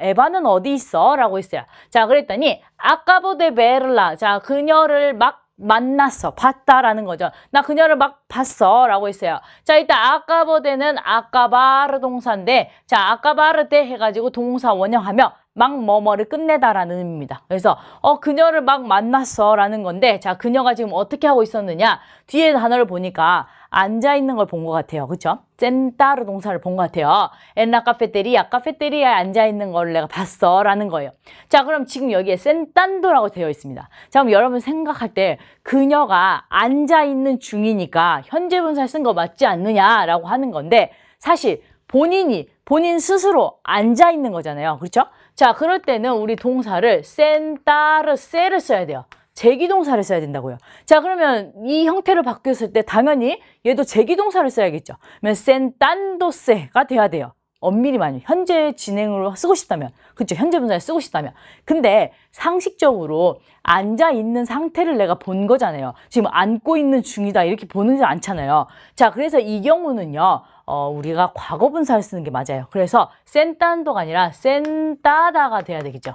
에바는 어디 있어? 라고 했어요. 자, 그랬더니 아까 a 데 베를라. 자, 그녀를 막 만났어, 봤다라는 거죠. 나 그녀를 막 봤어 라고 했어요. 자, 일단 아까보데는 아까바르 동사인데 자, 아까바르 때 해가지고 동사 원형하며 막 뭐뭐를 끝내다라는 의미입니다. 그래서 어 그녀를 막 만났어 라는 건데 자 그녀가 지금 어떻게 하고 있었느냐 뒤에 단어를 보니까 앉아있는 걸 본 것 같아요. 그렇죠 센타르 동사를 본 것 같아요. 엔라 카페테리아, 카페테리아에 앉아있는 걸 내가 봤어 라는 거예요. 자 그럼 지금 여기에 센탄도라고 되어 있습니다. 자 그럼 여러분 생각할 때 그녀가 앉아있는 중이니까 현재 분사 쓴거 맞지 않느냐라고 하는 건데 사실 본인이 본인 스스로 앉아있는 거잖아요. 그렇죠? 자, 그럴 때는 우리 동사를 센다르세를 써야 돼요. 제기동사를 써야 된다고요. 자, 그러면 이형태로 바뀌었을 때 당연히 얘도 제기동사를 써야겠죠. 그러면 센단도세가 돼야 돼요. 엄밀히 말 많이 현재 진행으로 쓰고 싶다면 그렇죠 현재 분사에 쓰고 싶다면 근데 상식적으로 앉아 있는 상태를 내가 본 거잖아요 지금 앉고 있는 중이다 이렇게 보는 게 않잖아요 자 그래서 이 경우는요 어, 우리가 과거 분사를 쓰는 게 맞아요. 그래서 센딴도가 아니라 센따다가 돼야 되겠죠.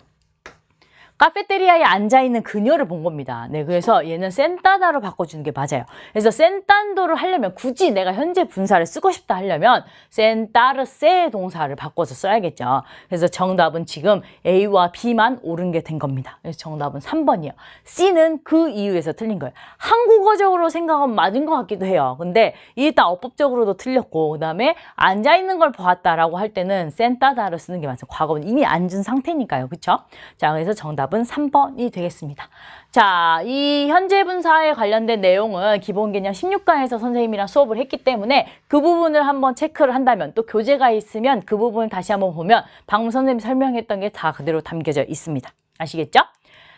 카페테리아에 앉아있는 그녀를 본 겁니다. 네, 그래서 얘는 센타다로 바꿔주는 게 맞아요. 그래서 센탄도를 하려면 굳이 내가 현재 분사를 쓰고 싶다 하려면 센타르세 동사를 바꿔서 써야겠죠. 그래서 정답은 지금 A와 B만 오른 게 된 겁니다. 그래서 정답은 3번이요. C는 그 이유에서 틀린 거예요. 한국어적으로 생각하면 맞은 것 같기도 해요. 근데 일단 어법적으로도 틀렸고 그 다음에 앉아있는 걸 보았다라고 할 때는 센타다를 쓰는 게 맞아요. 과거는 이미 앉은 상태니까요. 그렇죠 자, 그래서 정답 정답은 3번이 되겠습니다. 자, 이 현재 분사에 관련된 내용은 기본 개념 16강에서 선생님이랑 수업을 했기 때문에 그 부분을 한번 체크를 한다면 또 교재가 있으면 그 부분을 다시 한번 보면 방금 선생님이 설명했던 게 다 그대로 담겨져 있습니다. 아시겠죠?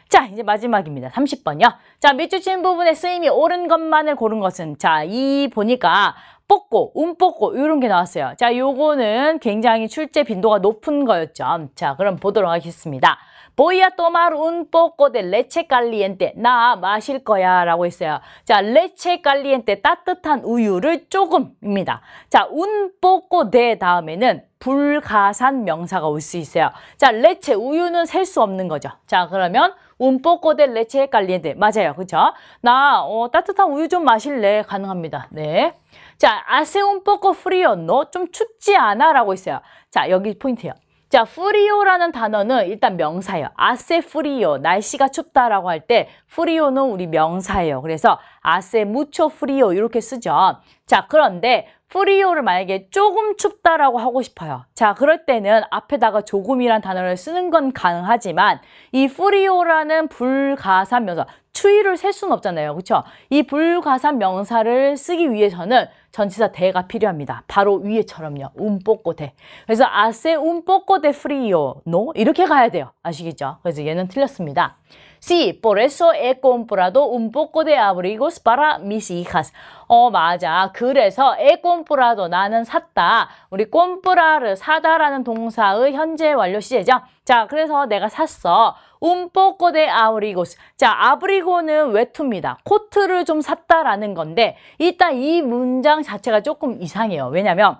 자, 이제 마지막입니다. 30번요. 이 자, 밑줄 친 부분에 쓰임이 옳은 것만을 고른 것은 자, 이 보니까 뽑고, 움뽑고 이런 게 나왔어요. 자, 요거는 굉장히 출제 빈도가 높은 거였죠. 자, 그럼 보도록 하겠습니다. Voy a tomar un poco de leche caliente. 나 마실 거야 라고 했어요. 자, leche caliente 따뜻한 우유를 조금입니다. 자, un poco de 다음에는 불가산 명사가 올 수 있어요. 자, 레체 우유는 셀 수 없는 거죠. 자, 그러면 운뽀꼬데 레체 깔리엔데 맞아요. 그렇죠? 나 어, 따뜻한 우유 좀 마실래? 가능합니다. 네. 자, 아세 운뽀꼬 프리언노 좀 춥지 않아라고 했어요 자, 여기 포인트예요. 자, 프리오라는 단어는 일단 명사예요. 아세 프리오, 날씨가 춥다라고 할때 프리오는 우리 명사예요. 그래서 아세 무초 프리오 이렇게 쓰죠. 자, 그런데 프리오를 만약에 조금 춥다라고 하고 싶어요. 자, 그럴 때는 앞에다가 조금이란 단어를 쓰는 건 가능하지만 이 프리오라는 불가사 명사, 추위를 셀 수는 없잖아요. 그렇죠? 이 불가사 명사를 쓰기 위해서는 전치사 대가 필요합니다. 바로 위에처럼요. 움뽀꼬대 그래서 아세 움뽀꼬대 프리요 노 이렇게 가야 돼요. 아시겠죠? 그래서 얘는 틀렸습니다. Sí, por eso he comprado un poco de abrigos para mis hijas. 어, 맞아. 그래서 he comprado 나는 샀다. 우리 comprar를 사다라는 동사의 현재 완료 시제죠. 자, 그래서 내가 샀어. un poco de abrigos. 자, abrigo는 외투입니다. 코트를 좀 샀다라는 건데 일단 이 문장 자체가 조금 이상해요. 왜냐면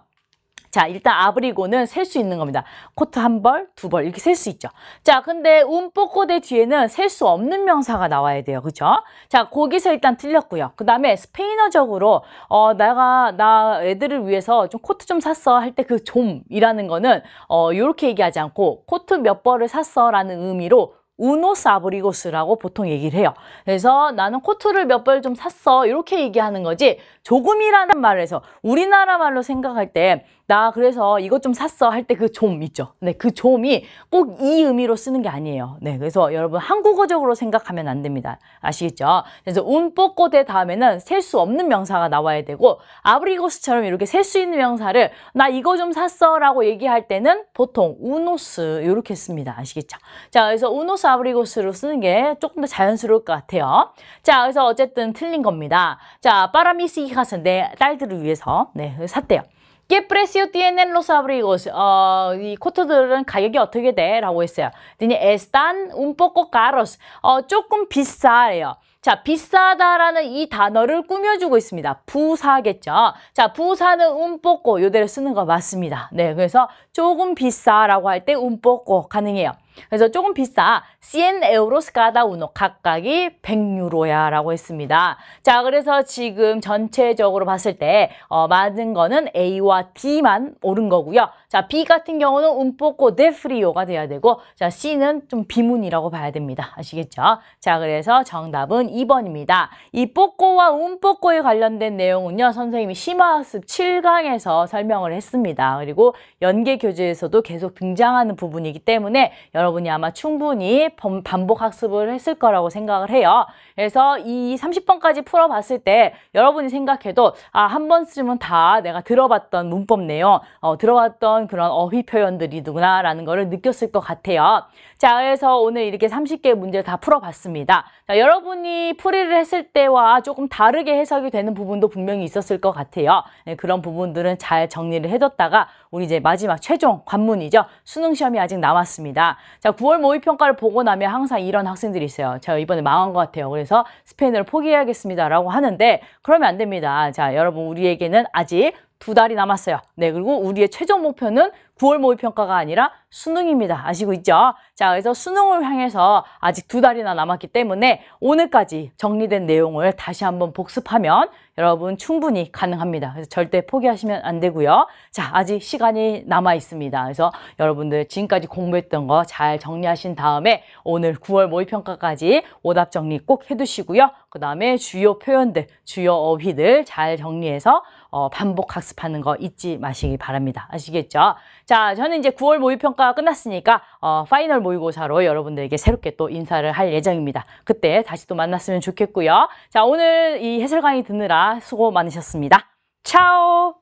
자, 일단 아브리고는 셀 수 있는 겁니다. 코트 한 벌, 두 벌 이렇게 셀 수 있죠. 자, 근데 움뽀꼬대 뒤에는 셀 수 없는 명사가 나와야 돼요. 그렇죠? 자, 거기서 일단 틀렸고요. 그 다음에 스페인어적으로 어, 내가 나 애들을 위해서 좀 코트 좀 샀어 할 때 그 좀이라는 거는 어, 요렇게 얘기하지 않고 코트 몇 벌을 샀어 라는 의미로 우노스 아브리고스라고 보통 얘기를 해요. 그래서 나는 코트를 몇 벌 좀 샀어 이렇게 얘기하는 거지 조금이라는 말에서 우리나라 말로 생각할 때나 그래서 이것 좀 샀어 할 때 그 좀 있죠. 네, 그 좀이 꼭 이 의미로 쓰는 게 아니에요. 네, 그래서 여러분 한국어적으로 생각하면 안 됩니다. 아시겠죠? 그래서 운뽀꼬대 다음에는 셀 수 없는 명사가 나와야 되고 아브리고스처럼 이렇게 셀 수 있는 명사를 나 이거 좀 샀어 라고 얘기할 때는 보통 우노스 이렇게 씁니다. 아시겠죠? 자, 그래서 우노스 아브리고스로 쓰는 게 조금 더 자연스러울 것 같아요. 자, 그래서 어쨌든 틀린 겁니다. 자, 파라미스 이카스 내 딸들을 위해서 네, 샀대요. ¿Qué precio tienen los abrigos? 어, 이 코트들은 가격이 어떻게 돼? 라고 했어요. están un poco caros. 어, 조금 비싸요. 자, 비싸다라는 이 단어를 꾸며주고 있습니다. 부사겠죠. 자, 부사는 un 요대로 쓰는 거 맞습니다. 네, 그래서 조금 비싸라고 할때 un p 가능해요. 그래서 조금 비싸. 100 에우로스 가다 우노 각각이 100유로야 라고 했습니다. 자 그래서 지금 전체적으로 봤을 때 어, 맞은 거는 A와 B만 옳은 거고요. 자 B 같은 경우는 운포코 데프리오가 돼야 되고 자 C는 좀 비문이라고 봐야 됩니다. 아시겠죠? 자 그래서 정답은 2번입니다. 이 뽀꼬와 운뽀꼬에 관련된 내용은요. 선생님이 심화학습 7강에서 설명을 했습니다. 그리고 연계 교재에서도 계속 등장하는 부분이기 때문에 여러분이 아마 충분히 쉽 반복 학습을 했을 거라고 생각을 해요. 그래서 이 30번까지 풀어봤을 때 여러분이 생각해도 아한 번쯤은 다 내가 들어봤던 문법 내용, 어, 들어봤던 그런 어휘 표현들이 누구나라는 거를 느꼈을 것 같아요. 자, 그래서 오늘 이렇게 30개 의 문제 를다 풀어봤습니다. 자, 여러분이 풀이를 했을 때와 조금 다르게 해석이 되는 부분도 분명히 있었을 것 같아요. 네, 그런 부분들은 잘 정리를 해뒀다가 우리 이제 마지막 최종 관문이죠. 수능 시험이 아직 남았습니다. 자, 9월 모의평가를 보고 나면 항상 이런 학생들이 있어요. 제가 이번에 망한 것 같아요. 그래서 스페인어를 포기해야겠습니다라고 하는데 그러면 안 됩니다. 자, 여러분 우리에게는 아직 두 달이 남았어요. 네, 그리고 우리의 최종 목표는 9월 모의평가가 아니라 수능입니다. 아시고 있죠? 자, 그래서 수능을 향해서 아직 두 달이나 남았기 때문에 오늘까지 정리된 내용을 다시 한번 복습하면 여러분 충분히 가능합니다. 그래서 절대 포기하시면 안 되고요. 자, 아직 시간이 남아 있습니다. 그래서 여러분들 지금까지 공부했던 거 잘 정리하신 다음에 오늘 9월 모의평가까지 오답 정리 꼭 해두시고요. 그 다음에 주요 표현들, 주요 어휘들 잘 정리해서 어, 반복 학습하는 거 잊지 마시기 바랍니다. 아시겠죠? 자, 저는 이제 9월 모의평가가 끝났으니까 어, 파이널 모의고사로 여러분들에게 새롭게 또 인사를 할 예정입니다. 그때 다시 또 만났으면 좋겠고요. 자, 오늘 이 해설 강의 듣느라 수고 많으셨습니다. 차오!